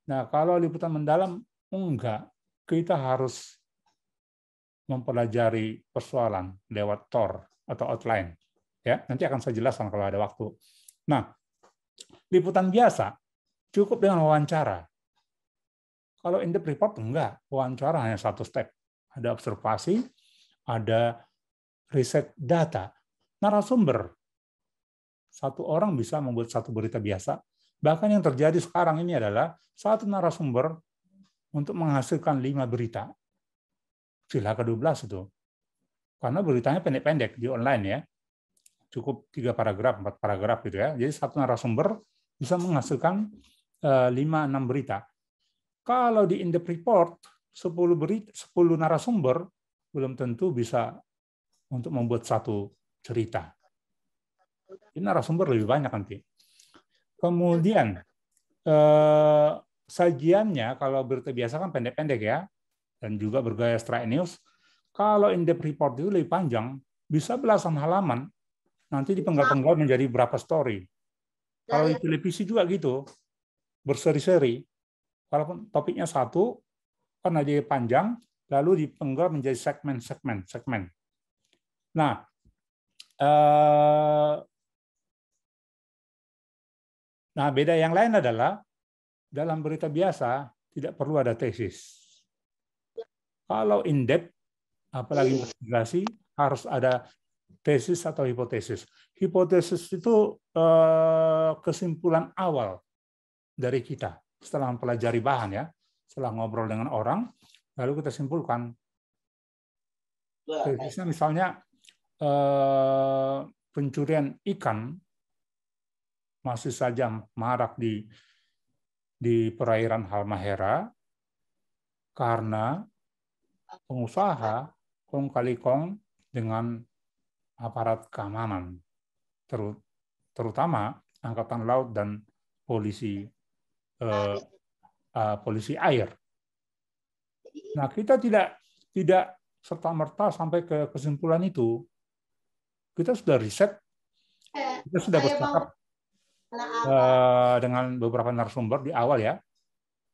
Nah, kalau liputan mendalam, enggak. Kita harus mempelajari persoalan lewat Tor atau outline. Ya, nanti akan saya jelaskan kalau ada waktu. Nah, liputan biasa cukup dengan wawancara. Kalau in the report enggak, wawancara hanya satu step. Ada observasi, ada riset data, narasumber. Satu orang bisa membuat satu berita biasa. Bahkan yang terjadi sekarang ini adalah satu narasumber untuk menghasilkan lima berita sila ke-12 itu. Karena beritanya pendek-pendek di online ya. Cukup tiga paragraf, empat paragraf gitu ya. Jadi satu narasumber bisa menghasilkan 5-6 eh, berita. Kalau di in the report 10 berita 10 narasumber belum tentu bisa untuk membuat satu cerita. Ini narasumber lebih banyak nanti. Kemudian eh, sajiannya kalau berita biasa kan pendek-pendek ya, dan juga bergaya strike news. Kalau in depth report itu lebih panjang, bisa belasan halaman. Nanti dipenggal-penggal menjadi berapa story. Kalau di televisi juga gitu, berseri-seri. Walaupun topiknya satu, karena dia panjang, lalu dipenggal menjadi segmen-segmen, segmen. Nah, eh, nah beda yang lain adalah dalam berita biasa tidak perlu ada tesis kalau in depth, apalagi investigasi, harus ada tesis atau hipotesis. Hipotesis itu eh, kesimpulan awal dari kita setelah mempelajari bahan ya, setelah ngobrol dengan orang, lalu kita simpulkan. Tesisnya misalnya eh, pencurian ikan masih saja marak di di perairan Halmahera karena pengusaha kong kali kong dengan aparat keamanan, terutama angkatan laut dan polisi eh, eh, polisi air. Nah kita tidak tidak serta merta sampai ke kesimpulan itu. Kita sudah riset, kita sudah bercakap eh, dengan beberapa narasumber di awal ya.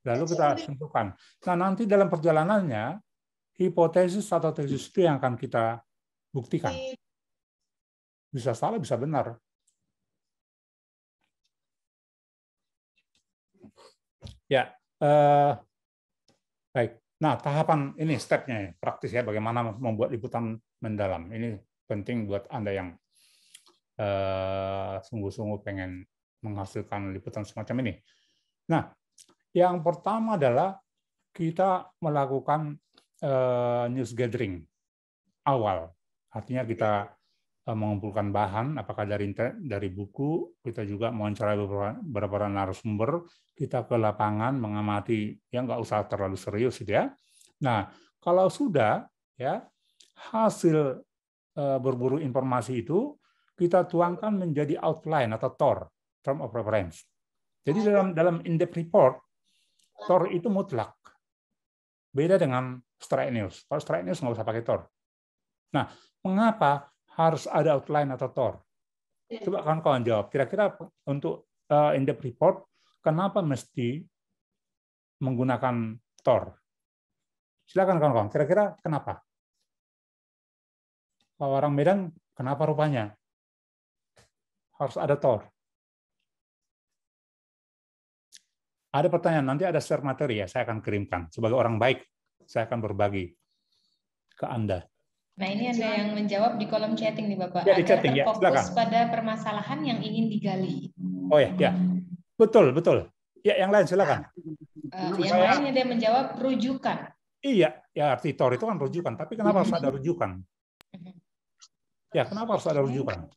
Lalu kita sentuhkan. Nah nanti dalam perjalanannya hipotesis atau tesis itu yang akan kita buktikan. Iya. Bisa salah, bisa benar. Ya, eh, baik. Nah, tahapan ini stepnya ya, praktis ya, bagaimana membuat liputan mendalam. Ini penting buat Anda yang eh, sungguh-sungguh pengen menghasilkan liputan semacam ini. Nah, yang pertama adalah kita melakukan Eh, news gathering awal. Artinya kita eh, mengumpulkan bahan, apakah dari internet, dari buku, kita juga wawancara beberapa, beberapa narasumber, kita ke lapangan mengamati, ya nggak usah terlalu serius gitu ya. Nah, kalau sudah ya hasil eh, berburu informasi itu kita tuangkan menjadi outline atau TOR, term of reference. Jadi oh. dalam dalam in-depth report, TOR itu mutlak. Beda dengan strike news. Kalau strike news nggak usah pakai Tor. Nah, mengapa harus ada outline atau Tor? Iya. Coba kawan-kawan jawab. Kira-kira untuk eh, in depth report, kenapa mesti menggunakan Tor? Silakan kawan-kawan. Kira-kira kenapa? Kalau orang Medan, kenapa rupanya harus ada Tor? Ada pertanyaan, nanti ada share materi ya, saya akan kirimkan. Sebagai orang baik, saya akan berbagi ke Anda. Nah ini Anda yang menjawab di kolom chatting nih Bapak. Ya, di chatting, ya, silakan. pada permasalahan yang ingin digali. Oh ya, ya. Betul, betul. Ya, yang lain silakan. Uh, yang lain ada yang menjawab rujukan. Iya, ya arti tor itu kan rujukan. Tapi kenapa harus ada rujukan? Ya, kenapa harus ada rujukan?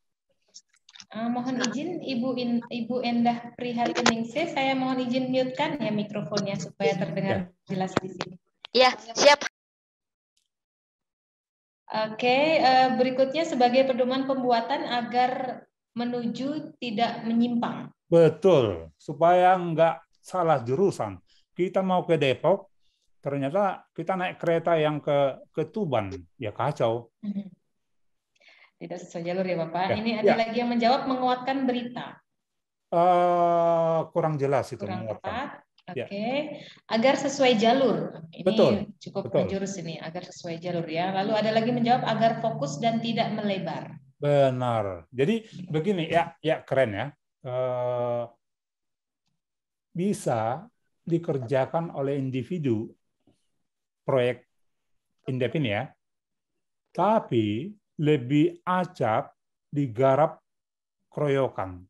Uh, mohon izin Ibu In, Ibu Endah Prihatiningsih, saya mohon izin mute-kan ya mikrofonnya supaya terdengar ya. jelas di sini. Ya, siap. Oke, eh, berikutnya sebagai pedoman pembuatan agar menuju tidak menyimpang. Betul, supaya nggak salah jurusan. Kita mau ke Depok, ternyata kita naik kereta yang ke ke Tuban, ya kacau. Mhm. Tidak sesuai jalur ya Bapak. Ya, Ini ada ya. lagi yang menjawab menguatkan berita. Uh, kurang jelas itu kurang menguatkan. Tepat. Ya. Oke, okay. agar sesuai jalur. Ini Betul. cukup Betul. menjurus ini, agar sesuai jalur ya. Lalu ada lagi menjawab agar fokus dan tidak melebar. Benar. Jadi iya. begini ya, ya keren ya. Eh, bisa dikerjakan oleh individu proyek indepin ya, tapi lebih acap digarap keroyokan.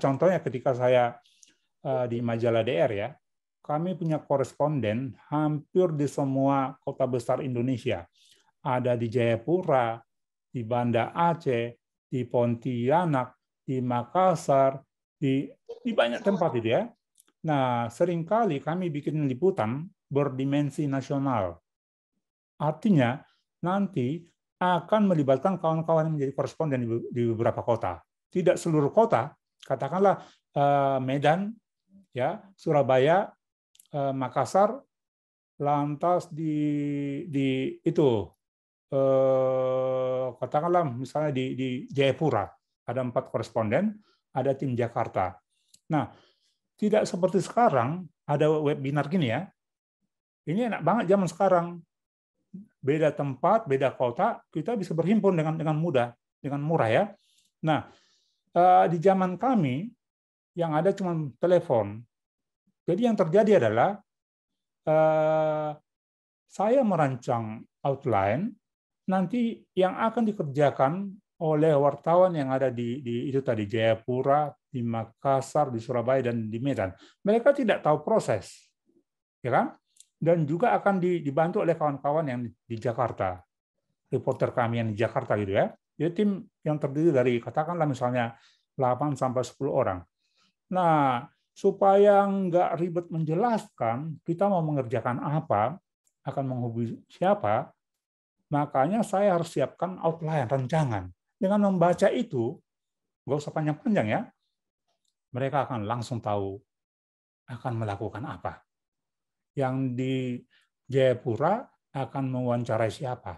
Contohnya ketika saya eh, di majalah DR ya, kami punya koresponden hampir di semua kota besar Indonesia. Ada di Jayapura, di Banda Aceh, di Pontianak, di Makassar, di, di banyak tempat itu ya. Nah, seringkali kami bikin liputan berdimensi nasional. Artinya, nanti akan melibatkan kawan-kawan yang menjadi koresponden di beberapa kota. Tidak seluruh kota, katakanlah eh, Medan, ya Surabaya Eh, Makassar lantas di di itu eh, katakanlah misalnya di, di Jayapura ada empat koresponden, ada tim Jakarta. Nah, tidak seperti sekarang ada webinar gini ya. Ini enak banget zaman sekarang. Beda tempat, beda kota, kita bisa berhimpun dengan dengan mudah, dengan murah ya. Nah, eh, di zaman kami yang ada cuma telepon, jadi yang terjadi adalah eh, saya merancang outline, nanti yang akan dikerjakan oleh wartawan yang ada di, di itu tadi Jayapura, di Makassar, di Surabaya dan di Medan. Mereka tidak tahu proses, ya kan? Dan juga akan dibantu oleh kawan-kawan yang di Jakarta, reporter kami yang di Jakarta gitu ya. Jadi tim yang terdiri dari katakanlah misalnya 8 sampai 10 orang. Nah, supaya nggak ribet menjelaskan kita mau mengerjakan apa, akan menghubungi siapa, makanya saya harus siapkan outline, rencangan Dengan membaca itu, nggak usah panjang-panjang ya, mereka akan langsung tahu akan melakukan apa. Yang di Jayapura akan mewawancarai siapa.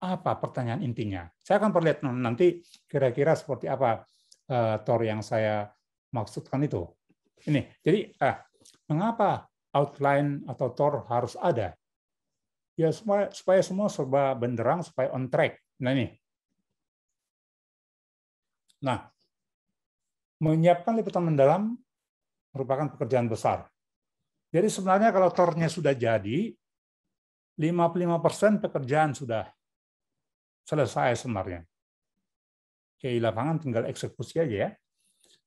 Apa pertanyaan intinya? Saya akan perlihatkan nanti kira-kira seperti apa eh, tor yang saya maksudkan itu ini jadi ah, mengapa outline atau tor harus ada ya supaya, supaya semua serba benderang supaya on track nah ini nah menyiapkan liputan mendalam merupakan pekerjaan besar jadi sebenarnya kalau tornya sudah jadi 55% pekerjaan sudah selesai sebenarnya. Oke, lapangan tinggal eksekusi aja ya.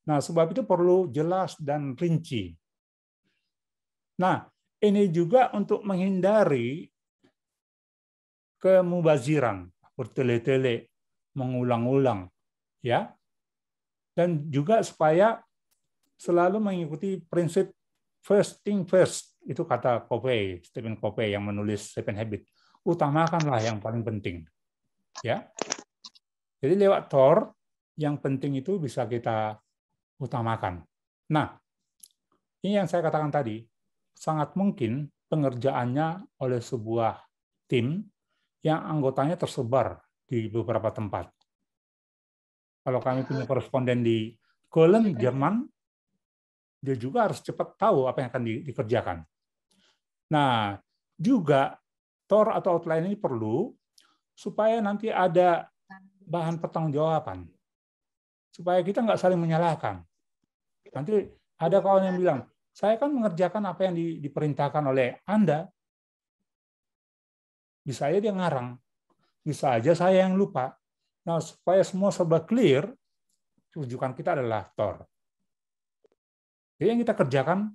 Nah, sebab itu perlu jelas dan rinci. Nah, ini juga untuk menghindari kemubaziran, bertele-tele, mengulang-ulang, ya. Dan juga supaya selalu mengikuti prinsip first thing first, itu kata Covey, Stephen Covey yang menulis Seven Habit. Utamakanlah yang paling penting. Ya. Jadi lewat Thor yang penting itu bisa kita utamakan. Nah, ini yang saya katakan tadi, sangat mungkin pengerjaannya oleh sebuah tim yang anggotanya tersebar di beberapa tempat. Kalau kami punya koresponden di Köln, Jerman, dia juga harus cepat tahu apa yang akan dikerjakan. Nah, juga Tor atau outline ini perlu supaya nanti ada bahan pertanggungjawaban supaya kita nggak saling menyalahkan. Nanti ada kawan yang bilang, saya kan mengerjakan apa yang diperintahkan oleh Anda. Bisa aja dia ngarang, bisa aja saya yang lupa. Nah, supaya semua serba clear, rujukan kita adalah Tor. Jadi yang kita kerjakan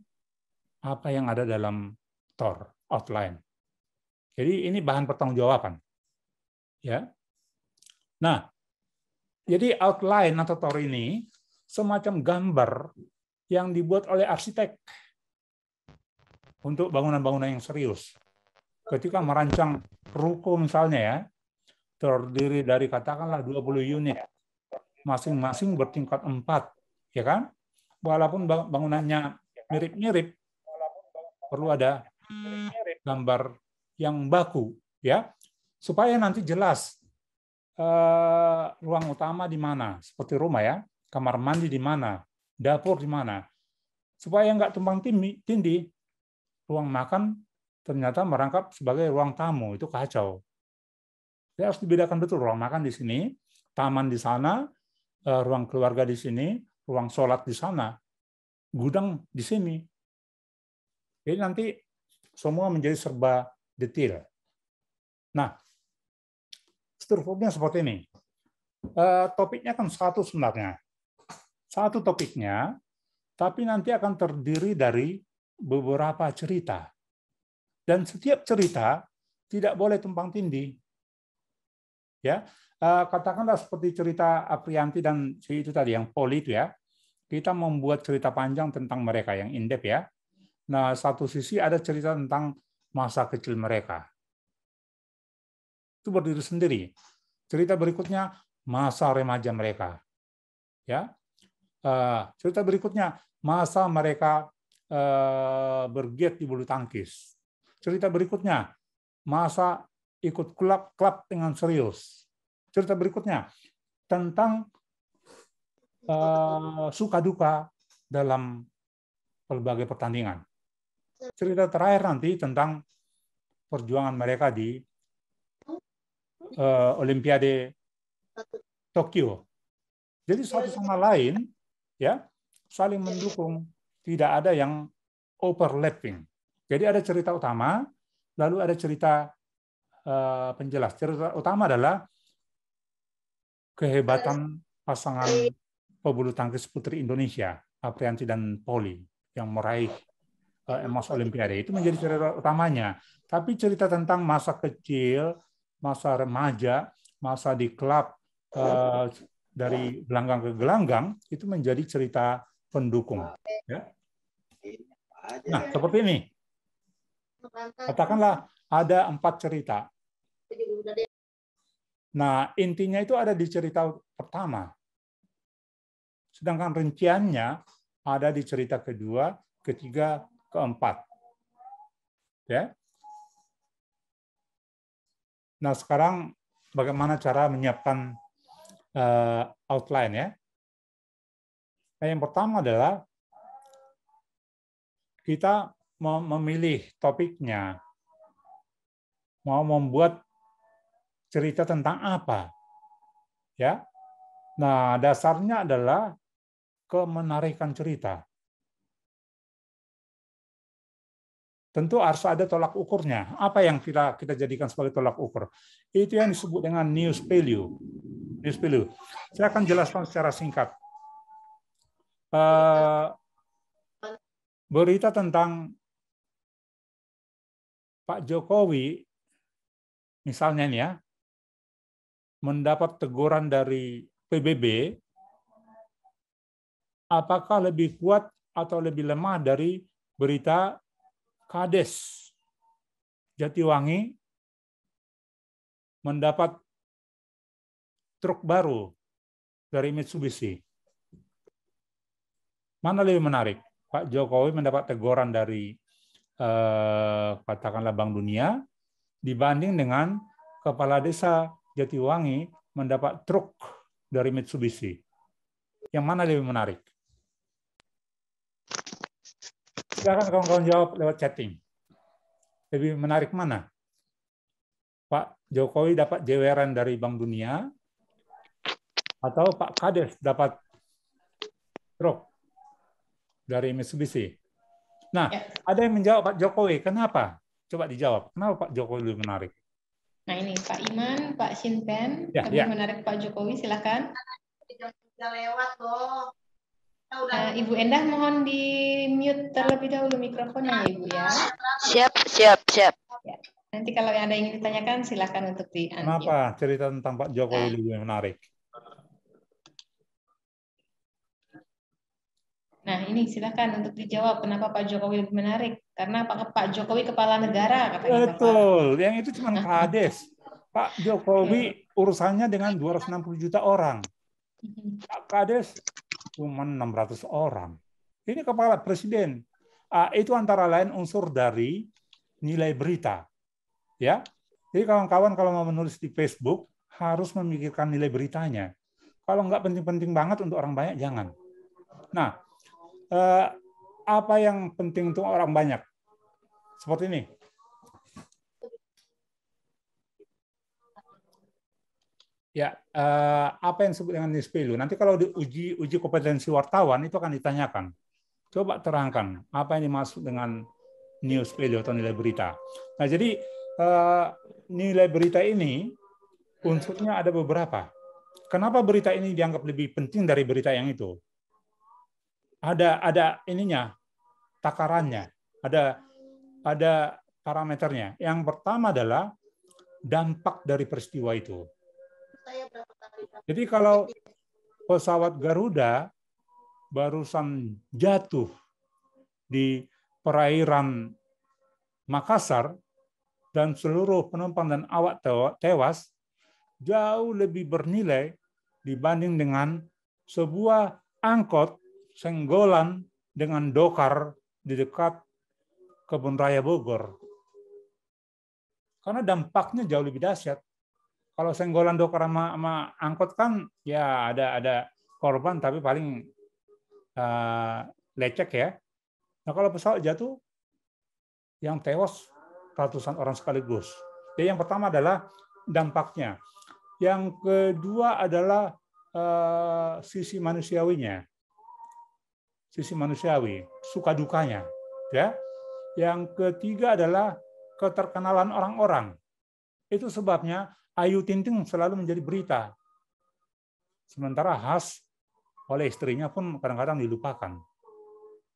apa yang ada dalam Tor outline. Jadi ini bahan pertanggungjawaban. Ya. Nah, jadi outline atau tor ini semacam gambar yang dibuat oleh arsitek untuk bangunan-bangunan yang serius. Ketika merancang ruko misalnya ya, terdiri dari katakanlah 20 unit, masing-masing bertingkat 4, ya kan? Walaupun bangunannya mirip-mirip, perlu ada gambar yang baku, ya, supaya nanti jelas Eh, ruang utama di mana, seperti rumah ya, kamar mandi di mana, dapur di mana, supaya nggak tumpang tindih. Ruang makan ternyata merangkap sebagai ruang tamu itu kacau. Jadi harus dibedakan betul ruang makan di sini, taman di sana, eh, ruang keluarga di sini, ruang sholat di sana, gudang di sini. Jadi nanti semua menjadi serba detail. Nah, strukturnya seperti ini. Eh, topiknya kan satu sebenarnya. Satu topiknya, tapi nanti akan terdiri dari beberapa cerita. Dan setiap cerita tidak boleh tumpang tindih. Ya, eh, katakanlah seperti cerita Aprianti dan si itu tadi yang poli itu ya. Kita membuat cerita panjang tentang mereka yang indep ya. Nah, satu sisi ada cerita tentang masa kecil mereka itu berdiri sendiri. Cerita berikutnya masa remaja mereka. Ya. Eh, cerita berikutnya masa mereka eh, bergiat di bulu tangkis. Cerita berikutnya masa ikut klub-klub dengan serius. Cerita berikutnya tentang uh, suka duka dalam berbagai pertandingan. Cerita terakhir nanti tentang perjuangan mereka di uh, Olimpiade Tokyo. Jadi satu sama lain ya saling mendukung, tidak ada yang overlapping. Jadi ada cerita utama, lalu ada cerita uh, penjelas. Cerita utama adalah kehebatan pasangan pebulu tangkis putri Indonesia, Aprianti dan Poli yang meraih eh, emas Olimpiade itu menjadi cerita utamanya. Tapi cerita tentang masa kecil, masa remaja, masa di klub eh, dari gelanggang ke gelanggang itu menjadi cerita pendukung. Ya. Nah, seperti ini. Katakanlah ada empat cerita. Nah, intinya itu ada di cerita pertama. Sedangkan rinciannya ada di cerita kedua, ketiga, keempat. Ya. Nah, sekarang bagaimana cara menyiapkan uh, outline ya? Nah, yang pertama adalah kita memilih topiknya, mau membuat cerita tentang apa, ya. Nah, dasarnya adalah kemenarikan cerita. Tentu harus ada tolak ukurnya. Apa yang kita, kita jadikan sebagai tolak ukur? Itu yang disebut dengan news value. News value. Saya akan jelaskan secara singkat. Eh, berita tentang Pak Jokowi, misalnya nih ya, mendapat teguran dari PBB, apakah lebih kuat atau lebih lemah dari berita Kades Jatiwangi mendapat truk baru dari Mitsubishi. Mana lebih menarik? Pak Jokowi mendapat teguran dari eh, katakanlah Bank Dunia dibanding dengan kepala desa Jatiwangi mendapat truk dari Mitsubishi. Yang mana lebih menarik? Silakan kawan-kawan jawab lewat chatting. Lebih menarik mana? Pak Jokowi dapat jeweran dari Bank Dunia atau Pak Kades dapat truk dari Mitsubishi. Nah, ya. ada yang menjawab Pak Jokowi. Kenapa? Coba dijawab. Kenapa Pak Jokowi lebih menarik? Nah ini Pak Iman, Pak Shinpen, ya, lebih ya. menarik Pak Jokowi. silakan. Sudah lewat loh. Uh, Ibu Endah mohon di mute terlebih dahulu mikrofonnya ya Ibu ya. Siap, siap, siap. Ya. Nanti kalau ada yang ingin ditanyakan silahkan untuk di -unmute. Kenapa cerita tentang Pak Jokowi lebih menarik? Nah ini silahkan untuk dijawab kenapa Pak Jokowi lebih menarik? Karena Pak, Pak Jokowi kepala negara katanya Betul, Bapak. yang itu cuma kades. Pak Jokowi urusannya dengan 260 juta orang. Mhm. Pak Kades cuma 600 orang. Ini kepala presiden. Ah, itu antara lain unsur dari nilai berita. Ya. Jadi kawan-kawan kalau mau menulis di Facebook harus memikirkan nilai beritanya. Kalau nggak penting-penting banget untuk orang banyak jangan. Nah, eh, apa yang penting untuk orang banyak? Seperti ini. Ya, uh, apa yang disebut dengan nispelu? Nanti kalau diuji uji kompetensi wartawan itu akan ditanyakan. Coba terangkan apa yang dimaksud dengan news value atau nilai berita. Nah, jadi uh, nilai berita ini unsurnya ada beberapa. Kenapa berita ini dianggap lebih penting dari berita yang itu? Ada ada ininya takarannya, ada ada parameternya. Yang pertama adalah dampak dari peristiwa itu. Jadi kalau pesawat Garuda barusan jatuh di perairan Makassar dan seluruh penumpang dan awak tewas jauh lebih bernilai dibanding dengan sebuah angkot senggolan dengan dokar di dekat kebun raya Bogor. Karena dampaknya jauh lebih dahsyat kalau senggolan dokter sama, sama angkot kan ya ada ada korban tapi paling uh, lecek ya. Nah kalau pesawat jatuh yang tewas ratusan orang sekaligus. Jadi yang pertama adalah dampaknya. Yang kedua adalah uh, sisi manusiawinya. Sisi manusiawi, suka dukanya, ya. Yang ketiga adalah keterkenalan orang-orang. Itu sebabnya Ayu Tinting selalu menjadi berita. Sementara khas oleh istrinya pun kadang-kadang dilupakan.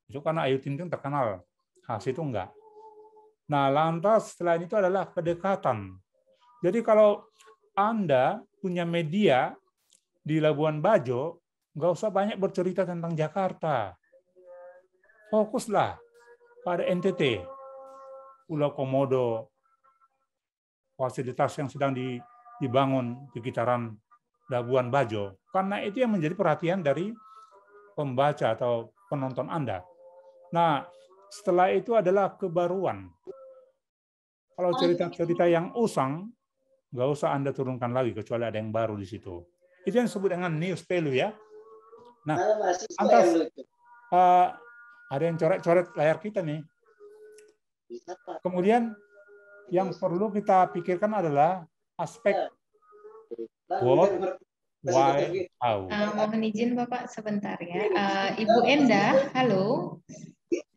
Itu karena Ayu Tinting terkenal, khas itu enggak. Nah, lantas selain itu adalah kedekatan. Jadi kalau Anda punya media di Labuan Bajo, nggak usah banyak bercerita tentang Jakarta. Fokuslah pada NTT, Pulau Komodo, fasilitas yang sedang dibangun di sekitaran Labuan Bajo. Karena itu yang menjadi perhatian dari pembaca atau penonton Anda. Nah, setelah itu adalah kebaruan. Kalau oh, cerita-cerita iya. yang usang, nggak usah Anda turunkan lagi, kecuali ada yang baru di situ. Itu yang disebut dengan new value ya. Nah, antas, uh, ada yang coret-coret layar kita nih. Kemudian yang perlu kita pikirkan adalah aspek nah, what, why, how. Uh, mohon izin Bapak sebentar ya. Uh, Ibu Enda, halo.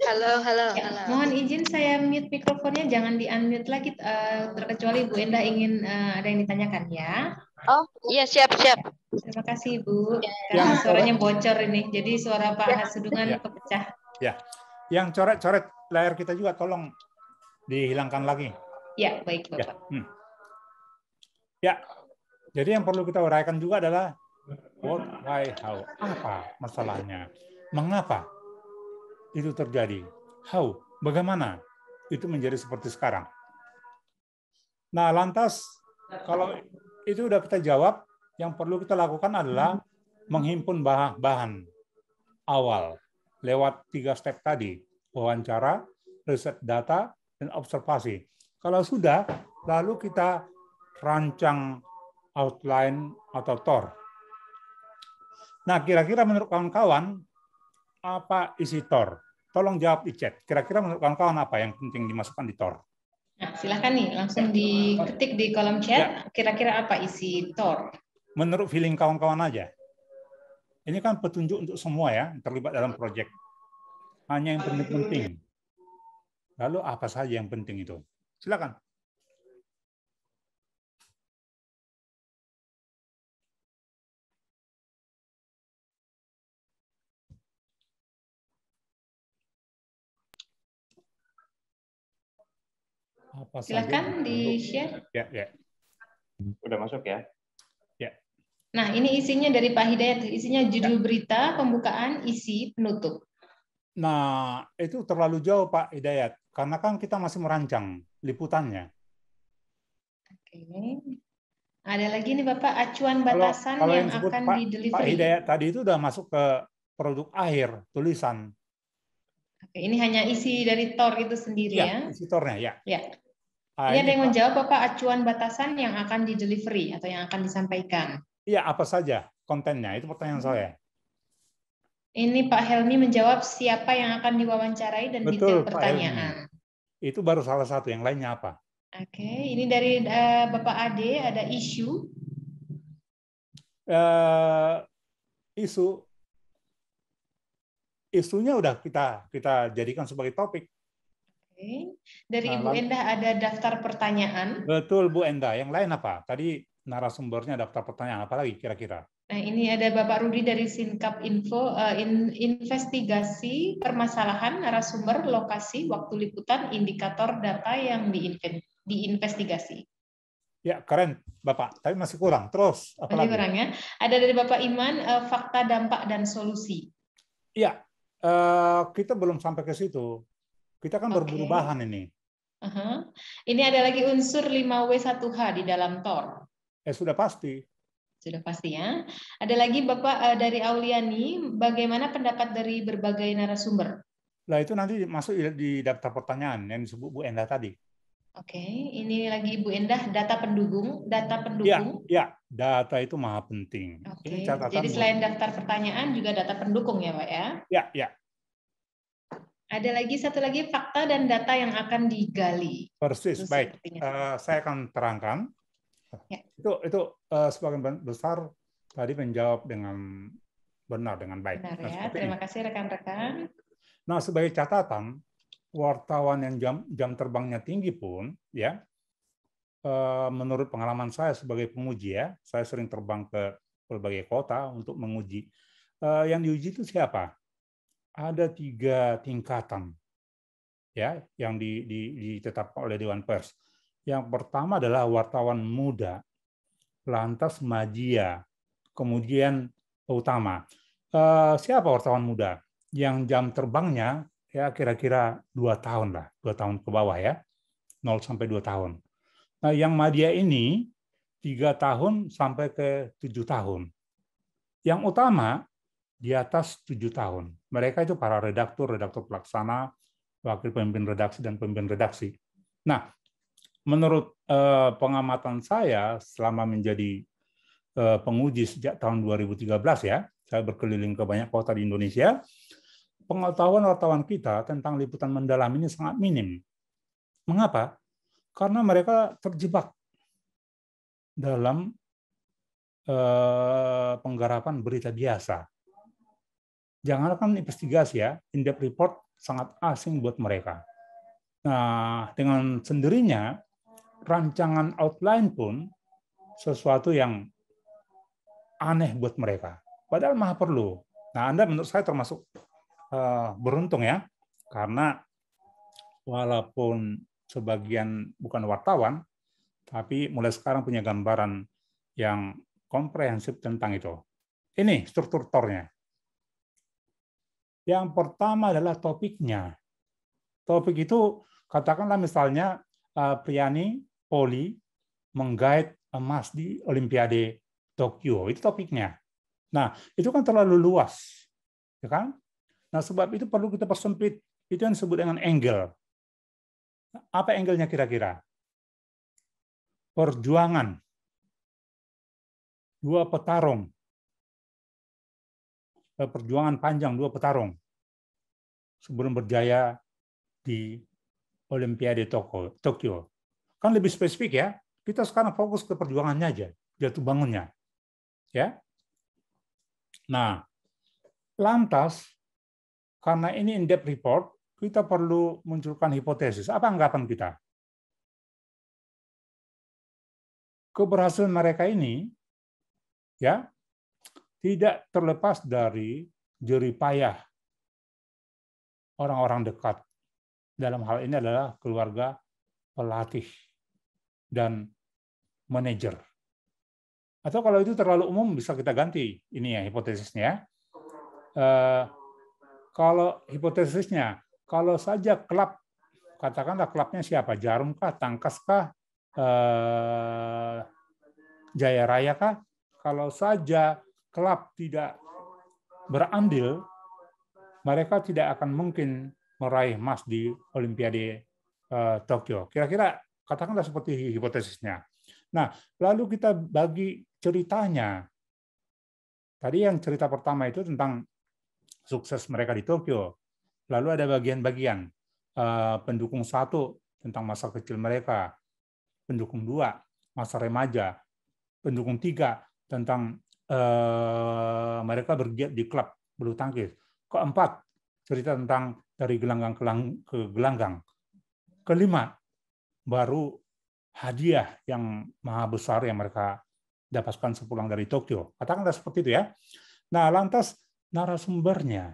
Halo, halo, ya, Mohon izin saya mute mikrofonnya, jangan di unmute lagi uh, terkecuali Bu Enda ingin uh, ada yang ditanyakan ya. Oh, iya siap siap. Terima kasih Ibu. Ya. Karena suaranya bocor ini, jadi suara Pak ya. Hasudungan ya. kepecah. Ya, yang coret-coret layar kita juga tolong dihilangkan lagi. Ya, ya, baik ya. Bapak. Ya. Hmm. ya. Jadi yang perlu kita uraikan juga adalah what, why, how. Apa masalahnya? Mengapa itu terjadi? How? Bagaimana itu menjadi seperti sekarang? Nah, lantas kalau itu sudah kita jawab, yang perlu kita lakukan adalah menghimpun bahan-bahan awal lewat tiga step tadi, wawancara, riset data, dan observasi. Kalau sudah, lalu kita rancang outline atau tor. Nah, kira-kira menurut kawan-kawan, apa isi tor? Tolong jawab di chat. Kira-kira menurut kawan-kawan apa yang penting dimasukkan di tor? Nah, silahkan nih, langsung diketik di kolom chat. Ya. Kira-kira ya. apa isi tor? Menurut feeling kawan-kawan aja. Ini kan petunjuk untuk semua ya, terlibat dalam proyek. Hanya yang penting-penting. Lalu apa saja yang penting itu? Silakan. Apa Silakan di-share. Ya, ya. Udah masuk ya? Ya. Nah, ini isinya dari Pak Hidayat. Isinya judul ya. berita, pembukaan, isi, penutup. Nah, itu terlalu jauh Pak Hidayat, karena kan kita masih merancang liputannya. Oke. Ada lagi nih Bapak acuan batasan kalau, kalau yang, yang akan di-delivery. Pak Hidayat tadi itu sudah masuk ke produk akhir, tulisan. Oke, ini hanya isi dari TOR itu sendiri ya? ya? isi TOR-nya ya. ya. Ah, ini ada yang menjawab Bapak acuan batasan yang akan di-delivery atau yang akan disampaikan. Iya, apa saja kontennya? Itu pertanyaan hmm. saya. Ini Pak Helmi menjawab siapa yang akan diwawancarai dan Betul, detail pertanyaan. Itu baru salah satu, yang lainnya apa? Oke, okay. ini dari uh, Bapak Ade ada isu. Uh, isu isunya udah kita kita jadikan sebagai topik. Oke. Dari nah, Ibu Endah ada daftar pertanyaan. Betul Bu Endah. Yang lain apa? Tadi narasumbernya daftar pertanyaan apa lagi kira-kira? Nah, ini ada Bapak Rudi dari Sinkap Info, uh, in, investigasi permasalahan narasumber, lokasi, waktu liputan, indikator data yang diinvent, diinvestigasi. Ya, keren Bapak, tapi masih kurang. Terus, apa masih lagi? kurang ya. Ada dari Bapak Iman, uh, fakta, dampak, dan solusi. Ya uh, kita belum sampai ke situ. Kita kan okay. berburu bahan ini. Uh -huh. Ini ada lagi unsur 5W1H di dalam TOR. Eh sudah pasti sudah pasti ya. Ada lagi Bapak eh, dari Auliani, bagaimana pendapat dari berbagai narasumber? Nah itu nanti masuk di daftar pertanyaan yang disebut Bu Endah tadi. Oke, ini lagi Bu Endah data pendukung, data ya, pendukung. Ya, ya data itu maha penting. Oke. Jadi selain daftar pertanyaan juga data pendukung ya, Pak ya? Ya, ya. Ada lagi satu lagi fakta dan data yang akan digali. Persis, Terus baik. Uh, saya akan terangkan Ya. Itu itu uh, sebagian besar tadi menjawab dengan benar dengan baik. Benar ya. Nah, Terima ini. kasih rekan-rekan. Nah, sebagai catatan, wartawan yang jam jam terbangnya tinggi pun ya uh, menurut pengalaman saya sebagai penguji ya, saya sering terbang ke berbagai kota untuk menguji. Uh, yang diuji itu siapa? Ada tiga tingkatan ya yang di, di, ditetapkan oleh Dewan Pers yang pertama adalah wartawan muda, lantas Majia, kemudian utama. Eh, siapa wartawan muda yang jam terbangnya ya kira-kira dua tahun lah, dua tahun ke bawah ya, 0 sampai 2 tahun. Nah, yang media ini tiga tahun sampai ke tujuh tahun. Yang utama di atas tujuh tahun. Mereka itu para redaktur, redaktur pelaksana, wakil pemimpin redaksi, dan pemimpin redaksi. Nah, menurut eh, pengamatan saya selama menjadi eh, penguji sejak tahun 2013 ya, saya berkeliling ke banyak kota di Indonesia, pengetahuan wartawan kita tentang liputan mendalam ini sangat minim. Mengapa? Karena mereka terjebak dalam eh, penggarapan berita biasa. Jangankan investigasi ya, in-depth report sangat asing buat mereka. Nah, dengan sendirinya rancangan outline pun sesuatu yang aneh buat mereka. Padahal mah perlu. Nah, Anda menurut saya termasuk uh, beruntung ya, karena walaupun sebagian bukan wartawan, tapi mulai sekarang punya gambaran yang komprehensif tentang itu. Ini struktur tornya. Yang pertama adalah topiknya. Topik itu katakanlah misalnya uh, Priani Poli menggait emas di Olimpiade Tokyo. Itu topiknya. Nah, itu kan terlalu luas, ya kan? Nah, sebab itu perlu kita persempit. Itu yang disebut dengan angle. Apa angle-nya kira-kira? Perjuangan. Dua petarung. Eh, perjuangan panjang dua petarung. Sebelum berjaya di Olimpiade Tokyo. Kan lebih spesifik ya. Kita sekarang fokus ke perjuangannya aja, jatuh bangunnya. Ya. Nah, lantas karena ini in-depth report, kita perlu munculkan hipotesis. Apa anggapan kita? Keberhasilan mereka ini ya tidak terlepas dari jerih payah orang-orang dekat. Dalam hal ini adalah keluarga pelatih dan manajer. Atau kalau itu terlalu umum bisa kita ganti ini ya hipotesisnya. Uh, kalau hipotesisnya, kalau saja klub katakanlah klubnya siapa, Jarum kah, Tangkas kah, uh, Jaya Raya kah? Kalau saja klub tidak berandil, mereka tidak akan mungkin meraih emas di Olimpiade eh, Tokyo. Kira-kira Katakanlah seperti hipotesisnya. Nah, lalu kita bagi ceritanya. Tadi yang cerita pertama itu tentang sukses mereka di Tokyo. Lalu ada bagian-bagian eh, pendukung satu tentang masa kecil mereka, pendukung dua masa remaja, pendukung tiga tentang eh, mereka bergiat di klub bulu tangkis, keempat cerita tentang dari gelanggang ke gelanggang, kelima baru hadiah yang maha besar yang mereka dapatkan sepulang dari Tokyo. Katakanlah seperti itu ya. Nah, lantas narasumbernya.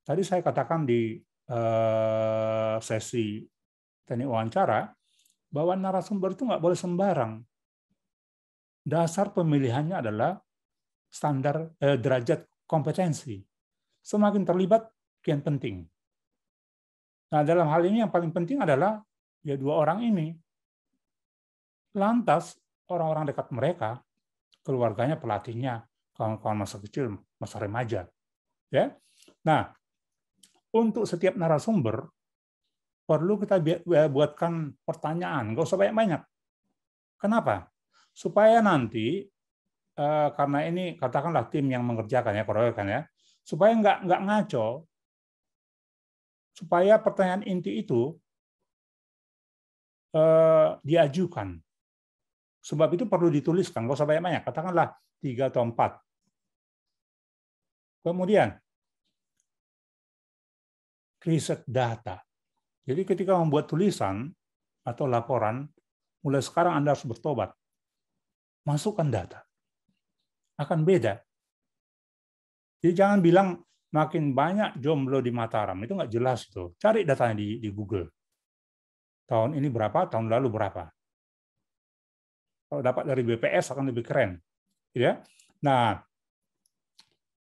Tadi saya katakan di eh, sesi teknik wawancara bahwa narasumber itu nggak boleh sembarang. Dasar pemilihannya adalah standar eh, derajat kompetensi. Semakin terlibat, kian penting. Nah, dalam hal ini yang paling penting adalah ya dua orang ini. Lantas orang-orang dekat mereka, keluarganya, pelatihnya, kawan-kawan masa kecil, masa remaja, ya. Nah, untuk setiap narasumber perlu kita buatkan pertanyaan, nggak usah banyak-banyak. Kenapa? Supaya nanti eh, karena ini katakanlah tim yang mengerjakan ya koreokan ya, supaya nggak nggak ngaco, supaya pertanyaan inti itu Eh, diajukan. Sebab itu perlu dituliskan, nggak usah banyak-banyak, katakanlah tiga atau empat. Kemudian, riset data. Jadi ketika membuat tulisan atau laporan, mulai sekarang Anda harus bertobat. Masukkan data. Akan beda. Jadi jangan bilang makin banyak jomblo di Mataram. Itu nggak jelas. tuh. Cari datanya di, di Google. Tahun ini berapa, tahun lalu berapa. Kalau dapat dari BPS akan lebih keren. Ya. Nah,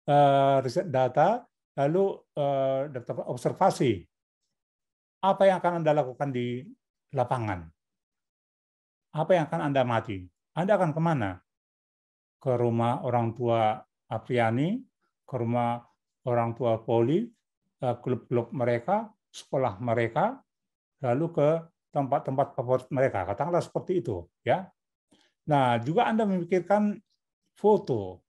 eh, riset data, lalu eh, observasi. Apa yang akan Anda lakukan di lapangan? Apa yang akan Anda mati? Anda akan kemana? Ke rumah orang tua Apriani, ke rumah orang tua Poli, eh, klub-klub mereka, sekolah mereka, lalu ke tempat-tempat favorit mereka. Katakanlah seperti itu, ya. Nah, juga Anda memikirkan foto.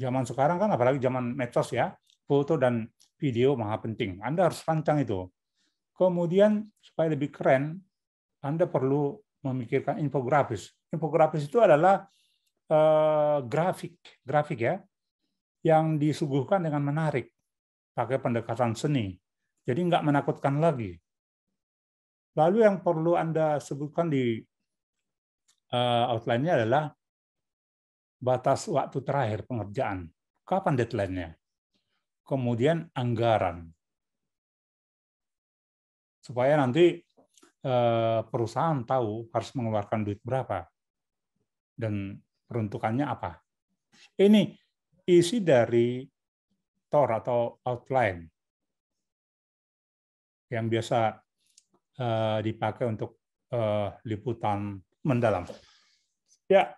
Zaman sekarang kan apalagi zaman medsos ya, foto dan video maha penting. Anda harus rancang itu. Kemudian supaya lebih keren, Anda perlu memikirkan infografis. Infografis itu adalah eh, grafik, grafik ya, yang disuguhkan dengan menarik pakai pendekatan seni jadi nggak menakutkan lagi. Lalu yang perlu Anda sebutkan di eh, outline-nya adalah batas waktu terakhir pengerjaan. Kapan deadline-nya? Kemudian anggaran. Supaya nanti eh, perusahaan tahu harus mengeluarkan duit berapa dan peruntukannya apa. Ini isi dari TOR atau outline yang biasa eh, dipakai untuk eh, liputan mendalam. Ya,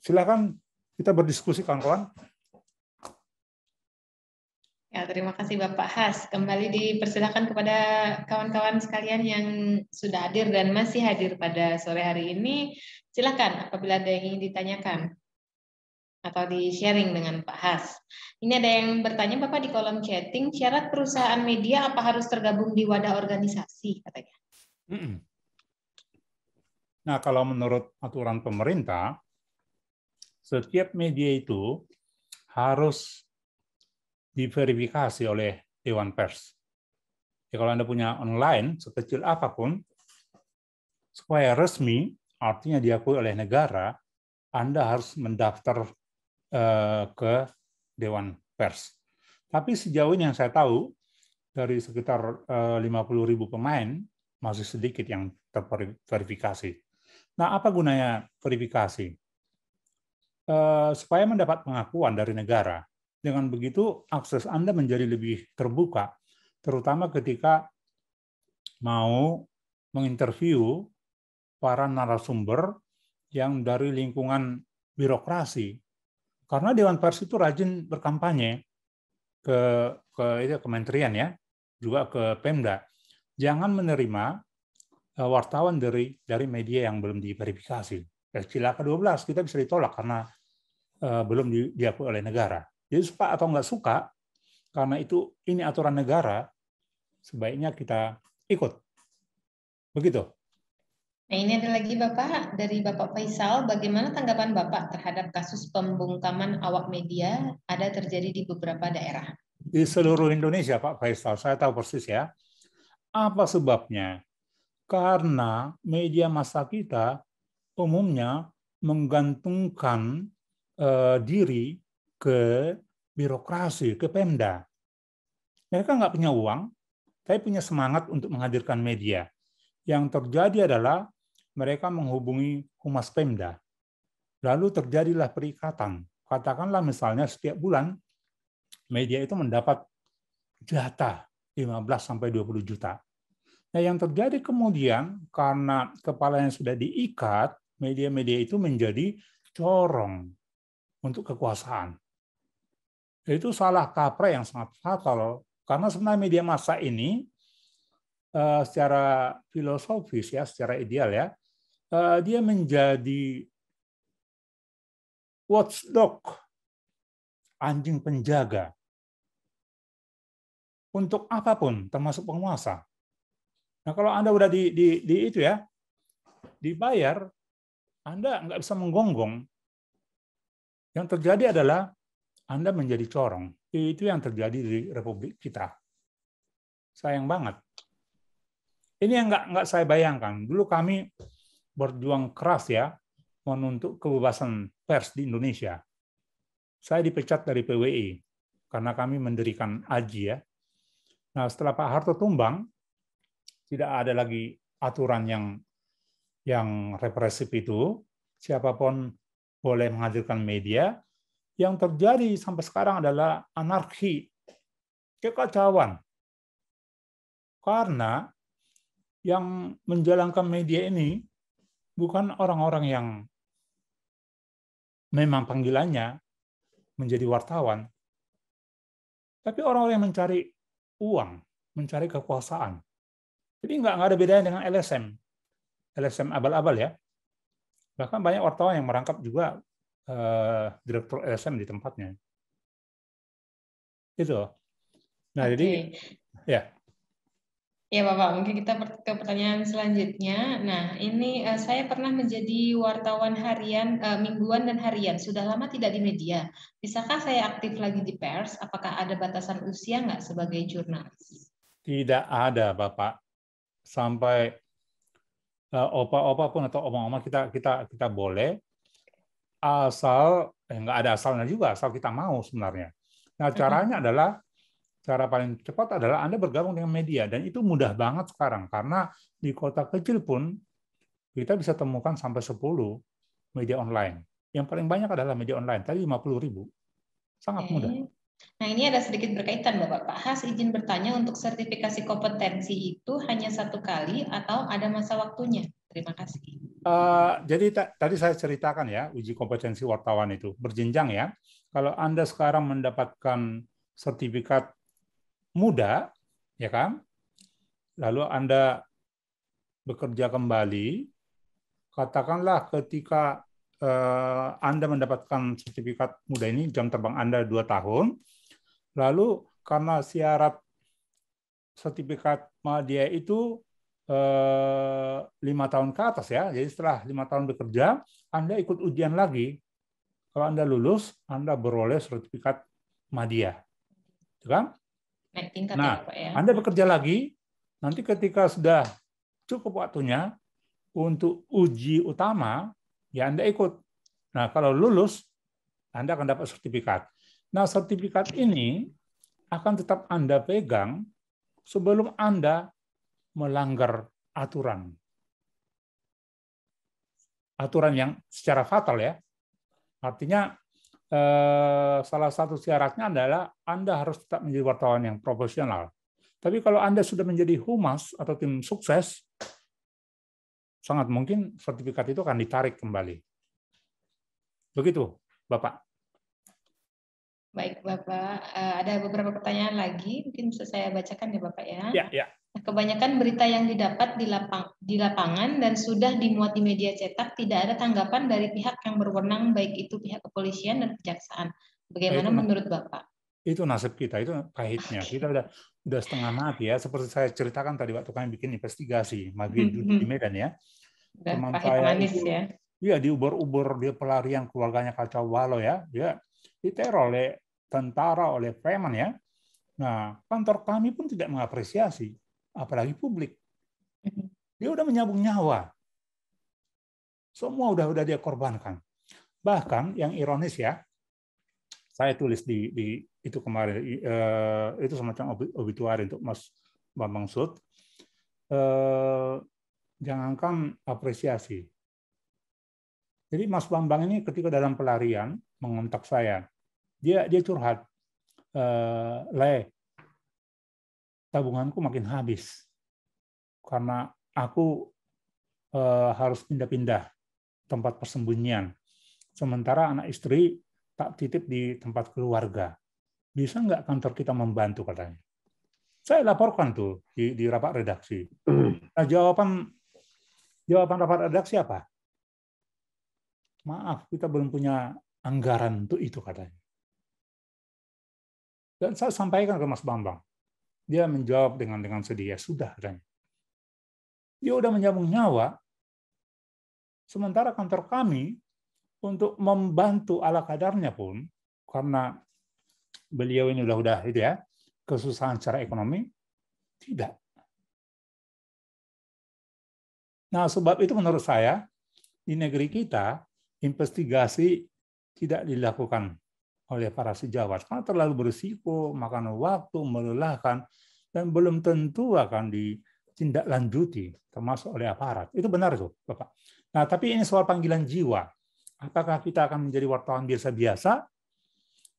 silakan kita berdiskusi kawan-kawan. Ya, terima kasih Bapak Has. Kembali dipersilakan kepada kawan-kawan sekalian yang sudah hadir dan masih hadir pada sore hari ini. Silakan apabila ada yang ingin ditanyakan atau di sharing dengan Pak Has. Ini ada yang bertanya Bapak di kolom chatting, syarat perusahaan media apa harus tergabung di wadah organisasi katanya? Nah kalau menurut aturan pemerintah, setiap media itu harus diverifikasi oleh Dewan Pers. Ya, kalau Anda punya online, sekecil apapun, supaya resmi, artinya diakui oleh negara, Anda harus mendaftar Eh, ke Dewan Pers. Tapi sejauh ini yang saya tahu, dari sekitar 50 eh, ribu pemain, masih sedikit yang terverifikasi. Nah, apa gunanya verifikasi? Eh, supaya mendapat pengakuan dari negara. Dengan begitu, akses Anda menjadi lebih terbuka, terutama ketika mau menginterview para narasumber yang dari lingkungan birokrasi karena Dewan Pers itu rajin berkampanye ke ke itu kementerian ya, juga ke Pemda. Jangan menerima e, wartawan dari dari media yang belum diverifikasi. Ya, sila ke-12 kita bisa ditolak karena e, belum diakui oleh negara. Jadi suka atau nggak suka, karena itu ini aturan negara, sebaiknya kita ikut. Begitu. Nah, ini ada lagi Bapak dari Bapak Faisal, bagaimana tanggapan Bapak terhadap kasus pembungkaman awak media ada terjadi di beberapa daerah? Di seluruh Indonesia, Pak Faisal, saya tahu persis ya. Apa sebabnya? Karena media massa kita umumnya menggantungkan eh, diri ke birokrasi, ke Pemda. Mereka nggak punya uang, tapi punya semangat untuk menghadirkan media yang terjadi adalah mereka menghubungi Humas Pemda. Lalu terjadilah perikatan. Katakanlah misalnya setiap bulan media itu mendapat data 15 sampai 20 juta. Nah, yang terjadi kemudian karena kepala yang sudah diikat, media-media itu menjadi corong untuk kekuasaan. Itu salah kaprah yang sangat fatal karena sebenarnya media massa ini eh, secara filosofis ya, secara ideal ya, Eh, dia menjadi watchdog, anjing penjaga untuk apapun, termasuk penguasa. Nah, kalau Anda udah di, di, di itu ya, dibayar, Anda nggak bisa menggonggong. Yang terjadi adalah Anda menjadi corong. Itu yang terjadi di Republik kita. Sayang banget. Ini yang nggak nggak saya bayangkan. Dulu kami berjuang keras ya menuntut kebebasan pers di Indonesia. Saya dipecat dari PWI e karena kami mendirikan AJI ya. Nah, setelah Pak Harto tumbang, tidak ada lagi aturan yang yang represif itu. Siapapun boleh menghadirkan media. Yang terjadi sampai sekarang adalah anarki, kekacauan. Karena yang menjalankan media ini bukan orang-orang yang memang panggilannya menjadi wartawan, tapi orang-orang yang mencari uang, mencari kekuasaan. Jadi nggak, ada bedanya dengan LSM. LSM abal-abal ya. Bahkan banyak wartawan yang merangkap juga eh, direktur LSM di tempatnya. Itu. Nah, okay. jadi ya. Ya Bapak, mungkin kita ke pertanyaan selanjutnya. Nah, ini uh, saya pernah menjadi wartawan harian, uh, mingguan dan harian. Sudah lama tidak di media. Bisakah saya aktif lagi di pers? Apakah ada batasan usia nggak sebagai jurnalis? Tidak ada, Bapak. Sampai opa eh, opa-opa pun atau oma-oma kita kita kita boleh asal eh, nggak ada asalnya juga asal kita mau sebenarnya. Nah caranya uh -huh. adalah cara paling cepat adalah Anda bergabung dengan media dan itu mudah banget sekarang karena di kota kecil pun kita bisa temukan sampai 10 media online. Yang paling banyak adalah media online, tadi 50 ribu. Sangat mudah. Nah ini ada sedikit berkaitan Bapak. Pak Has izin bertanya untuk sertifikasi kompetensi itu hanya satu kali atau ada masa waktunya? Terima kasih. Uh, jadi tadi saya ceritakan ya uji kompetensi wartawan itu berjenjang ya. Kalau Anda sekarang mendapatkan sertifikat muda, ya kan? Lalu Anda bekerja kembali, katakanlah ketika eh, Anda mendapatkan sertifikat muda ini jam terbang Anda dua tahun, lalu karena syarat sertifikat media itu eh, lima tahun ke atas ya, jadi setelah lima tahun bekerja, Anda ikut ujian lagi. Kalau Anda lulus, Anda beroleh sertifikat ya Kan? nah, ya, Pak, ya. Anda bekerja lagi, nanti ketika sudah cukup waktunya untuk uji utama, ya Anda ikut. Nah, kalau lulus, Anda akan dapat sertifikat. Nah, sertifikat ini akan tetap Anda pegang sebelum Anda melanggar aturan. Aturan yang secara fatal ya. Artinya Eh, salah satu syaratnya adalah Anda harus tetap menjadi wartawan yang profesional. Tapi kalau Anda sudah menjadi humas atau tim sukses, sangat mungkin sertifikat itu akan ditarik kembali. Begitu, Bapak. Baik, Bapak. Eh, ada beberapa pertanyaan lagi, mungkin bisa saya bacakan ya, Bapak ya. Ya, ya. Kebanyakan berita yang didapat di, lapang, di lapangan dan sudah dimuat di media cetak tidak ada tanggapan dari pihak yang berwenang baik itu pihak kepolisian dan kejaksaan. Bagaimana itu, menurut Bapak? Itu nasib kita, itu pahitnya. Okay. Kita udah udah setengah mati ya, seperti saya ceritakan tadi waktu kami bikin investigasi maghrib mm di hmm. Medan ya. Teman pahit manis itu, ya. Iya, diubur-ubur dia pelarian keluarganya kacau walau ya. Dia diteror oleh tentara, oleh preman ya. Nah, kantor kami pun tidak mengapresiasi apalagi publik. Mm-hmm. Dia udah menyambung nyawa. Semua udah udah dia korbankan. Bahkan yang ironis ya, saya tulis di, di itu kemarin eh, itu semacam obituari untuk Mas Bambang Sud. Eh, jangankan apresiasi. Jadi Mas Bambang ini ketika dalam pelarian mengontak saya, dia dia curhat, eh, le tabunganku makin habis karena aku eh, harus pindah-pindah tempat persembunyian. Sementara anak istri tak titip di tempat keluarga. Bisa nggak kantor kita membantu katanya? Saya laporkan tuh di, di rapat redaksi. Nah, jawaban jawaban rapat redaksi apa? Maaf, kita belum punya anggaran untuk itu katanya. Dan saya sampaikan ke Mas Bambang, dia menjawab dengan dengan sedih, ya sudah kan Dia udah menyambung nyawa, sementara kantor kami untuk membantu ala kadarnya pun, karena beliau ini udah-udah itu ya, kesusahan secara ekonomi, tidak. Nah, sebab itu menurut saya, di negeri kita, investigasi tidak dilakukan oleh para sejawat karena terlalu berisiko, makan waktu, melelahkan, dan belum tentu akan ditindaklanjuti, termasuk oleh aparat. Itu benar tuh, Bapak. Nah, tapi ini soal panggilan jiwa. Apakah kita akan menjadi wartawan biasa-biasa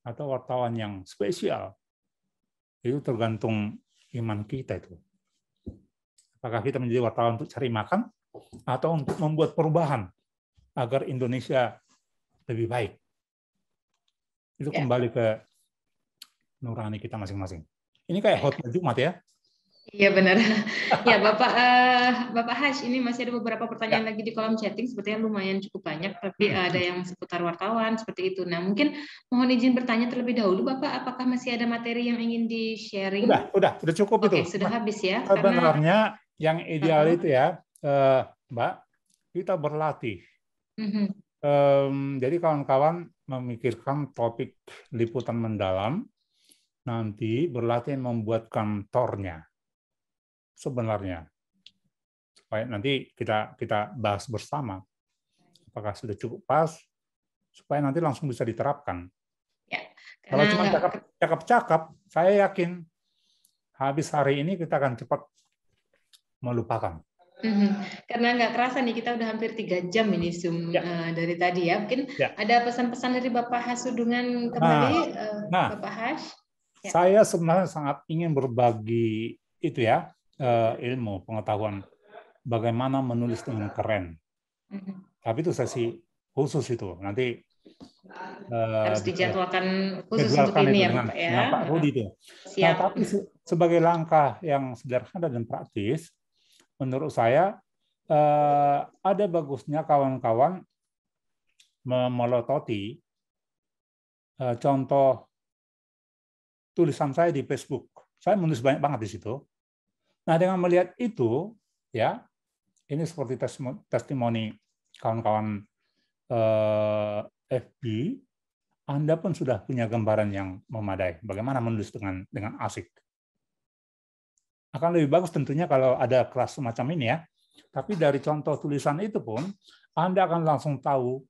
atau wartawan yang spesial? Itu tergantung iman kita itu. Apakah kita menjadi wartawan untuk cari makan atau untuk membuat perubahan agar Indonesia lebih baik? itu yeah. kembali ke nurani kita masing-masing. Ini kayak hot Jumat ya? Iya benar. ya Bapak uh, Bapak Hash ini masih ada beberapa pertanyaan yeah. lagi di kolom chatting. Sepertinya lumayan cukup banyak, tapi hmm. ada yang seputar wartawan seperti itu. Nah mungkin mohon izin bertanya terlebih dahulu, Bapak, apakah masih ada materi yang ingin di sharing? Udah, udah, sudah cukup Oke, itu. Sudah habis ya. Sebenarnya karena... yang ideal uh -huh. itu ya, uh, Mbak, kita berlatih. Uh -huh. um, jadi kawan-kawan memikirkan topik liputan mendalam, nanti berlatih membuat kantornya sebenarnya supaya nanti kita kita bahas bersama apakah sudah cukup pas supaya nanti langsung bisa diterapkan ya, kalau cuma eh, cakap cakap saya yakin habis hari ini kita akan cepat melupakan Hmm. Nah, karena nggak kerasa nih kita udah hampir tiga jam ini zoom ya. uh, dari tadi ya. Mungkin ya. ada pesan-pesan dari Bapak Hasudungan kembali, nah, uh, Bapak Has. Ya. Saya sebenarnya sangat ingin berbagi itu ya uh, ilmu pengetahuan bagaimana menulis dengan keren. Uh-huh. Tapi itu sesi khusus itu nanti uh, harus dijadwalkan khusus untuk ini ya, Pak ya. Pak Rudi itu. Nah, tapi se- sebagai langkah yang sederhana dan praktis menurut saya eh, ada bagusnya kawan-kawan memelototi eh, contoh tulisan saya di Facebook. Saya menulis banyak banget di situ. Nah, dengan melihat itu, ya, ini seperti testimoni kawan-kawan eh, FB, Anda pun sudah punya gambaran yang memadai bagaimana menulis dengan dengan asik akan lebih bagus tentunya kalau ada kelas semacam ini ya. Tapi dari contoh tulisan itu pun Anda akan langsung tahu,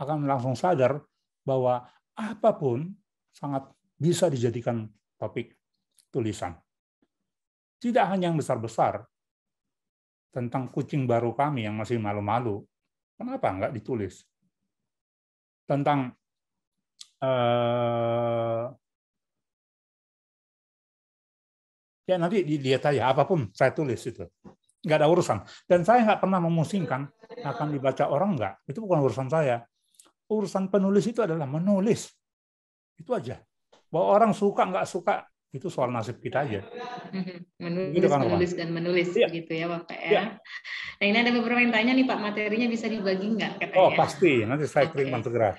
akan langsung sadar bahwa apapun sangat bisa dijadikan topik tulisan. Tidak hanya yang besar-besar tentang kucing baru kami yang masih malu-malu. Kenapa nggak ditulis? Tentang eh, Ya nanti dilihat aja apapun saya tulis itu. Nggak ada urusan. Dan saya nggak pernah memusingkan akan dibaca orang nggak. Itu bukan urusan saya. Urusan penulis itu adalah menulis. Itu aja. Bahwa orang suka nggak suka itu soal nasib kita aja. Menulis, gitu kan, menulis dan menulis ya. gitu ya Bapak ya. ya. Nah ini ada beberapa yang tanya nih Pak materinya bisa dibagi nggak katanya? Oh pasti nanti saya okay. kirimkan segera.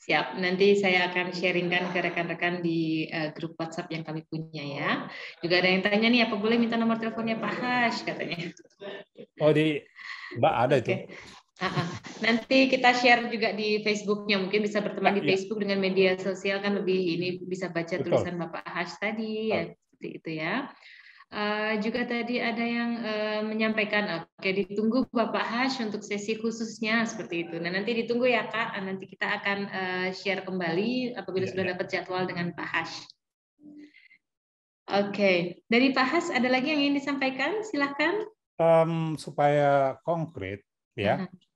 Siap, nanti saya akan sharingkan ke rekan-rekan di uh, grup WhatsApp yang kami punya ya. Juga ada yang tanya nih, apa boleh minta nomor teleponnya Pak Hash katanya. Oh di Mbak ada okay. itu. uh Nanti kita share juga di Facebooknya, mungkin bisa berteman di iya. Facebook dengan media sosial kan lebih ini bisa baca Betul. tulisan Bapak Hash tadi, ya, seperti itu ya. Eh, juga tadi ada yang uh, menyampaikan, oke okay, ditunggu Bapak Hash untuk sesi khususnya seperti itu. Nah nanti ditunggu ya Kak, eh, nanti kita akan uh, share kembali apabila ya, sudah ya. dapat jadwal dengan Pak Hash. Oke, okay. dari Pak Hash ada lagi yang ingin disampaikan, silahkan. Um, supaya konkret ya, uh mm-hmm. -huh.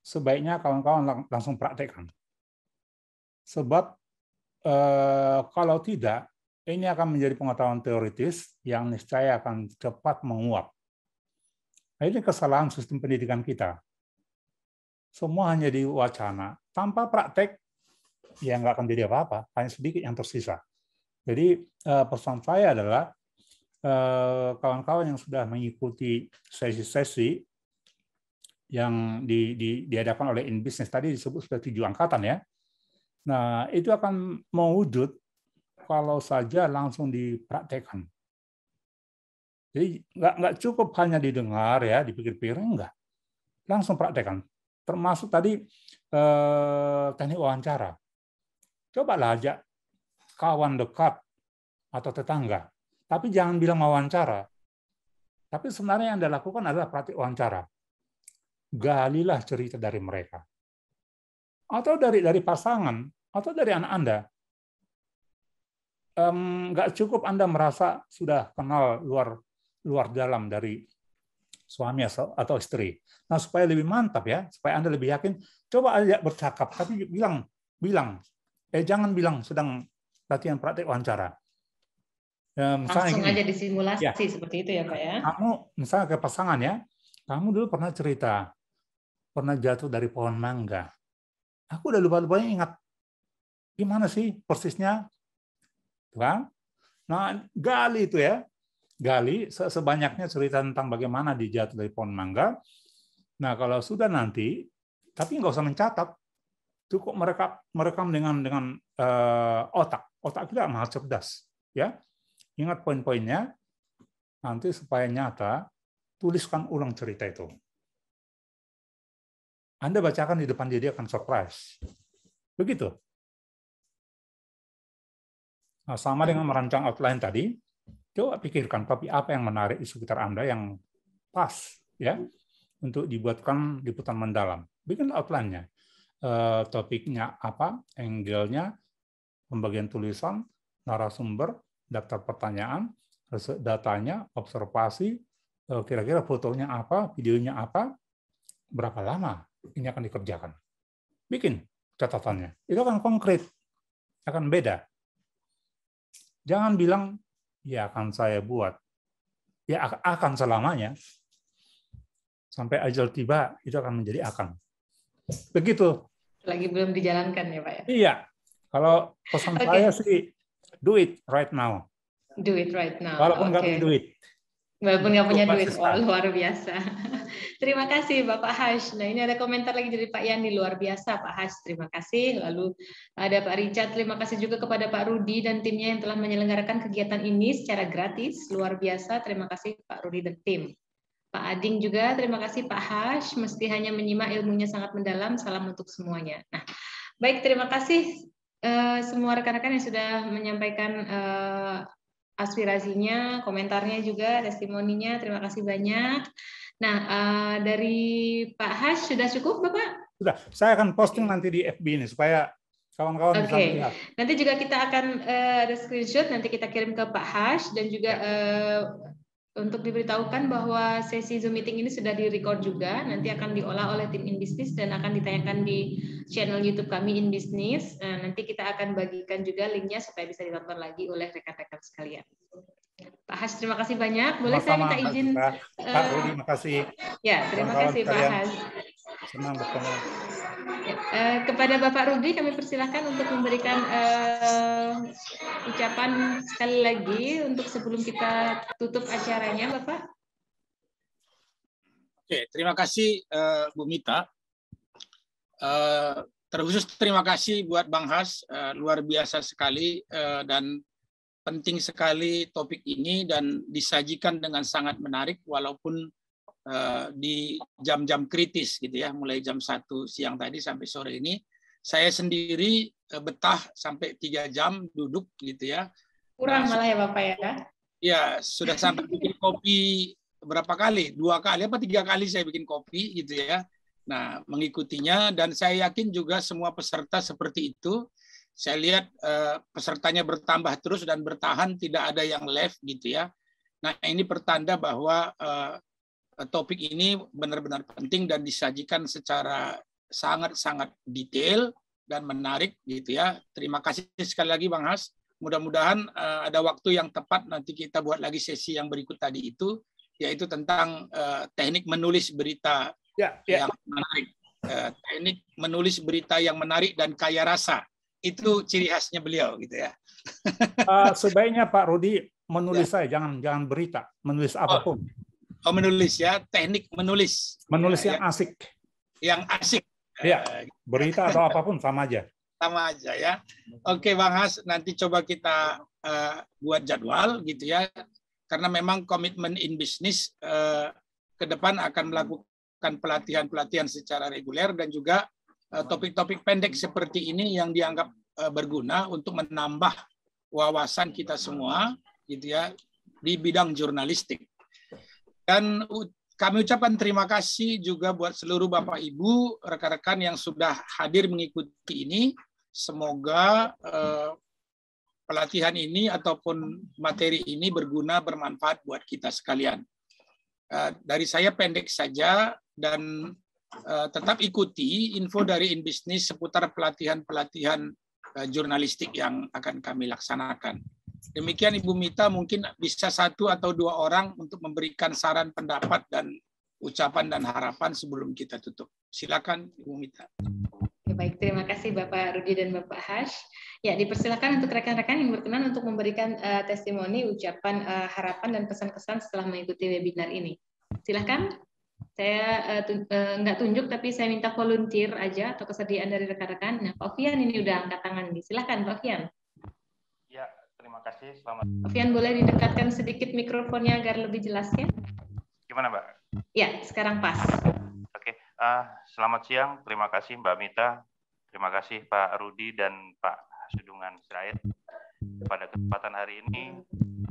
sebaiknya kawan-kawan lang langsung praktekkan. Sebab uh, kalau tidak ini akan menjadi pengetahuan teoritis yang niscaya akan cepat menguap. Nah, ini kesalahan sistem pendidikan kita. Semua hanya di wacana. Tanpa praktek, ya nggak akan jadi apa-apa. Hanya sedikit yang tersisa. Jadi eh, pesan saya adalah eh, kawan-kawan yang sudah mengikuti sesi-sesi yang di, di, diadakan oleh In Business tadi disebut sudah tujuh angkatan ya. Nah, itu akan mewujud kalau saja langsung dipraktekkan. Jadi nggak nggak cukup hanya didengar ya, dipikir-pikir enggak. Langsung praktekkan. Termasuk tadi eh, teknik wawancara. Cobalah ajak kawan dekat atau tetangga. Tapi jangan bilang wawancara. Tapi sebenarnya yang Anda lakukan adalah praktik wawancara. Galilah cerita dari mereka. Atau dari dari pasangan, atau dari anak Anda nggak um, cukup Anda merasa sudah kenal luar luar dalam dari suami atau istri. Nah, supaya lebih mantap ya, supaya Anda lebih yakin, coba ajak bercakap, tapi bilang, bilang, eh jangan bilang sedang latihan praktek wawancara. Ya, Langsung gini, aja disimulasi ya, seperti itu ya Pak ya. Kamu, misalnya ke pasangan ya, kamu dulu pernah cerita, pernah jatuh dari pohon mangga. Aku udah lupa-lupanya ingat, gimana sih persisnya kan? Nah, gali itu ya. Gali sebanyaknya cerita tentang bagaimana dijat dari pohon mangga. Nah, kalau sudah nanti, tapi nggak usah mencatat. Cukup merekam, merekam dengan dengan uh, otak. Otak kita mahal cerdas. ya Ingat poin-poinnya, nanti supaya nyata, tuliskan ulang cerita itu. Anda bacakan di depan dia, dia akan surprise. Begitu. Nah, sama dengan merancang outline tadi, coba pikirkan topik apa yang menarik di sekitar Anda yang pas ya untuk dibuatkan liputan mendalam. Bikin outline-nya. Eh, topiknya apa, angle-nya, pembagian tulisan, narasumber, daftar pertanyaan, datanya, observasi, eh, kira-kira fotonya apa, videonya apa, berapa lama ini akan dikerjakan. Bikin catatannya. Itu akan konkret, akan beda Jangan bilang, ya akan saya buat. Ya akan selamanya. Sampai ajal tiba, itu akan menjadi akan. Begitu. Lagi belum dijalankan ya Pak ya? Iya. Kalau pesan okay. saya sih, do it right now. Do it right now. Walaupun okay. nggak do duit. Walaupun nggak punya duit, oh, luar biasa. terima kasih Bapak Hash. Nah ini ada komentar lagi dari Pak Yani, luar biasa Pak Hash, terima kasih. Lalu ada Pak Richard, terima kasih juga kepada Pak Rudi dan timnya yang telah menyelenggarakan kegiatan ini secara gratis, luar biasa. Terima kasih Pak Rudi dan tim. Pak Ading juga, terima kasih Pak Hash, mesti hanya menyimak ilmunya sangat mendalam, salam untuk semuanya. Nah, baik terima kasih eh, semua rekan-rekan yang sudah menyampaikan eh, aspirasinya, komentarnya juga, testimoninya. Terima kasih banyak. Nah, eh, dari Pak Has sudah cukup, Bapak? Sudah. Saya akan posting nanti di FB ini supaya kawan-kawan okay. bisa melihat. Nanti juga kita akan eh, ada screenshot nanti kita kirim ke Pak Has dan juga ya. Eh, untuk diberitahukan bahwa sesi Zoom meeting ini sudah direcord juga, nanti akan diolah oleh tim In Business dan akan ditayangkan di channel YouTube kami In Business. Nah, nanti kita akan bagikan juga linknya supaya bisa ditonton lagi oleh rekan-rekan sekalian. Pak Has, terima kasih banyak. Boleh saya minta izin? Eh, Pak, uh, Pak Rudi, kasih. Ya, terima kasih Pak Has. Senang bertemu. Ya, eh, kepada Bapak Rudi kami persilahkan untuk memberikan uh, ucapan sekali lagi untuk sebelum kita tutup acaranya, Bapak. Oke, terima kasih uh, Bu Mita. Uh, terkhusus terima kasih buat Bang Has, uh, luar biasa sekali uh, dan penting sekali topik ini dan disajikan dengan sangat menarik walaupun uh, di jam-jam kritis gitu ya mulai jam satu siang tadi sampai sore ini saya sendiri uh, betah sampai tiga jam duduk gitu ya kurang nah, malah ya bapak ya ya sudah sampai bikin kopi berapa kali dua kali apa tiga kali saya bikin kopi gitu ya nah mengikutinya dan saya yakin juga semua peserta seperti itu saya lihat eh, pesertanya bertambah terus dan bertahan tidak ada yang left gitu ya. Nah ini pertanda bahwa eh, topik ini benar-benar penting dan disajikan secara sangat-sangat detail dan menarik gitu ya. Terima kasih sekali lagi Bang Has. Mudah-mudahan eh, ada waktu yang tepat nanti kita buat lagi sesi yang berikut tadi itu yaitu tentang teknik menulis berita ya, ya. yang menarik. teknik menulis berita yang menarik dan kaya rasa itu ciri khasnya beliau gitu ya. Uh, sebaiknya Pak Rudi menulis saya jangan jangan berita, menulis apapun. Oh, oh menulis ya, teknik menulis. Menulis ya, yang ya. asik. Yang asik. Ya, eh, gitu. berita atau apapun sama aja. Sama aja ya. Oke Bang Has, nanti coba kita uh, buat jadwal gitu ya. Karena memang komitmen in bisnis uh, ke depan akan melakukan pelatihan-pelatihan secara reguler dan juga Eh, topik-topik pendek seperti ini yang dianggap eh, berguna untuk menambah wawasan kita semua gitu ya di bidang jurnalistik. Dan kami ucapkan terima kasih juga buat seluruh Bapak Ibu, rekan-rekan yang sudah hadir mengikuti ini. Semoga eh, pelatihan ini ataupun materi ini berguna, bermanfaat buat kita sekalian. Eh, dari saya pendek saja dan Eh, tetap ikuti info dari InBisnis seputar pelatihan-pelatihan eh, jurnalistik yang akan kami laksanakan. Demikian Ibu Mita mungkin bisa satu atau dua orang untuk memberikan saran pendapat dan ucapan dan harapan sebelum kita tutup. Silakan Ibu Mita. Ya, baik, terima kasih Bapak Rudi dan Bapak Hash. Ya, dipersilakan untuk rekan-rekan yang berkenan untuk memberikan uh, testimoni, ucapan, uh, harapan, dan pesan-pesan setelah mengikuti webinar ini. Silakan saya uh, nggak tunjuk tapi saya minta volunteer aja atau kesediaan dari rekan-rekan. Nah, Pak Fian ini udah angkat tangan nih. Silakan Pak Fian. Ya, terima kasih. Selamat. Pak Fian boleh didekatkan sedikit mikrofonnya agar lebih jelas ya? Gimana, Mbak? Ya, sekarang pas. Oke, uh, selamat siang. Terima kasih Mbak Mita. Terima kasih Pak Rudi dan Pak Sudungan Sirait pada kesempatan hari ini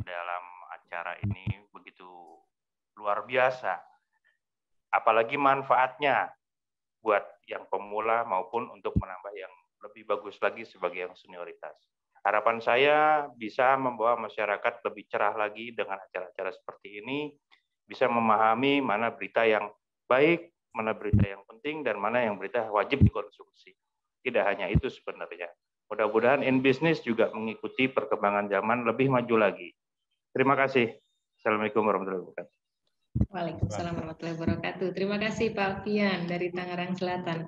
dalam acara ini begitu luar biasa apalagi manfaatnya buat yang pemula maupun untuk menambah yang lebih bagus lagi sebagai yang senioritas. Harapan saya bisa membawa masyarakat lebih cerah lagi dengan acara-acara seperti ini, bisa memahami mana berita yang baik, mana berita yang penting, dan mana yang berita wajib dikonsumsi. Tidak hanya itu sebenarnya. Mudah-mudahan in business juga mengikuti perkembangan zaman lebih maju lagi. Terima kasih. Assalamualaikum warahmatullahi wabarakatuh. Waalaikumsalam warahmatullahi wabarakatuh. Terima kasih Pak Fian dari Tangerang Selatan.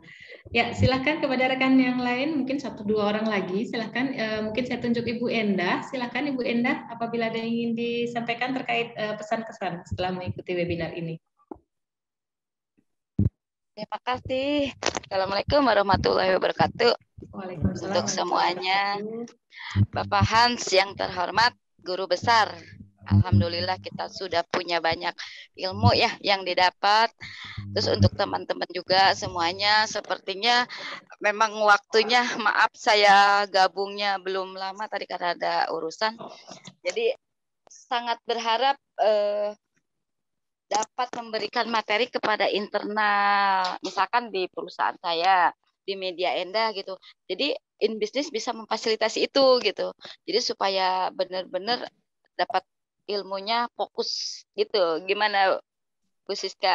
Ya, silahkan kepada rekan yang lain, mungkin satu dua orang lagi. Silahkan, eh, mungkin saya tunjuk Ibu Endah. Silahkan Ibu Endah, apabila ada yang ingin disampaikan terkait pesan eh, pesan-kesan setelah mengikuti webinar ini. Terima kasih. Assalamualaikum warahmatullahi wabarakatuh. Waalaikumsalam. Untuk semuanya, Bapak Hans yang terhormat, guru besar Hmm. Alhamdulillah kita sudah punya banyak ilmu ya yang didapat. Terus untuk teman-teman juga semuanya sepertinya memang waktunya maaf saya gabungnya belum lama tadi karena ada urusan. Jadi sangat berharap eh, dapat memberikan materi kepada internal misalkan di perusahaan saya di media enda gitu. Jadi in bisnis bisa memfasilitasi itu gitu. Jadi supaya benar-benar dapat ilmunya fokus gitu. Gimana Bu Siska?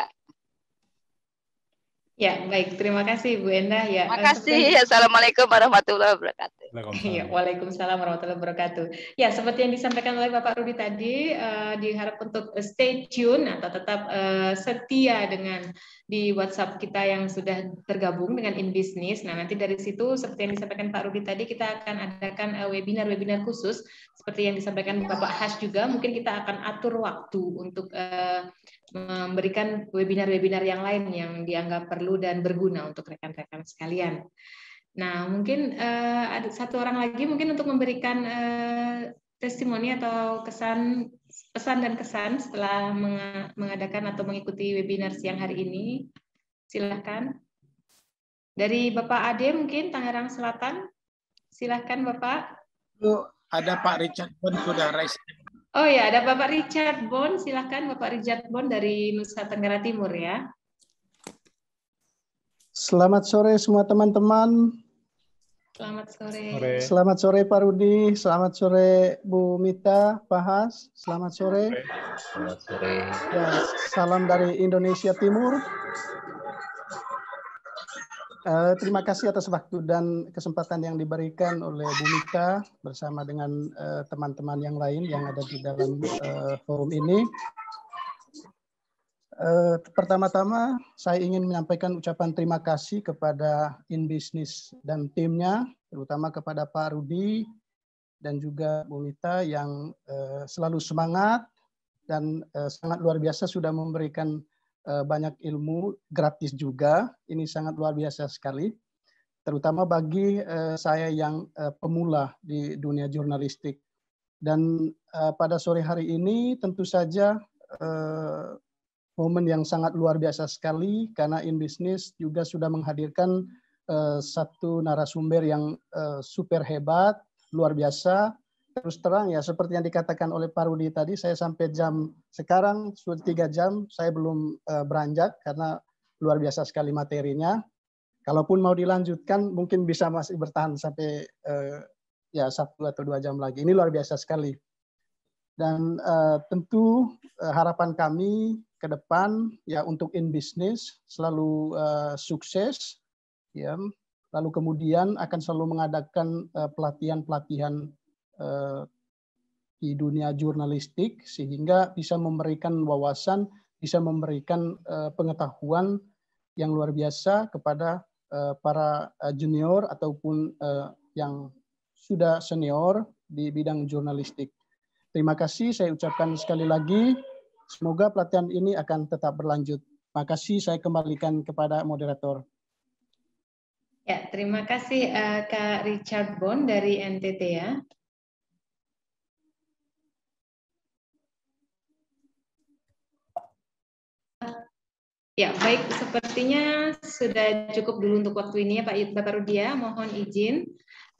Ya, baik. Terima kasih Bu Endah. Ya, Terima kasih. Seperti... Assalamualaikum warahmatullahi wabarakatuh. Ya, Waalaikumsalam warahmatullahi wabarakatuh. Ya, seperti yang disampaikan oleh Bapak Rudi tadi, uh, diharap untuk stay tune atau tetap uh, setia dengan di WhatsApp kita yang sudah tergabung dengan In Business. Nah, nanti dari situ seperti yang disampaikan Pak Rudi tadi, kita akan adakan webinar-webinar eh, khusus seperti yang disampaikan Bapak Has juga. Mungkin kita akan atur waktu untuk uh, memberikan webinar-webinar yang lain yang dianggap perlu dan berguna untuk rekan-rekan sekalian. Nah, mungkin uh, ada satu orang lagi mungkin untuk memberikan uh, testimoni atau kesan pesan dan kesan setelah mengadakan atau mengikuti webinar siang hari ini. Silahkan. Dari Bapak Ade mungkin Tangerang Selatan. Silahkan Bapak. ada Pak Richard pun sudah raise Oh ya, ada Bapak Richard Bon. Silakan Bapak Richard Bon dari Nusa Tenggara Timur ya. Selamat sore semua teman-teman. Selamat sore. sore. Selamat sore Pak Rudi, selamat sore Bu Mita, Pak Has, selamat sore. Selamat sore. Ya, salam dari Indonesia Timur. Eh, terima kasih atas waktu dan kesempatan yang diberikan oleh Bu Mika bersama dengan eh, teman-teman uh, yang lain yang ada di dalam uh, forum ini. Uh, Pertama-tama saya ingin menyampaikan ucapan terima kasih kepada In Business dan timnya, terutama kepada Pak Rudi dan juga Bu Mita yang uh, selalu semangat dan uh, sangat luar biasa sudah memberikan Eh, banyak ilmu gratis juga. Ini sangat luar biasa sekali, terutama bagi eh, saya yang eh, pemula di dunia jurnalistik. Dan pada sore hari ini tentu saja momen yang sangat luar biasa sekali karena In Business juga sudah menghadirkan satu narasumber yang super hebat, luar biasa, terus terang ya seperti yang dikatakan oleh Pak Rudi tadi, saya sampai jam sekarang sudah tiga jam saya belum uh, beranjak karena luar biasa sekali materinya. Kalaupun mau dilanjutkan mungkin bisa masih bertahan sampai uh, ya satu atau dua jam lagi. Ini luar biasa sekali. Dan uh, tentu uh, harapan kami ke depan ya untuk in business selalu uh, sukses ya lalu kemudian akan selalu mengadakan pelatihan-pelatihan Eh, di dunia jurnalistik sehingga bisa memberikan wawasan, bisa memberikan eh, pengetahuan yang luar biasa kepada eh, para junior ataupun yang sudah senior di bidang jurnalistik. Terima kasih saya ucapkan sekali lagi. Semoga pelatihan ini akan tetap berlanjut. Terima kasih. saya kembalikan kepada moderator. Ya, terima kasih uh, Kak Richard Bond dari NTT ya. Ya, baik. Sepertinya sudah cukup dulu untuk waktu ini ya Pak Bapak Rudia. Ya. Mohon izin.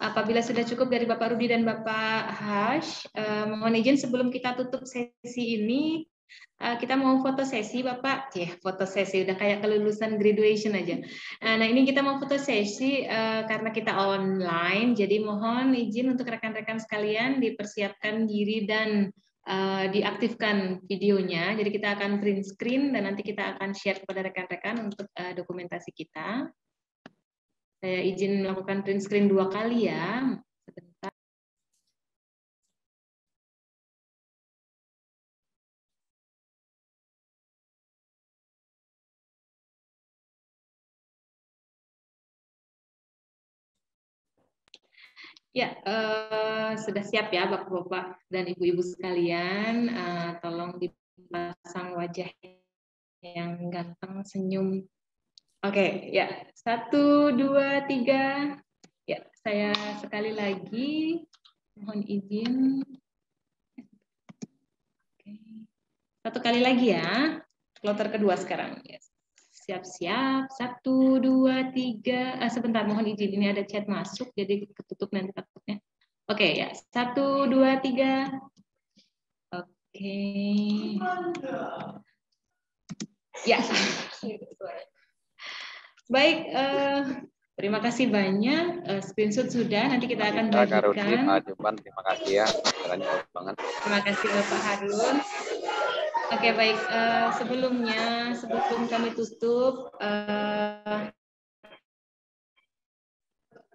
Apabila sudah cukup dari Bapak Rudi dan Bapak Hash, eh, mohon izin sebelum kita tutup sesi ini, eh, kita mau foto sesi Bapak. Ya, foto sesi udah kayak kelulusan graduation aja. Eh, nah, ini kita mau foto sesi karena kita online, jadi mohon izin untuk rekan-rekan sekalian dipersiapkan diri dan Eh, diaktifkan videonya. Jadi kita akan print screen dan nanti kita akan share kepada rekan-rekan untuk eh, dokumentasi kita. Saya izin melakukan print screen dua kali ya. Ya, uh, sudah siap ya Bapak-Bapak dan Ibu-Ibu sekalian. Uh, tolong dipasang wajah yang ganteng, senyum. Oke, okay, ya. Satu, dua, tiga. Ya, saya sekali lagi mohon izin. Oke. Satu kali lagi ya. Kloter kedua sekarang. Yes siap-siap. Satu, dua, tiga. Ah, sebentar, mohon izin. Ini ada chat masuk, jadi ketutup nanti takutnya. Oke, okay, ya. Satu, dua, tiga. Oke. Okay. Ya. Baik, uh, terima kasih banyak. Uh, screenshot sudah, nanti kita akan bagikan. Terima kasih ya. Terima kasih Bapak Harun. Oke okay, baik, uh, sebelumnya sebelum kami tutup, uh,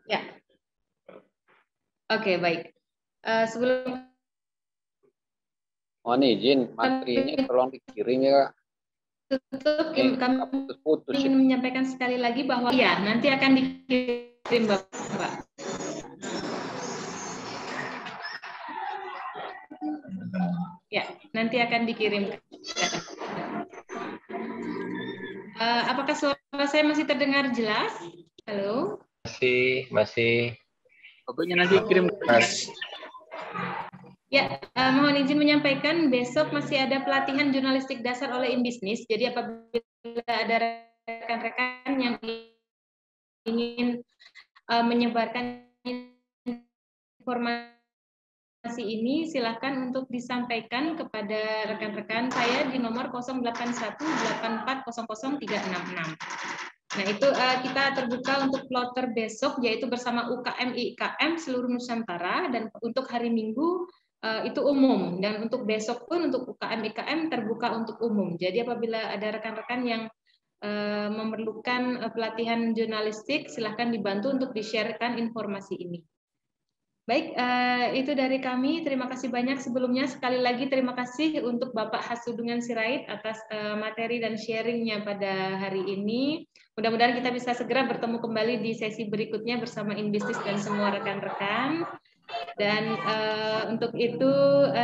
ya, yeah. oke okay, baik. Uh, sebelum mohon izin materinya tolong dikirim ya. Tutup, eh, kami putus, putus. Ya. ingin menyampaikan sekali lagi bahwa ya nanti akan dikirim bapak. nanti akan dikirimkan. Uh, apakah suara saya masih terdengar jelas? Halo. Masih, masih. Pokoknya nanti kirim. Mas. Ya, uh, mohon izin menyampaikan besok masih ada pelatihan jurnalistik dasar oleh InBisnis. Jadi apabila ada rekan-rekan yang ingin uh, menyebarkan informasi informasi ini silakan untuk disampaikan kepada rekan-rekan saya di nomor 0818400366. Nah, itu uh, kita terbuka untuk plotter besok yaitu bersama UKM IKM seluruh Nusantara dan untuk hari Minggu uh, itu umum dan untuk besok pun untuk UKM IKM terbuka untuk umum. Jadi apabila ada rekan-rekan yang eh, memerlukan pelatihan jurnalistik silahkan dibantu untuk di-sharekan informasi ini. Baik, eh, itu dari kami. Terima kasih banyak sebelumnya. Sekali lagi terima kasih untuk Bapak Hasudungan Sirait atas eh, materi dan sharingnya pada hari ini. Mudah-mudahan kita bisa segera bertemu kembali di sesi berikutnya bersama InBisnis dan semua rekan-rekan. Dan eh, untuk itu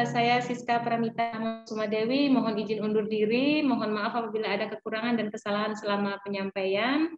saya Siska Pramita Sumadewi mohon izin undur diri, mohon maaf apabila ada kekurangan dan kesalahan selama penyampaian.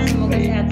semoga sehat